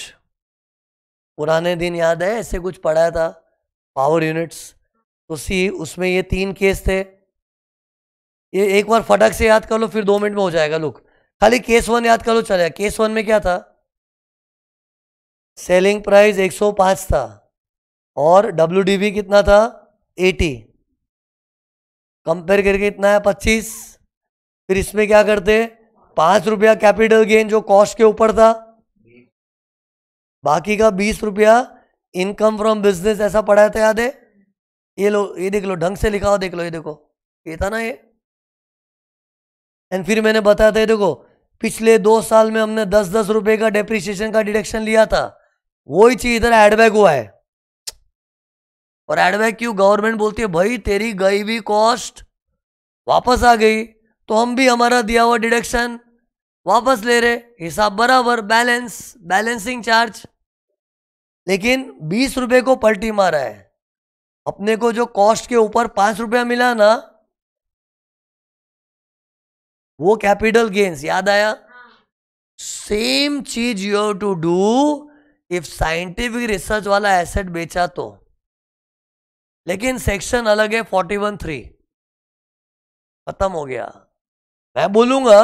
पुराने दिन याद है ऐसे कुछ पढ़ाया था पावर यूनिट्स तो सी उसमें ये तीन केस थे ये एक बार फटक से याद कर लो फिर दो मिनट में हो जाएगा लुक खाली केस वन याद करो चले केस वन में क्या था सेलिंग प्राइस 105 था और डब्ल्यू कितना था 80 कंपेयर करके इतना है 25 फिर इसमें क्या करते पांच रुपया कैपिटल गेन जो कॉस्ट के ऊपर था बाकी का बीस रुपया इनकम फ्रॉम बिजनेस ऐसा पढ़ाया था तो याद है ये लो ये देख लो ढंग से लिखा हो देख लो ये देखो ये था ना ये एंड फिर मैंने बताया था देखो पिछले दो साल में हमने दस दस रुपए का डेप्रिसिएशन का डिडक्शन लिया था वही चीज इधर एडबैक हुआ है और एडबैक क्यों गवर्नमेंट बोलती है भाई तेरी गई भी कॉस्ट वापस आ गई तो हम भी हमारा दिया हुआ डिडक्शन वापस ले रहे हिसाब बराबर बैलेंस बैलेंसिंग चार्ज लेकिन बीस रुपए को पलटी मारा है अपने को जो कॉस्ट के ऊपर पांच रुपया मिला ना वो कैपिटल गेन्स याद आया सेम हाँ। चीज you have to do if scientific research वाला एसेट बेचा तो लेकिन सेक्शन अलग है फोर्टी वन थ्री खत्म हो गया मैं बोलूंगा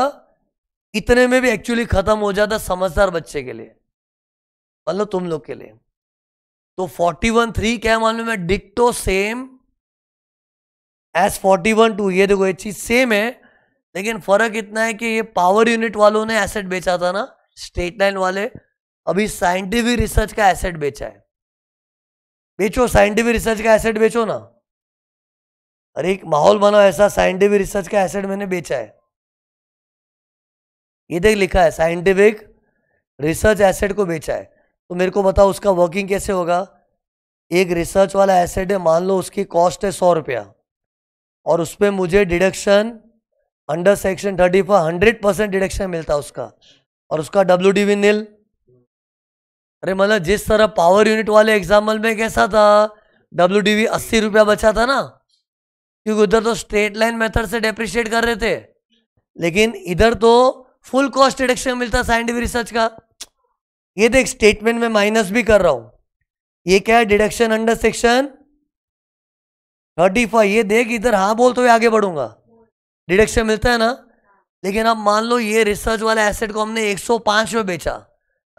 इतने में भी एक्चुअली खत्म हो जाता समझदार बच्चे के लिए मतलब तुम लोग के लिए तो फोर्टी वन थ्री क्या मालूम है डिक्टो same as forty one two ये देखो ये चीज सेम है लेकिन फर्क इतना है कि ये पावर यूनिट वालों ने एसेट बेचा था ना स्टेट लाइन वाले अभी साइंटिफिक रिसर्च का एसेट बेचा है बेचो साइंटिफिक रिसर्च का एसेट बेचो ना अरे एक माहौल बनाओ ऐसा साइंटिफिक रिसर्च का एसेट मैंने बेचा है ये देख लिखा है साइंटिफिक रिसर्च एसेट को बेचा है तो मेरे को बताओ उसका वर्किंग कैसे होगा एक रिसर्च वाला एसेट है मान लो उसकी कॉस्ट है सौ रुपया और उस पर मुझे deduction under section thirty four hundred percent deduction मिलता है उसका और उसका डब्ल्यू डी भी नील अरे मतलब जिस तरह पावर यूनिट वाले एग्जाम्पल में कैसा था डब्ल्यू डी भी अस्सी रुपया बचा था ना क्योंकि उधर तो स्ट्रेट लाइन मेथड से डेप्रिशिएट कर रहे थे लेकिन इधर तो फुल कॉस्ट डिडक्शन मिलता साइंटिफिक रिसर्च का ये देख स्टेटमेंट में माइनस भी कर रहा हूं ये क्या है deduction under section thirty five ये देख इधर हाँ बोल तो आगे बढ़ूंगा डिडक्शन मिलता है ना लेकिन अब मान लो ये रिसर्च वाला एसेट को हमने 105 में बेचा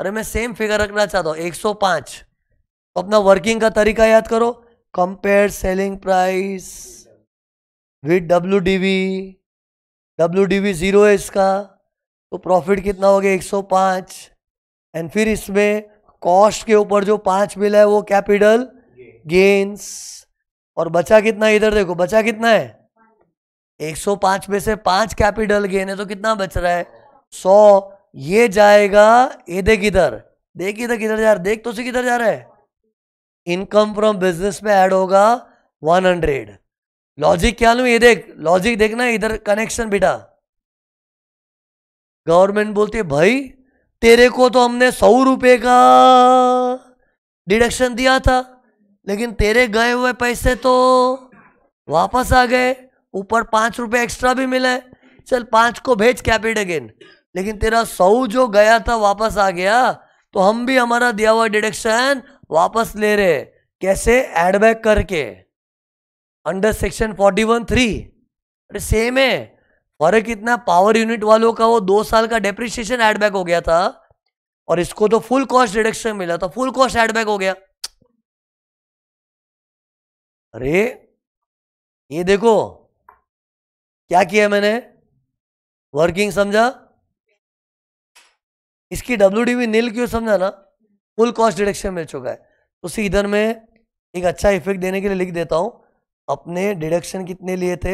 अरे मैं सेम फिगर रखना चाहता हूँ 105 तो अपना वर्किंग का तरीका याद करो compare selling price with W D V W D V zero है इसका तो प्रॉफिट कितना हो गया एक एंड फिर इसमें कॉस्ट के ऊपर जो पाँच मिला है वो कैपिटल गेन्स और बचा कितना इधर देखो बचा कितना है 105 में से पांच कैपिटल गेन है तो कितना बच रहा है सौ ये जाएगा ये देख इधर देख इधर किधर जा रहा देख तो किधर जा रहा है इनकम फ्रॉम बिजनेस में ऐड होगा 100 लॉजिक क्या लू ये देख लॉजिक देखना इधर कनेक्शन बेटा गवर्नमेंट बोलती है भाई तेरे को तो हमने सौ रुपये का डिडक्शन दिया था लेकिन तेरे गए हुए पैसे तो वापस आ गए ऊपर पांच रुपए एक्स्ट्रा भी है चल पांच को भेज कैपिट अगेन लेकिन तेरा सौ जो गया था वापस आ गया तो हम भी हमारा दिया हुआ डिडक्शन वापस ले रहे कैसे एड बैक करके under section forty one three अरे सेम है फर्क इतना पावर यूनिट वालों का वो दो साल का डेप्रिशिएशन एड बैक हो गया था और इसको तो फुल कॉस्ट डिडक्शन मिला था फुल कॉस्ट एड बैक हो गया अरे ये देखो क्या किया मैंने वर्किंग समझा इसकी डब्ल्यू डी नील क्यों समझा ना फुल कॉस्ट डिडक्शन मिल चुका है तो उसी इधर में एक अच्छा इफेक्ट देने के लिए लिख देता हूँ अपने डिडक्शन कितने लिए थे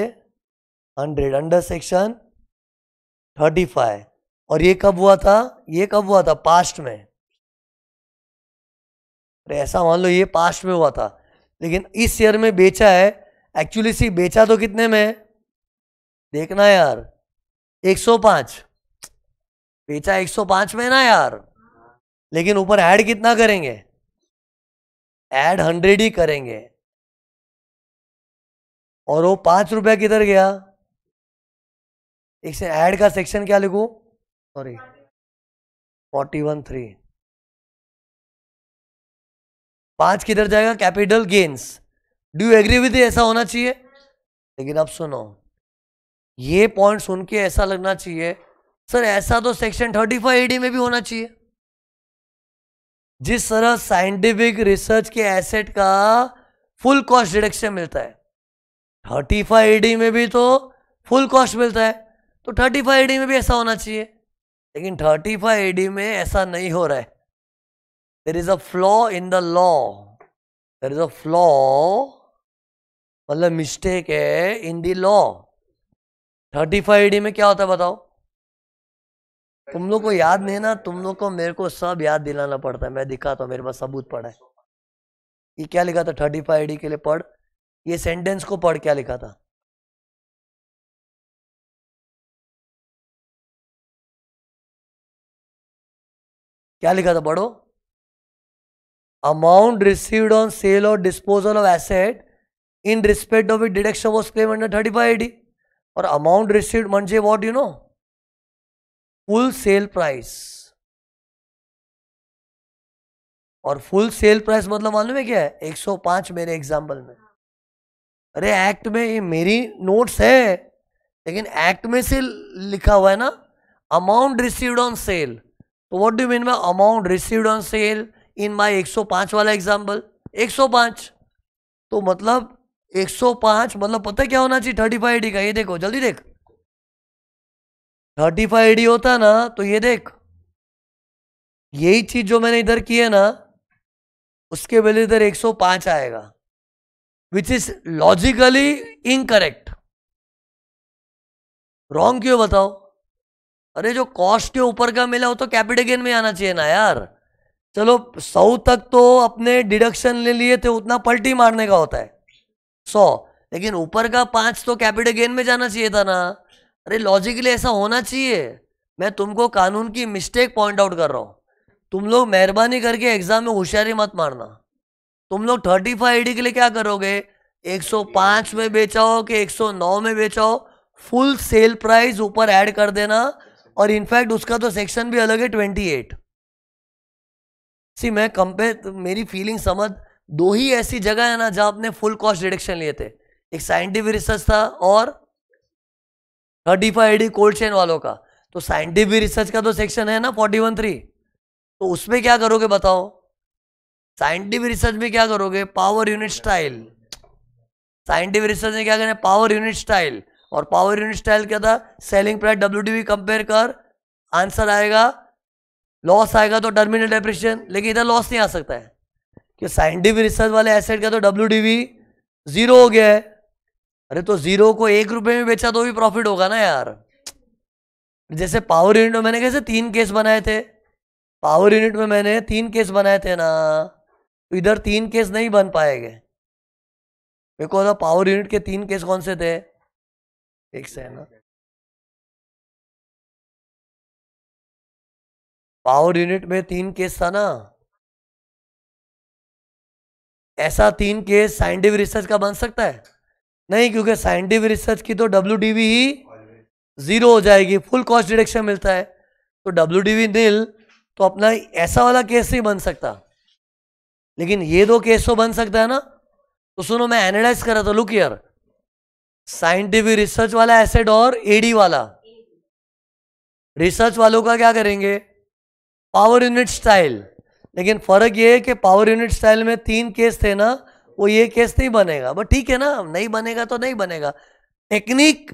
hundred under section thirty five और ये कब हुआ था ये कब हुआ था पास्ट में अरे ऐसा मान लो ये पास्ट में हुआ था लेकिन इस ईयर में बेचा है एक्चुअली सी बेचा तो कितने में है देखना यार 105 बेचा 105 में ना यार लेकिन ऊपर ऐड कितना करेंगे ऐड हंड्रेड ही करेंगे और वो पांच रुपया किधर गया एक से ऐड का सेक्शन क्या लिखू सॉरी फोर्टी वन थ्री पांच किधर जाएगा capital gains do agree with ऐसा होना चाहिए लेकिन अब सुनो ये पॉइंट सुन के ऐसा लगना चाहिए सर ऐसा तो सेक्शन थर्टी फाइव एडी में भी होना चाहिए जिस तरह साइंटिफिक रिसर्च के एसेट का फुल कॉस्ट डिडक्शन मिलता है थर्टी फाइव एडी में भी तो फुल कॉस्ट मिलता है तो थर्टी फाइव एडी में भी ऐसा होना चाहिए लेकिन थर्टी फाइव एडी में ऐसा नहीं हो रहा है there is a flaw in the law there is a flaw मतलब मिस्टेक है in the law thirty five D में क्या होता है बताओ तुम लोग को याद नहीं ना तुम लोग को मेरे को सब याद दिलाना पड़ता है मैं दिखाता हूँ मेरे पास सबूत पड़ा है ये क्या लिखा था थर्टी फाइव डी के लिए पढ़ ये सेंटेंस को पढ़ क्या लिखा था क्या लिखा था पढ़ो अमाउंट रिसीव्ड ऑन सेल और disposal of asset in respect of it deduction was claim under thirty five D और अमाउंट रिसिव्ड मे what you know full sale price और फुल सेल प्राइस मतलब मालूम है क्या है 105 मेरे एग्जाम्पल में अरे एक्ट में ये मेरी नोट्स है लेकिन एक्ट में से लिखा हुआ है ना अमाउंट रिसीव्ड ऑन सेल तो what do mean by amount received on sale in my 105 वाला एग्जांपल 105 तो मतलब 105 मतलब पता क्या होना चाहिए थर्टी फाइव डी का ये देखो जल्दी देख थर्टी फाइव डी होता ना तो ये देख यही चीज जो मैंने इधर की है ना उसके बेले इधर 105 आएगा which is logically incorrect wrong क्यों बताओ अरे जो कॉस्ट के ऊपर का मिला हो तो कैपिटल गेन में आना चाहिए ना यार चलो सौ तक तो अपने डिडक्शन ले लिए थे उतना पलटी मारने का होता है सौ लेकिन ऊपर का पांच तो कैपिटल गेन में जाना चाहिए था ना अरे लॉजिकली ऐसा होना चाहिए मैं तुमको कानून की मिस्टेक पॉइंट आउट कर रहा हूँ तुम लोग मेहरबानी करके एग्जाम में होशियारी मत मारना तुम लोग थर्टी फाइव डी के लिए क्या करोगे 105 में बेचाओ कि 109 में बेचाओ फुल सेल प्राइस ऊपर ऐड कर देना और इनफैक्ट उसका तो सेक्शन भी अलग है 28 सी मैं कंपेयर मेरी फीलिंग समझ दो ही ऐसी जगह है ना जहां आपने फुल कॉस्ट डिडक्शन लिए थे एक साइंटिफिक रिसर्च था और thirty five D cold chain वालों का तो साइंटिफिक रिसर्च का तो सेक्शन है ना फोर्टी वन थ्री तो उसमें क्या करोगे बताओ साइंटिफिक रिसर्च में क्या करोगे power unit style scientific research में क्या करें पावर यूनिट स्टाइल और पावर यूनिट स्टाइल क्या था सेलिंग प्राइस डब्ल्यू कंपेयर कर आंसर आएगा लॉस आएगा तो टर्मिनल डेप्रेशन लेकिन इधर लॉस नहीं आ सकता है कि साइंटिफिक रिसर्च वाले एसेट का तो डब्ल्यू जीरो हो गया है अरे तो जीरो को एक रुपए में बेचा तो भी प्रॉफिट होगा ना यार जैसे पावर यूनिट में मैंने कैसे तीन केस बनाए थे पावर यूनिट में मैंने तीन केस बनाए थे ना तो इधर तीन केस नहीं बन गए देखो तो पावर यूनिट के तीन केस कौन से थे एक से ना पावर यूनिट में तीन केस था ना ऐसा तीन केस साइंटिफिक रिसर्च का बन सकता है नहीं क्योंकि साइंटिफिक रिसर्च की तो डब्ल्यू ही जीरो हो जाएगी फुल कॉस्ट डिडक्शन मिलता है तो डब्ल्यू डी नील तो अपना ऐसा वाला केस नहीं बन सकता लेकिन ये दो केस तो बन सकता है ना तो सुनो मैं एनालाइज कर रहा था लुक यार साइंटिफिक रिसर्च वाला एसेड और एडी वाला रिसर्च वालों का क्या करेंगे पावर यूनिट स्टाइल लेकिन फ़र्क ये है कि पावर यूनिट स्टाइल में तीन केस थे ना वो ये केस नहीं बनेगा बट ठीक है ना नहीं बनेगा तो नहीं बनेगा technique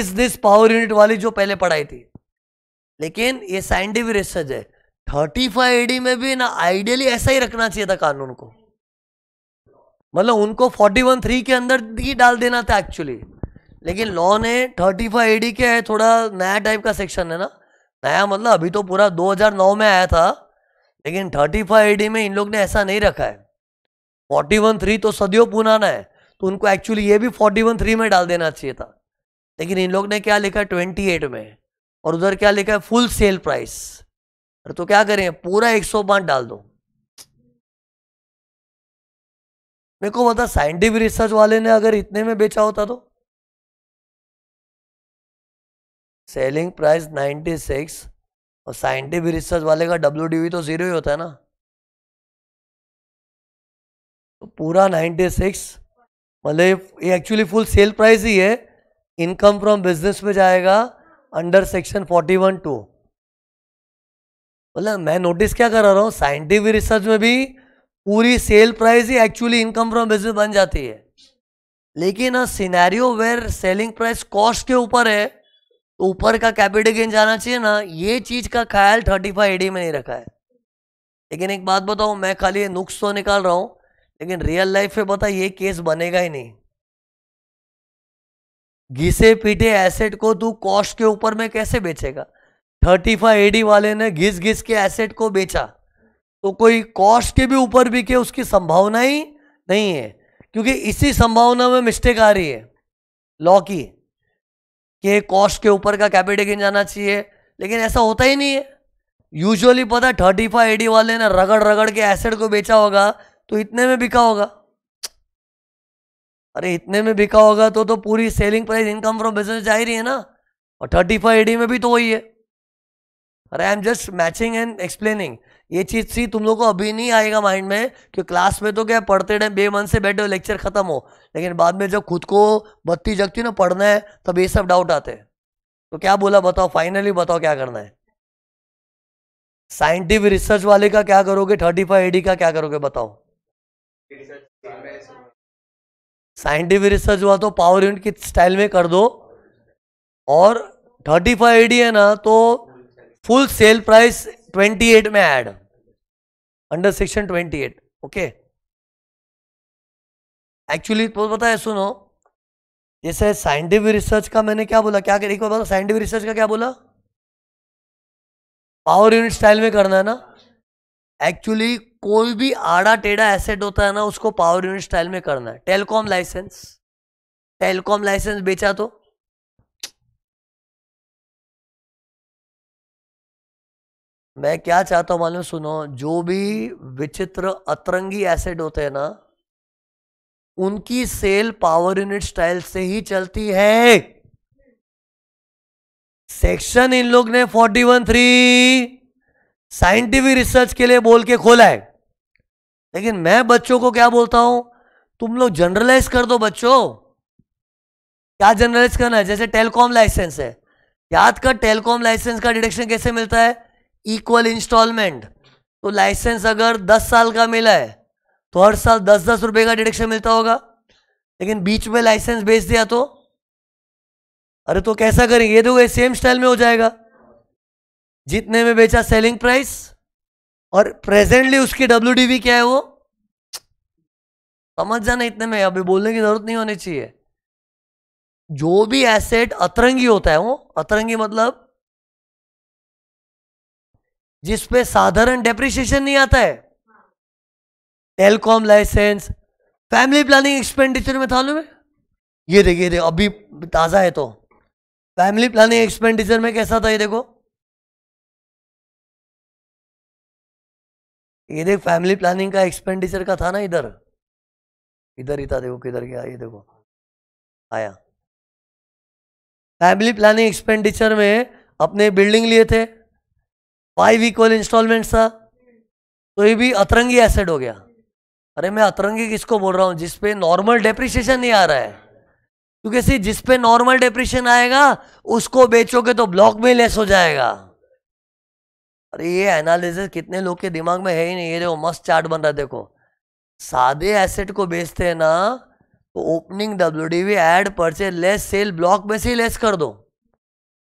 is this power unit वाली जो पहले पढ़ाई थी लेकिन ये साइंटिफिक रिसर्च है थर्टी फाइव एडी में भी ना आइडियली ऐसा ही रखना चाहिए था कानून को मतलब उनको फोर्टी वन थ्री के अंदर ही डाल देना था एक्चुअली लेकिन लॉ ने थर्टी फाइव एडी के थोड़ा नया टाइप का सेक्शन है ना नया मतलब अभी तो पूरा 2009 में आया था लेकिन थर्टी फाइव एडी में इन लोग ने ऐसा नहीं रखा है फोर्टी वन थ्री तो सदियों पुराना है तो उनको एक्चुअली ये भी फोर्टी वन थ्री में डाल देना चाहिए था लेकिन इन लोग ने क्या लिखा है ट्वेंटी एट में और उधर क्या लिखा है फुल सेल प्राइस तो क्या करें पूरा एक सौ पांच डाल दो मेरे को बता साइंटिफिक रिसर्च वाले ने अगर इतने में बेचा होता तो सेलिंग प्राइस नाइन्टी सिक्स और साइंटिफिक रिसर्च वाले का डब्ल्यू तो जीरो ही होता है ना तो पूरा नाइन्टी सिक्स मतलब ये एक्चुअली फुल सेल प्राइस ही है इनकम फ्रॉम बिजनेस में जाएगा under section forty one two मतलब मैं नोटिस क्या कर रहा हूँ साइंटिफिक रिसर्च में भी पूरी सेल प्राइस ही एक्चुअली इनकम फ्रॉम बिजनेस बन जाती है लेकिन scenario where selling price cost के ऊपर है तो ऊपर का कैपिटल गेन जाना चाहिए ना ये चीज का ख्याल थर्टी फाइव एडी में नहीं रखा है लेकिन एक बात बताओ मैं खाली ये नुक्स तो निकाल रहा हूं लेकिन रियल लाइफ में बता ये केस बनेगा ही नहीं घिसे पीटे एसेट को तू कॉस्ट के ऊपर में कैसे बेचेगा थर्टी फाइव एडी वाले ने घिस घिस के एसेट को बेचा तो कोई कॉस्ट के भी ऊपर भी के उसकी संभावना ही नहीं है क्योंकि इसी संभावना में मिस्टेक आ रही है लॉ की कि कॉस्ट के ऊपर का कैपिटल गेन जाना चाहिए लेकिन ऐसा होता ही नहीं है यूजुअली पता थर्टी फाइव एडी वाले ने रगड़ रगड़ के एसेट को बेचा होगा तो इतने में बिका होगा अरे इतने में बिका होगा तो तो पूरी selling price income from business जा ही रही है ना और थर्टी फाइव एडी में भी तो वही है अरे I am just matching and explaining ये चीज़ सी तुम लोग को अभी नहीं आएगा माइंड में कि क्लास में तो क्या पढ़ते टाइम बेमन से बैठे हो लेक्चर ख़त्म हो लेकिन बाद में जब खुद को बत्ती जगती ना पढ़ना है तब ये सब डाउट आते हैं तो क्या बोला बताओ फाइनली बताओ क्या करना है साइंटिफिक रिसर्च वाले का क्या करोगे थर्टी फाइव एडी का क्या करोगे बताओ साइंटिफिक रिसर्च हुआ तो पावर यूनिट की स्टाइल में कर दो और थर्टी फाइव एडी है ना तो फुल सेल प्राइस 28 में add under section 28 okay actually तो पता है सुनो जैसे साइंटिफिक रिसर्च का मैंने क्या बोला क्या एक बार साइंटिफिक रिसर्च का क्या बोला पावर यूनिट स्टाइल में करना है ना एक्चुअली कोई भी आड़ा टेढ़ा एसेट होता है ना उसको पावर यूनिट स्टाइल में करना है टेलीकॉम लाइसेंस टेलीकॉम लाइसेंस बेचा तो मैं क्या चाहता हूं मालूम सुनो जो भी विचित्र अतरंगी एसिड होते हैं ना उनकी सेल पावर यूनिट स्टाइल से ही चलती है सेक्शन इन लोग ने forty one three scientific research के लिए बोल के खोला है लेकिन मैं बच्चों को क्या बोलता हूं तुम लोग जनरलाइज कर दो बच्चों क्या जनरलाइज करना है जैसे टेलीकॉम लाइसेंस है याद कर टेलीकॉम लाइसेंस का डिडक्शन कैसे मिलता है इक्वल इंस्टॉलमेंट तो लाइसेंस अगर दस साल का मिला है तो हर साल दस दस रुपए का डिडक्शन मिलता होगा लेकिन बीच में लाइसेंस बेच दिया तो अरे तो कैसा करेंगे ये देखो सेम स्टाइल में हो जाएगा जितने में बेचा सेलिंग प्राइस और प्रेजेंटली उसकी डब्ल्यू क्या है वो समझ जाना इतने में अभी बोलने की जरूरत नहीं होनी चाहिए जो भी एसेट अतरंगी होता है वो अतरंगी मतलब जिसपे साधारण डेप्रिशिएशन नहीं आता है telecom license family planning expenditure में था में ये देखिए ये देखो अभी ताज़ा है तो फैमिली प्लानिंग एक्सपेंडिचर में कैसा था ये देखो ये देख फैमिली प्लानिंग का एक्सपेंडिचर का था ना इधर इधर ही था देखो किधर गया ये देखो आया फैमिली प्लानिंग एक्सपेंडिचर में अपने बिल्डिंग लिए थे फाइव इक्वल इंस्टॉलमेंट था तो ये भी अतरंगी एसेट हो गया अरे मैं अतरंगी किसको बोल रहा हूँ जिसपे नॉर्मल डेप्रिसिएशन नहीं आ रहा है क्योंकि सी जिसपे नॉर्मल डेप्रिसिएशन आएगा उसको बेचोगे तो ब्लॉक में लेस हो जाएगा अरे ये एनालिसिस कितने लोग के दिमाग में है ही नहीं ये देखो मस्त चार्ट बन रहा है देखो सादे एसेट को बेचते हैं ना तो opening W D V add purchase less sale block में से लेस कर दो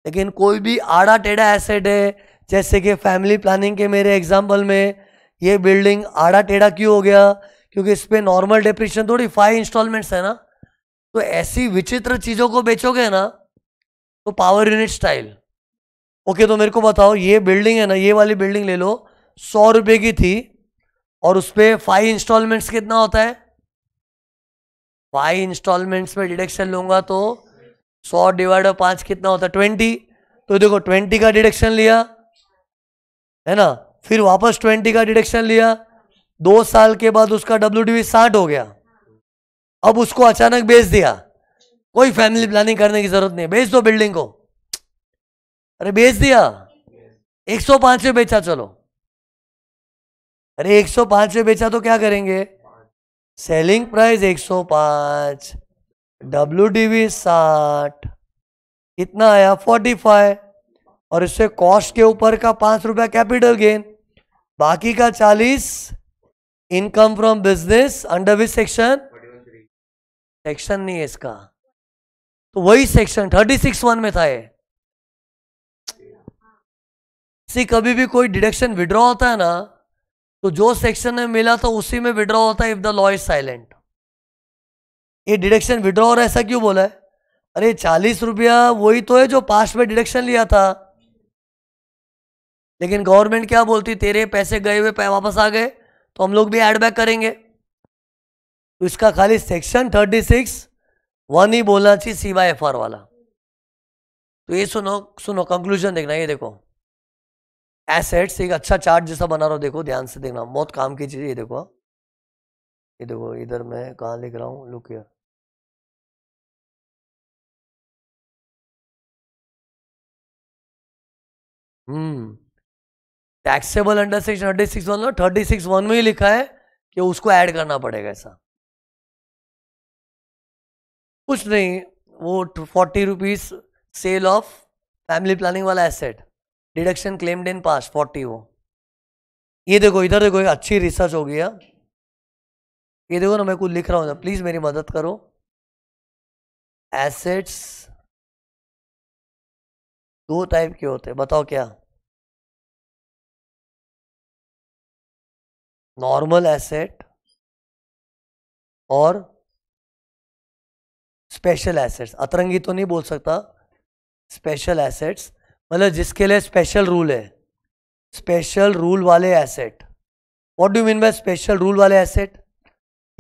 लेकिन कोई भी आड़ा टेढ़ा एसेट है जैसे कि फैमिली प्लानिंग के मेरे एग्जाम्पल में ये बिल्डिंग आड़ा टेढ़ा क्यों हो गया क्योंकि इस पर नॉर्मल डेप्रिशन थोड़ी फाइव इंस्टॉलमेंट्स है ना तो ऐसी विचित्र चीज़ों को बेचोगे ना तो पावर यूनिट स्टाइल ओके तो मेरे को बताओ ये बिल्डिंग है ना ये वाली बिल्डिंग ले लो सौ रुपये की थी और उस पर फाइव इंस्टॉलमेंट्स कितना होता है फाइव इंस्टॉलमेंट्स में डिडक्शन लूंगा तो सौ डिवाइड बाई पाँच कितना होता है ट्वेंटी तो देखो ट्वेंटी का डिडक्शन लिया है ना फिर वापस ट्वेंटी का डिडक्शन लिया दो साल के बाद उसका डब्ल्यू डी साठ हो गया अब उसको अचानक बेच दिया कोई फैमिली प्लानिंग करने की जरूरत नहीं बेच दो बिल्डिंग को अरे बेच दिया एक सौ पांच में बेचा चलो अरे एक सौ पांच में बेचा तो क्या करेंगे सेलिंग प्राइस एक सौ पांच डब्ल्यू डी साठ कितना आया फोर्टी फाइव और इससे कॉस्ट के ऊपर का पांच रुपया कैपिटल गेन बाकी का चालीस income from business under which section section नहीं है इसका तो वही सेक्शन थर्टी सिक्स वन में था ये सी कभी भी कोई डिडक्शन विड्रॉ होता है ना तो जो सेक्शन में मिला तो उसी में विड्रॉ होता है if the law is silent ये डिडक्शन विड्रॉ और ऐसा क्यों बोला है अरे चालीस रुपया वही तो है जो पास्ट में डिडक्शन लिया था लेकिन गवर्नमेंट क्या बोलती तेरे पैसे गए हुए वापस आ गए तो हम लोग भी एड बैक करेंगे तो इसका खाली सेक्शन थर्टी सिक्स वन ही बोलना चाहिए सी वाई एफ आर वाला तो ये सुनो सुनो कंक्लूजन देखना ये देखो एसेट्स एक अच्छा चार्ट जैसा बना रहा देखो ध्यान से देखना बहुत काम की चीज़ ये देखो ये देखो इधर मैं कहाँ लिख रहा हूँ लुक यार hmm taxable under section thirty six one thirty six one में ही लिखा है कि उसको ऐड करना पड़ेगा ऐसा कुछ नहीं वो forty rupees sale of family planning वाला एसेट डिडक्शन क्लेम्ड इन पास फोर्टी वो ये देखो इधर देखो एक अच्छी रिसर्च हो गया ये देखो ना मैं कुछ लिख रहा हूँ प्लीज मेरी मदद करो एसेट्स दो टाइप के होते बताओ क्या नॉर्मल एसेट और स्पेशल एसेट्स अतरंगी तो नहीं बोल सकता स्पेशल एसेट्स मतलब जिसके लिए स्पेशल रूल है स्पेशल रूल वाले asset what do mean by special rule वाले एसेट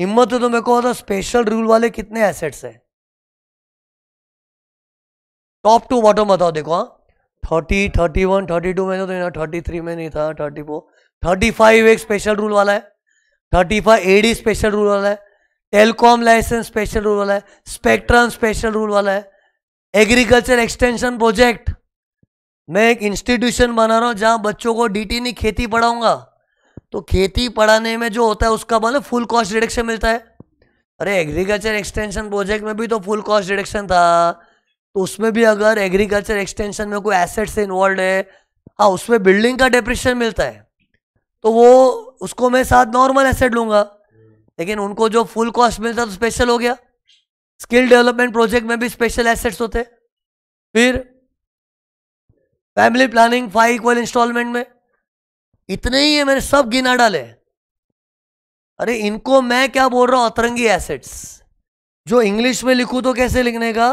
हिम्मत तो मेरे को होता स्पेशल रूल वाले कितने एसेट्स है टॉप टू बॉटम बताओ देखो हाँ thirty thirty one thirty two में तो थर्टी थ्री में नहीं था थर्टी फोर थर्टी फाइव एक स्पेशल रूल वाला है thirty five AD special rule वाला है टेलीकॉम लाइसेंस स्पेशल रूल वाला है स्पेक्ट्रम स्पेशल रूल वाला है एग्रीकल्चर एक्सटेंशन प्रोजेक्ट मैं एक इंस्टीट्यूशन बना रहा हूँ जहाँ बच्चों को टी नहीं खेती पढ़ाऊंगा तो खेती पढ़ाने में जो होता है उसका मतलब फुल कॉस्ट डिडक्शन मिलता है अरे एग्रीकल्चर एक्सटेंशन प्रोजेक्ट में भी तो फुल कॉस्ट डिडक्शन था तो उसमें भी अगर एग्रीकल्चर एक्सटेंशन में कोई एसेट्स इन्वॉल्व है हाँ उसमें बिल्डिंग का डिप्रेशन मिलता है तो वो उसको मैं साथ नॉर्मल एसेट लूंगा लेकिन उनको जो फुल कॉस्ट मिलता तो स्पेशल हो गया स्किल डेवलपमेंट प्रोजेक्ट में भी स्पेशल एसेट्स होते फिर family planning five equal installment में इतने ही है मैंने सब गिना डाले अरे इनको मैं क्या बोल रहा हूं अतरंगी एसेट्स जो इंग्लिश में लिखू तो कैसे लिखने का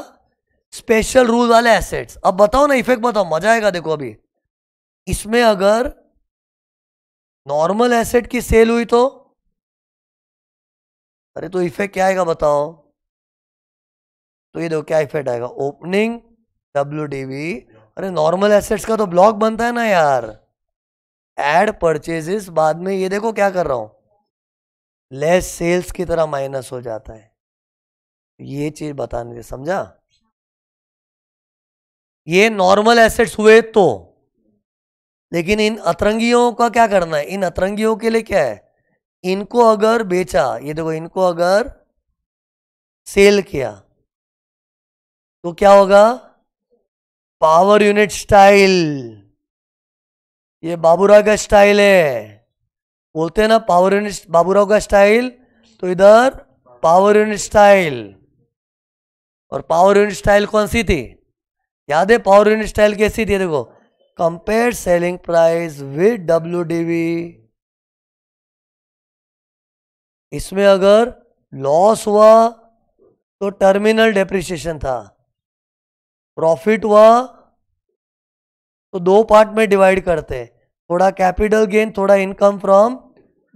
स्पेशल रूल वाले एसेट्स अब बताओ ना इफेक्ट बताओ मजा आएगा देखो अभी इसमें अगर नॉर्मल एसेट की सेल हुई तो अरे तो इफेक्ट क्या आएगा बताओ तो ये देखो क्या इफेक्ट आएगा ओपनिंग डब्ल्यू डीवी अरे नॉर्मल एसेट्स का तो ब्लॉक बनता है ना यार एड परचेजेस बाद में ये देखो क्या कर रहा हूं लेस सेल्स की तरह माइनस हो जाता है ये चीज बताने समझा ये नॉर्मल एसेट्स हुए तो लेकिन इन अतरंगियों का क्या करना है इन अतरंगियों के लिए क्या है इनको अगर बेचा ये देखो इनको अगर सेल किया तो क्या होगा पावर यूनिट स्टाइल ये बाबूराव का स्टाइल है बोलते हैं ना पावर यूनिट बाबूराव का स्टाइल तो इधर पावर यूनिट स्टाइल और पावर यूनिट स्टाइल कौन सी थी याद है पावर यूनिट स्टाइल कैसी थी देखो compare selling price with WDV. इसमें अगर लॉस हुआ तो टर्मिनल डेप्रिशिएशन था प्रॉफिट हुआ तो दो पार्ट में डिवाइड करते थोड़ा कैपिटल गेन थोड़ा इनकम फ्रॉम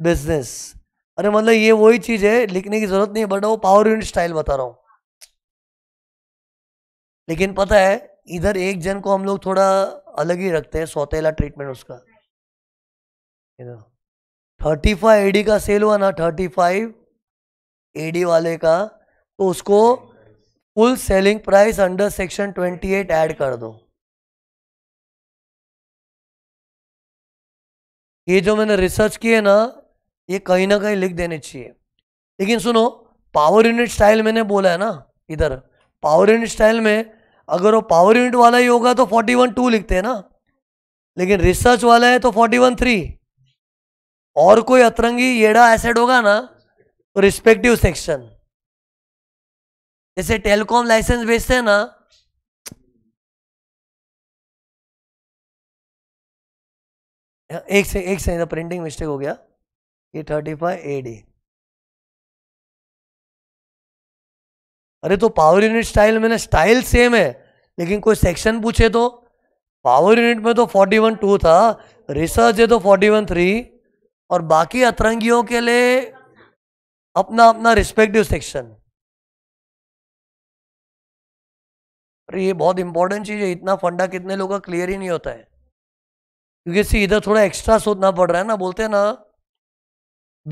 बिजनेस अरे मतलब ये वही चीज है लिखने की जरूरत नहीं है बट वो पावर यूनिट स्टाइल बता रहा हूं लेकिन पता है इधर एक जन को हम लोग थोड़ा अलग ही रखते हैं सौतेला ट्रीटमेंट उसका थर्टी फाइव एडी का सेल हुआ ना थर्टी फाइव एडी वाले का तो उसको full selling price under section twenty eight add कर दो ये जो मैंने रिसर्च किए ना ये कहीं ना कहीं लिख देने चाहिए लेकिन सुनो पावर यूनिट स्टाइल मैंने बोला है ना इधर पावर यूनिट स्टाइल में अगर वो पावर यूनिट वाला ही होगा तो फोर्टी वन टू लिखते हैं ना लेकिन रिसर्च वाला है तो फोर्टी वन थ्री और कोई अतरंगी येड़ा एसेड होगा ना तो रिस्पेक्टिव सेक्शन जैसे टेलीकॉम लाइसेंस बेचते हैं ना एक से एक से प्रिंटिंग मिस्टेक हो गया ये थर्टी फाइव ए डी अरे तो पावर यूनिट स्टाइल मैंने स्टाइल सेम है लेकिन कोई सेक्शन पूछे तो पावर यूनिट में तो फोर्टी वन टू था रिसर्च है तो फोर्टी वन थ्री और बाकी अतरंगियों के लिए अपना अपना रिस्पेक्टिव सेक्शन अरे ये बहुत इंपॉर्टेंट चीज़ है इतना फंडा कितने लोगों का क्लियर ही नहीं होता है क्योंकि सी इधर थोड़ा एक्स्ट्रा सोचना पड़ रहा है ना बोलते हैं ना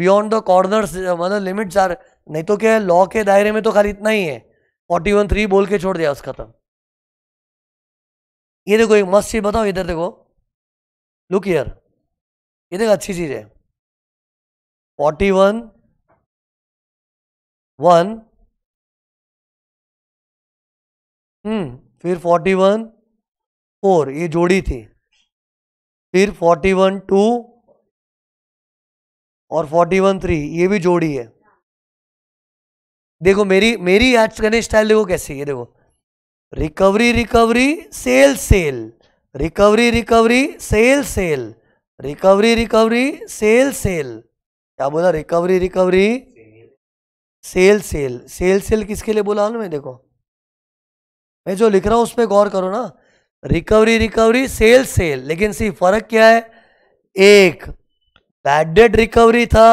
बियॉन्ड द कॉर्नर मतलब लिमिट्स आर नहीं तो क्या लॉ के दायरे में तो खाली इतना ही है फोर्टी वन थ्री बोल के छोड़ दिया उसका तब तो। ये देखो एक मस्त चीज बताओ इधर देखो लुक ईयर ये देखो अच्छी चीज है फोर्टी वन वन हम्म फिर फोर्टी वन फोर ये जोड़ी थी फिर फोर्टी वन टू और फोर्टी वन थ्री ये भी जोड़ी है देखो मेरी मेरी आज करने स्टाइल देखो कैसी है देखो recovery recovery sale sale recovery recovery sale sale recovery recovery sale sale क्या बोला recovery recovery sale sale sale sale किसके लिए बोला मैं देखो मैं जो लिख रहा हूँ उस पर गौर करो ना रिकवरी रिकवरी सेल सेल लेकिन सी फर्क क्या है एक बैड डेट रिकवरी था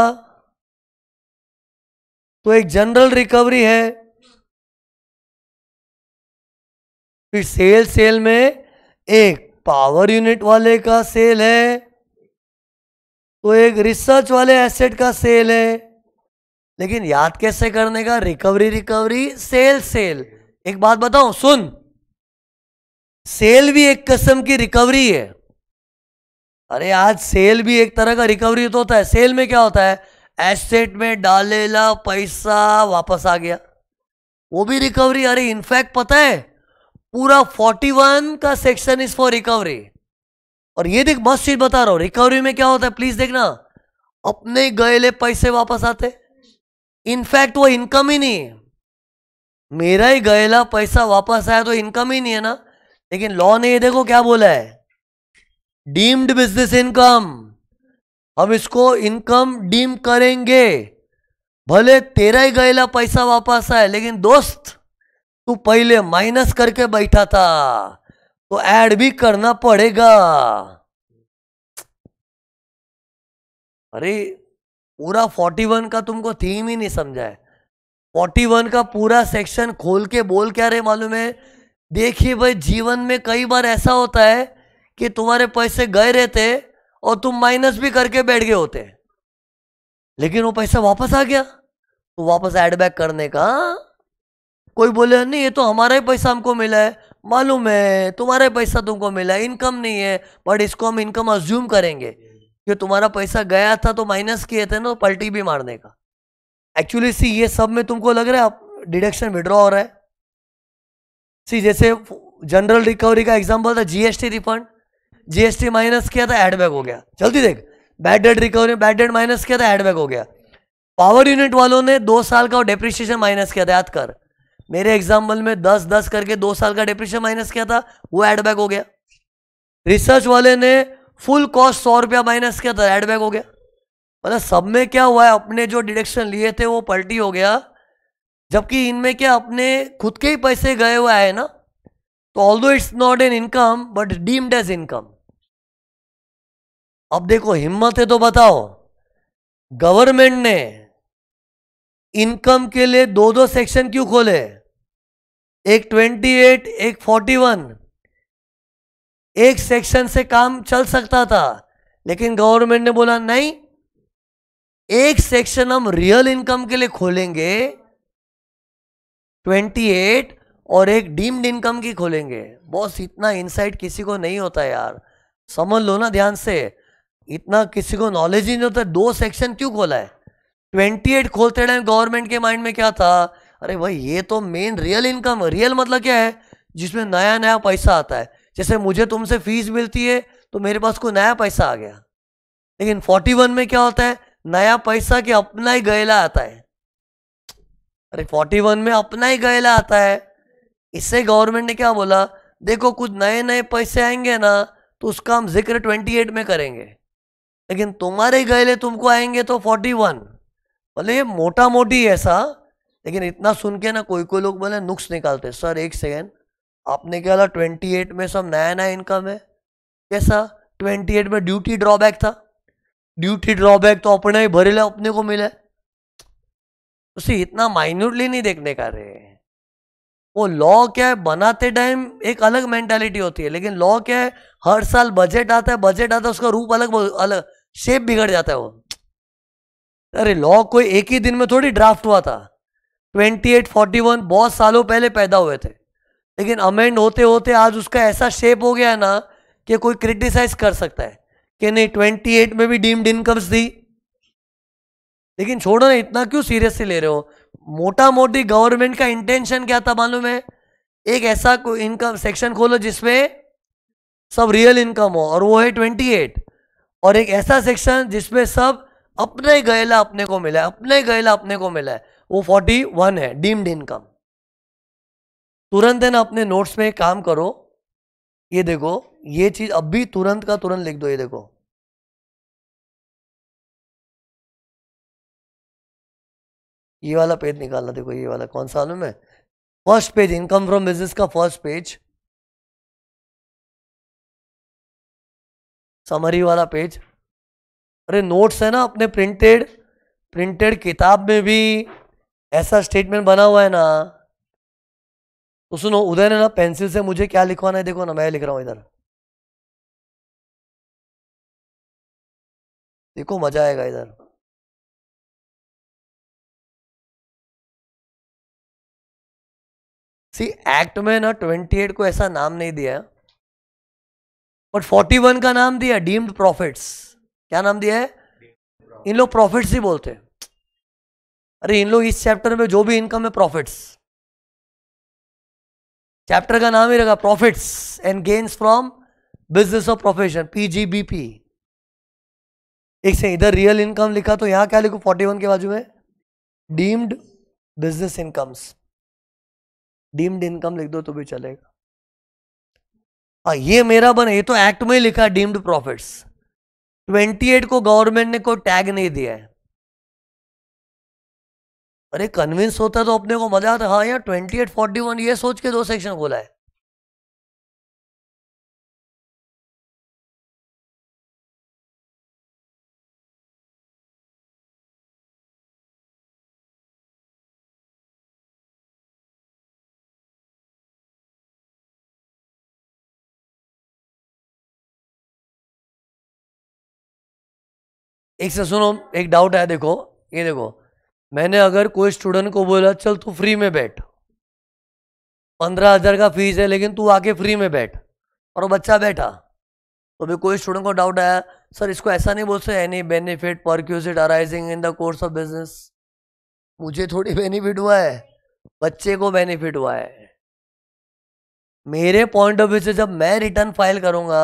तो एक जनरल रिकवरी है फिर सेल सेल में एक पावर यूनिट वाले का सेल है तो एक रिसर्च वाले एसेट का सेल है लेकिन याद कैसे करने का रिकवरी रिकवरी सेल सेल एक बात बताऊं सुन सेल भी एक किस्म की रिकवरी है अरे आज सेल भी एक तरह का रिकवरी तो होता है सेल में क्या होता है एसेट में डालेला पैसा वापस आ गया वो भी रिकवरी अरे इनफैक्ट पता है पूरा 41 का सेक्शन इज फॉर रिकवरी और ये देख मस्त चीज बता रहा हूं रिकवरी में क्या होता है प्लीज देखना अपने गएले पैसे वापस आते इनफैक्ट वो इनकम ही नहीं है मेरा ही गएला पैसा वापस आया तो इनकम ही नहीं है ना लेकिन लॉ ने ये देखो क्या बोला है डीम्ड बिजनेस इनकम हम इसको इनकम डीम करेंगे भले तेरा ही गયેला पैसा वापस आए लेकिन दोस्त तू पहले माइनस करके बैठा था तो ऐड भी करना पड़ेगा अरे पूरा फोर्टी वन का तुमको थीम ही नहीं समझा है वन का पूरा सेक्शन खोल के बोल क्या रहे मालूम है देखिए भाई जीवन में कई बार ऐसा होता है कि तुम्हारे पैसे गए रहते और तुम माइनस भी करके बैठ गए होते लेकिन वो पैसा वापस आ गया तो वापस एड बैक करने का कोई बोले नहीं ये तो हमारा ही पैसा हमको मिला है मालूम है तुम्हारा ही पैसा तुमको मिला है इनकम नहीं है बट इसको हम इनकम अज्यूम करेंगे कि तुम्हारा पैसा गया था तो माइनस किए थे ना पलटी भी मारने का एक्चुअली सी ये सब में तुमको लग रहा है डिडक्शन विड्रॉ हो रहा है सी जैसे जनरल रिकवरी का एग्जाम्पल था जीएसटी रिफंड जीएसटी माइनस किया था एड बैक हो गया जल्दी देख bad debt recovery bad debt minus किया था एड बैक हो गया पावर यूनिट वालों ने दो साल का डेप्रिशिएशन माइनस किया था याद कर मेरे एग्जाम्पल में दस दस करके दो साल का डेप्रिसिएशन माइनस किया था वो एड बैक हो गया रिसर्च वाले ने फुल कॉस्ट सौ रुपया माइनस किया था एड बैक हो गया मतलब सब में क्या हुआ है अपने जो डिडक्शन लिए थे वो पलटी हो गया जबकि इनमें क्या अपने खुद के ही पैसे गए हुए हैं ना तो all it's not an income but deemed as income अब देखो हिम्मत है तो बताओ गवर्नमेंट ने इनकम के लिए दो दो सेक्शन क्यों खोले एक 28 एक 41 एक सेक्शन से काम चल सकता था लेकिन गवर्नमेंट ने बोला नहीं एक सेक्शन हम रियल इनकम के लिए खोलेंगे 28 और एक डीम्ड इनकम की खोलेंगे बॉस इतना इनसाइट किसी को नहीं होता यार समझ लो ना ध्यान से इतना किसी को नॉलेज ही नहीं होता दो सेक्शन क्यों खोला है ट्वेंटी एट खोलते टाइम गवर्नमेंट के माइंड में क्या था अरे भाई ये तो मेन रियल इनकम रियल मतलब क्या है जिसमें नया नया पैसा आता है जैसे मुझे तुमसे फीस मिलती है तो मेरे पास कोई नया पैसा आ गया लेकिन फोर्टी वन में क्या होता है नया पैसा के अपना ही गैला आता है अरे फोर्टी वन में अपना ही गैला आता है इससे गवर्नमेंट ने क्या बोला देखो कुछ नए नए पैसे आएंगे ना तो उसका हम जिक्र ट्वेंटी एट में करेंगे लेकिन तुम्हारे गैले तुमको आएंगे तो फोर्टी वन बोले ये मोटा मोटी ऐसा लेकिन इतना सुन के ना कोई कोई लोग बोले नुक्स निकालते सर एक सेकेंड आपने क्या ट्वेंटी एट में सब नया नया इनकम है कैसा ट्वेंटी एट में ड्यूटी ड्रॉबैक था ड्यूटी ड्रॉबैक तो अपने ही ले अपने को मिला उसे इतना माइन्यूटली नहीं देखने का रहे वो लॉ क्या है बनाते टाइम एक अलग मेंटालिटी होती है लेकिन लॉ क्या है हर साल बजट आता है बजट आता है उसका रूप अलग अलग शेप बिगड़ जाता है वो अरे लॉ कोई एक ही दिन में थोड़ी ड्राफ्ट हुआ था 28, 41 बहुत सालों पहले पैदा हुए थे लेकिन अमेंड होते होते आज उसका ऐसा शेप हो गया ना कि कोई क्रिटिसाइज कर सकता है कि नहीं 28 में भी डीम्ड इनकम्स थी लेकिन छोड़ो ना इतना क्यों सीरियसली ले रहे हो मोटा मोटी गवर्नमेंट का इंटेंशन क्या था मालूम है एक ऐसा इनकम सेक्शन खोलो जिसमें सब रियल इनकम हो और वो है ट्वेंटी एट और एक ऐसा सेक्शन जिसमें सब अपने गैला अपने को मिला है अपने गैला अपने को मिला है वो फोर्टी वन है डीम्ड इनकम तुरंत है ना अपने नोट्स में काम करो ये देखो ये चीज अब भी तुरंत का तुरंत लिख दो ये देखो ये वाला पेज निकालना देखो ये वाला कौन सा आलू में first page income from business का फर्स्ट पेज समरी वाला पेज अरे नोट्स है ना अपने प्रिंटेड प्रिंटेड किताब में भी ऐसा स्टेटमेंट बना हुआ है ना तो सुनो उधर है ना पेंसिल से मुझे क्या लिखवाना है देखो ना मैं लिख रहा हूं इधर देखो मजा आएगा इधर सी एक्ट में ना ट्वेंटी एट को ऐसा नाम नहीं दिया है फोर्टी वन का नाम दिया डीम्ड प्रॉफिट्स क्या नाम दिया है इन लोग प्रॉफिट्स ही बोलते हैं अरे इन लोग इस चैप्टर में जो भी इनकम है प्रॉफिट्स चैप्टर का नाम ही रखा profits and gains from business of profession PGBP एक से इधर रियल इनकम लिखा तो यहां क्या लिखू फोर्टी वन के बाजू में deemed business incomes deemed income लिख दो तो भी चलेगा और हाँ, ये मेरा बना ये तो एक्ट में ही लिखा डीम्ड प्रॉफिट्स 28 को गवर्नमेंट ने कोई टैग नहीं दिया है अरे कन्विंस होता तो अपने को मजा आता हाँ यार ट्वेंटी एट फोर्टी वन ये सोच के दो सेक्शन बोला है एक से सुनो एक डाउट है देखो ये देखो मैंने अगर कोई स्टूडेंट को बोला चल तू फ्री में बैठ पंद्रह हज़ार का फीस है लेकिन तू आके फ्री में बैठ और वो बच्चा बैठा तो भी कोई स्टूडेंट को डाउट आया सर इसको ऐसा नहीं बोलते any benefit perquisite arising in the course of business मुझे थोड़ी बेनिफिट हुआ है बच्चे को बेनिफिट हुआ है मेरे पॉइंट ऑफ व्यू से जब मैं रिटर्न फाइल करूंगा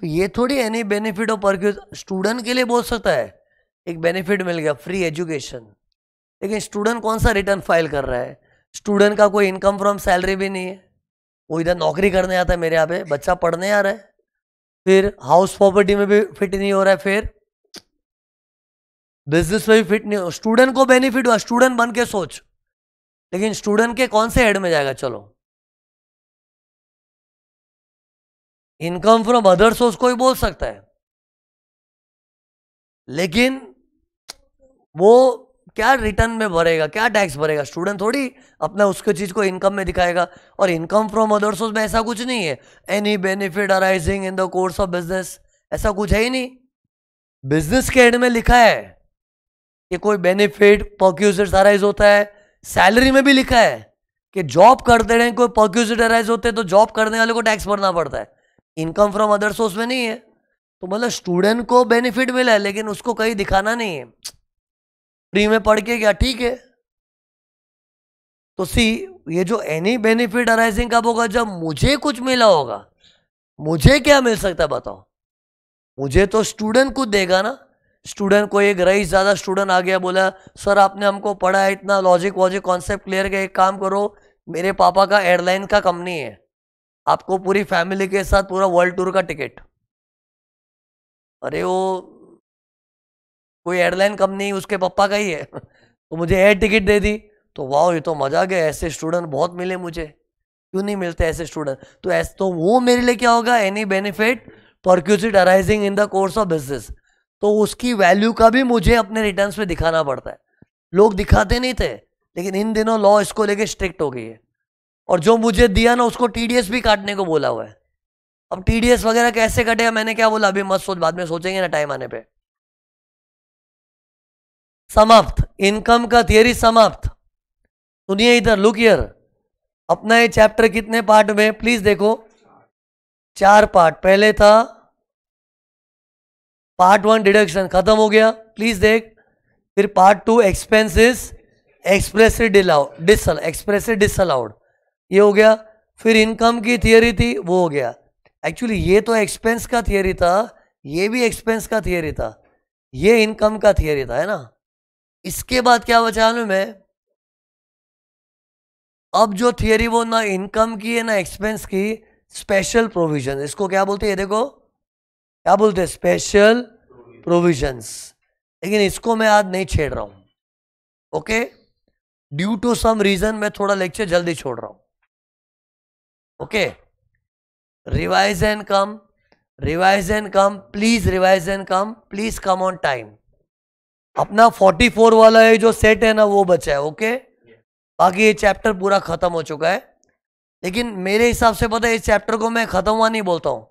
तो ये थोड़ी any benefit of perquisite student के लिए बोल सकता है एक बेनिफिट मिल गया फ्री एजुकेशन लेकिन स्टूडेंट कौन सा रिटर्न फाइल कर रहा है स्टूडेंट का कोई इनकम फ्रॉम सैलरी भी नहीं है वो इधर नौकरी करने आता है मेरे यहाँ पे बच्चा पढ़ने आ रहा है फिर हाउस प्रॉपर्टी में भी फिट नहीं हो रहा है फिर बिजनेस में भी फिट नहीं हो स्टूडेंट को बेनिफिट हुआ स्टूडेंट बन के सोच लेकिन स्टूडेंट के कौन से हेड में जाएगा चलो इनकम फ्रॉम अदर सोर्स कोई बोल सकता है लेकिन वो क्या रिटर्न में भरेगा क्या टैक्स भरेगा स्टूडेंट थोड़ी अपना उसके चीज़ को इनकम में दिखाएगा और इनकम फ्रॉम अदर सोर्स में ऐसा कुछ नहीं है any benefit arising in the course of business ऐसा कुछ है ही नहीं बिजनेस के एंड में लिखा है कि कोई बेनिफिट पॉक्यूजिट अराइज होता है सैलरी में भी लिखा है कि जॉब करते रहे कोई पॉक्यूजिट अराइज होते हैं तो जॉब करने वाले को टैक्स भरना पड़ता है इनकम फ्रॉम अदर सोर्स में नहीं है तो मतलब स्टूडेंट को बेनिफिट मिला है लेकिन उसको कहीं दिखाना नहीं है फ्री में पढ़ के क्या ठीक है तो सी ये जो एनी बेनिफिट अराइजिंग कब होगा जब मुझे कुछ मिला होगा मुझे क्या मिल सकता है बताओ मुझे तो स्टूडेंट कुछ देगा ना स्टूडेंट को एक रईस ज़्यादा स्टूडेंट आ गया बोला सर आपने हमको पढ़ा है इतना लॉजिक वॉजिक कॉन्सेप्ट क्लियर किया एक काम करो मेरे पापा का एयरलाइन का कंपनी है आपको पूरी फैमिली के साथ पूरा वर्ल्ड टूर का टिकट अरे वो कोई एयरलाइन कंपनी उसके पप्पा का ही है <laughs> तो मुझे एयर टिकट दे दी तो वाह ये तो मजा गया ऐसे स्टूडेंट बहुत मिले मुझे क्यों नहीं मिलते ऐसे स्टूडेंट तो ऐसे तो वो मेरे लिए क्या होगा any benefit perquisite arising in the course of business तो उसकी वैल्यू का भी मुझे अपने रिटर्न में दिखाना पड़ता है लोग दिखाते नहीं थे लेकिन इन दिनों लॉ इसको लेके स्ट्रिक्ट हो गई है और जो मुझे दिया ना उसको टीडीएस भी काटने को बोला हुआ है अब टीडीएस वगैरह कैसे कटेगा मैंने क्या बोला अभी मत सोच बाद में सोचेंगे ना टाइम आने पे समाप्त इनकम का थियरी समाप्त सुनिए इधर लुक हियर अपना ये चैप्टर कितने पार्ट में प्लीज देखो चार पार्ट पहले था पार्ट वन डिडक्शन खत्म हो गया प्लीज देख फिर part two expenses expressive disallowed expressive disallowed ये हो गया फिर इनकम की थियोरी थी वो हो गया एक्चुअली ये तो एक्सपेंस का थियोरी था ये भी एक्सपेंस का थियोरी था ये इनकम का थियोरी था है ना इसके बाद क्या बचा मैं अब जो थियोरी वो ना इनकम की है ना एक्सपेंस की स्पेशल प्रोविजन इसको क्या बोलते हैं देखो क्या बोलते हैं स्पेशल प्रोविजंस लेकिन इसको मैं आज नहीं छेड़ रहा हूं okay due to some reason मैं थोड़ा लेक्चर जल्दी छोड़ रहा हूं okay revise and come revise and come please revise and come please come on time अपना 44 वाला है जो सेट है ना वो बचा है ओके बाकी ये चैप्टर पूरा खत्म हो चुका है लेकिन मेरे हिसाब से पता है इस चैप्टर को मैं खत्म हुआ नहीं बोलता हूँ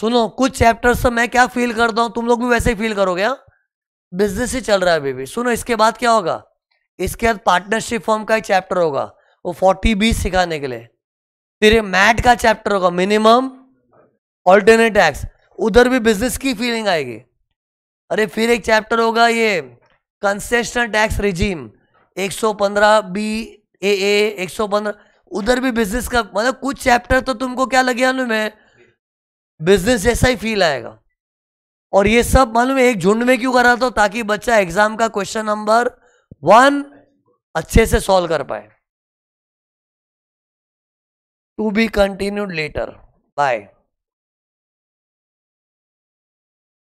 सुनो कुछ चैप्टर से मैं क्या फील करता हूँ तुम लोग भी वैसे ही फील करोगे हाँ बिजनेस ही चल रहा है अभी भी सुनो इसके बाद क्या होगा इसके बाद पार्टनरशिप फॉर्म का एक चैप्टर होगा वो फोर्टी बीस सिखाने के लिए फिर ये मैट का चैप्टर होगा मिनिमम ऑल्टरनेट एक्स उधर भी बिजनेस की फीलिंग आएगी अरे फिर एक चैप्टर होगा ये concessional tax regime 115 B A A 115 उधर भी बिजनेस का मतलब कुछ चैप्टर तो तुमको क्या लगे मालूम है बिजनेस जैसा ही फील आएगा और ये सब मालूम है एक झुंड में क्यों करा तो ताकि बच्चा एग्जाम का क्वेश्चन नंबर वन अच्छे से सॉल्व कर पाए to be continued later bye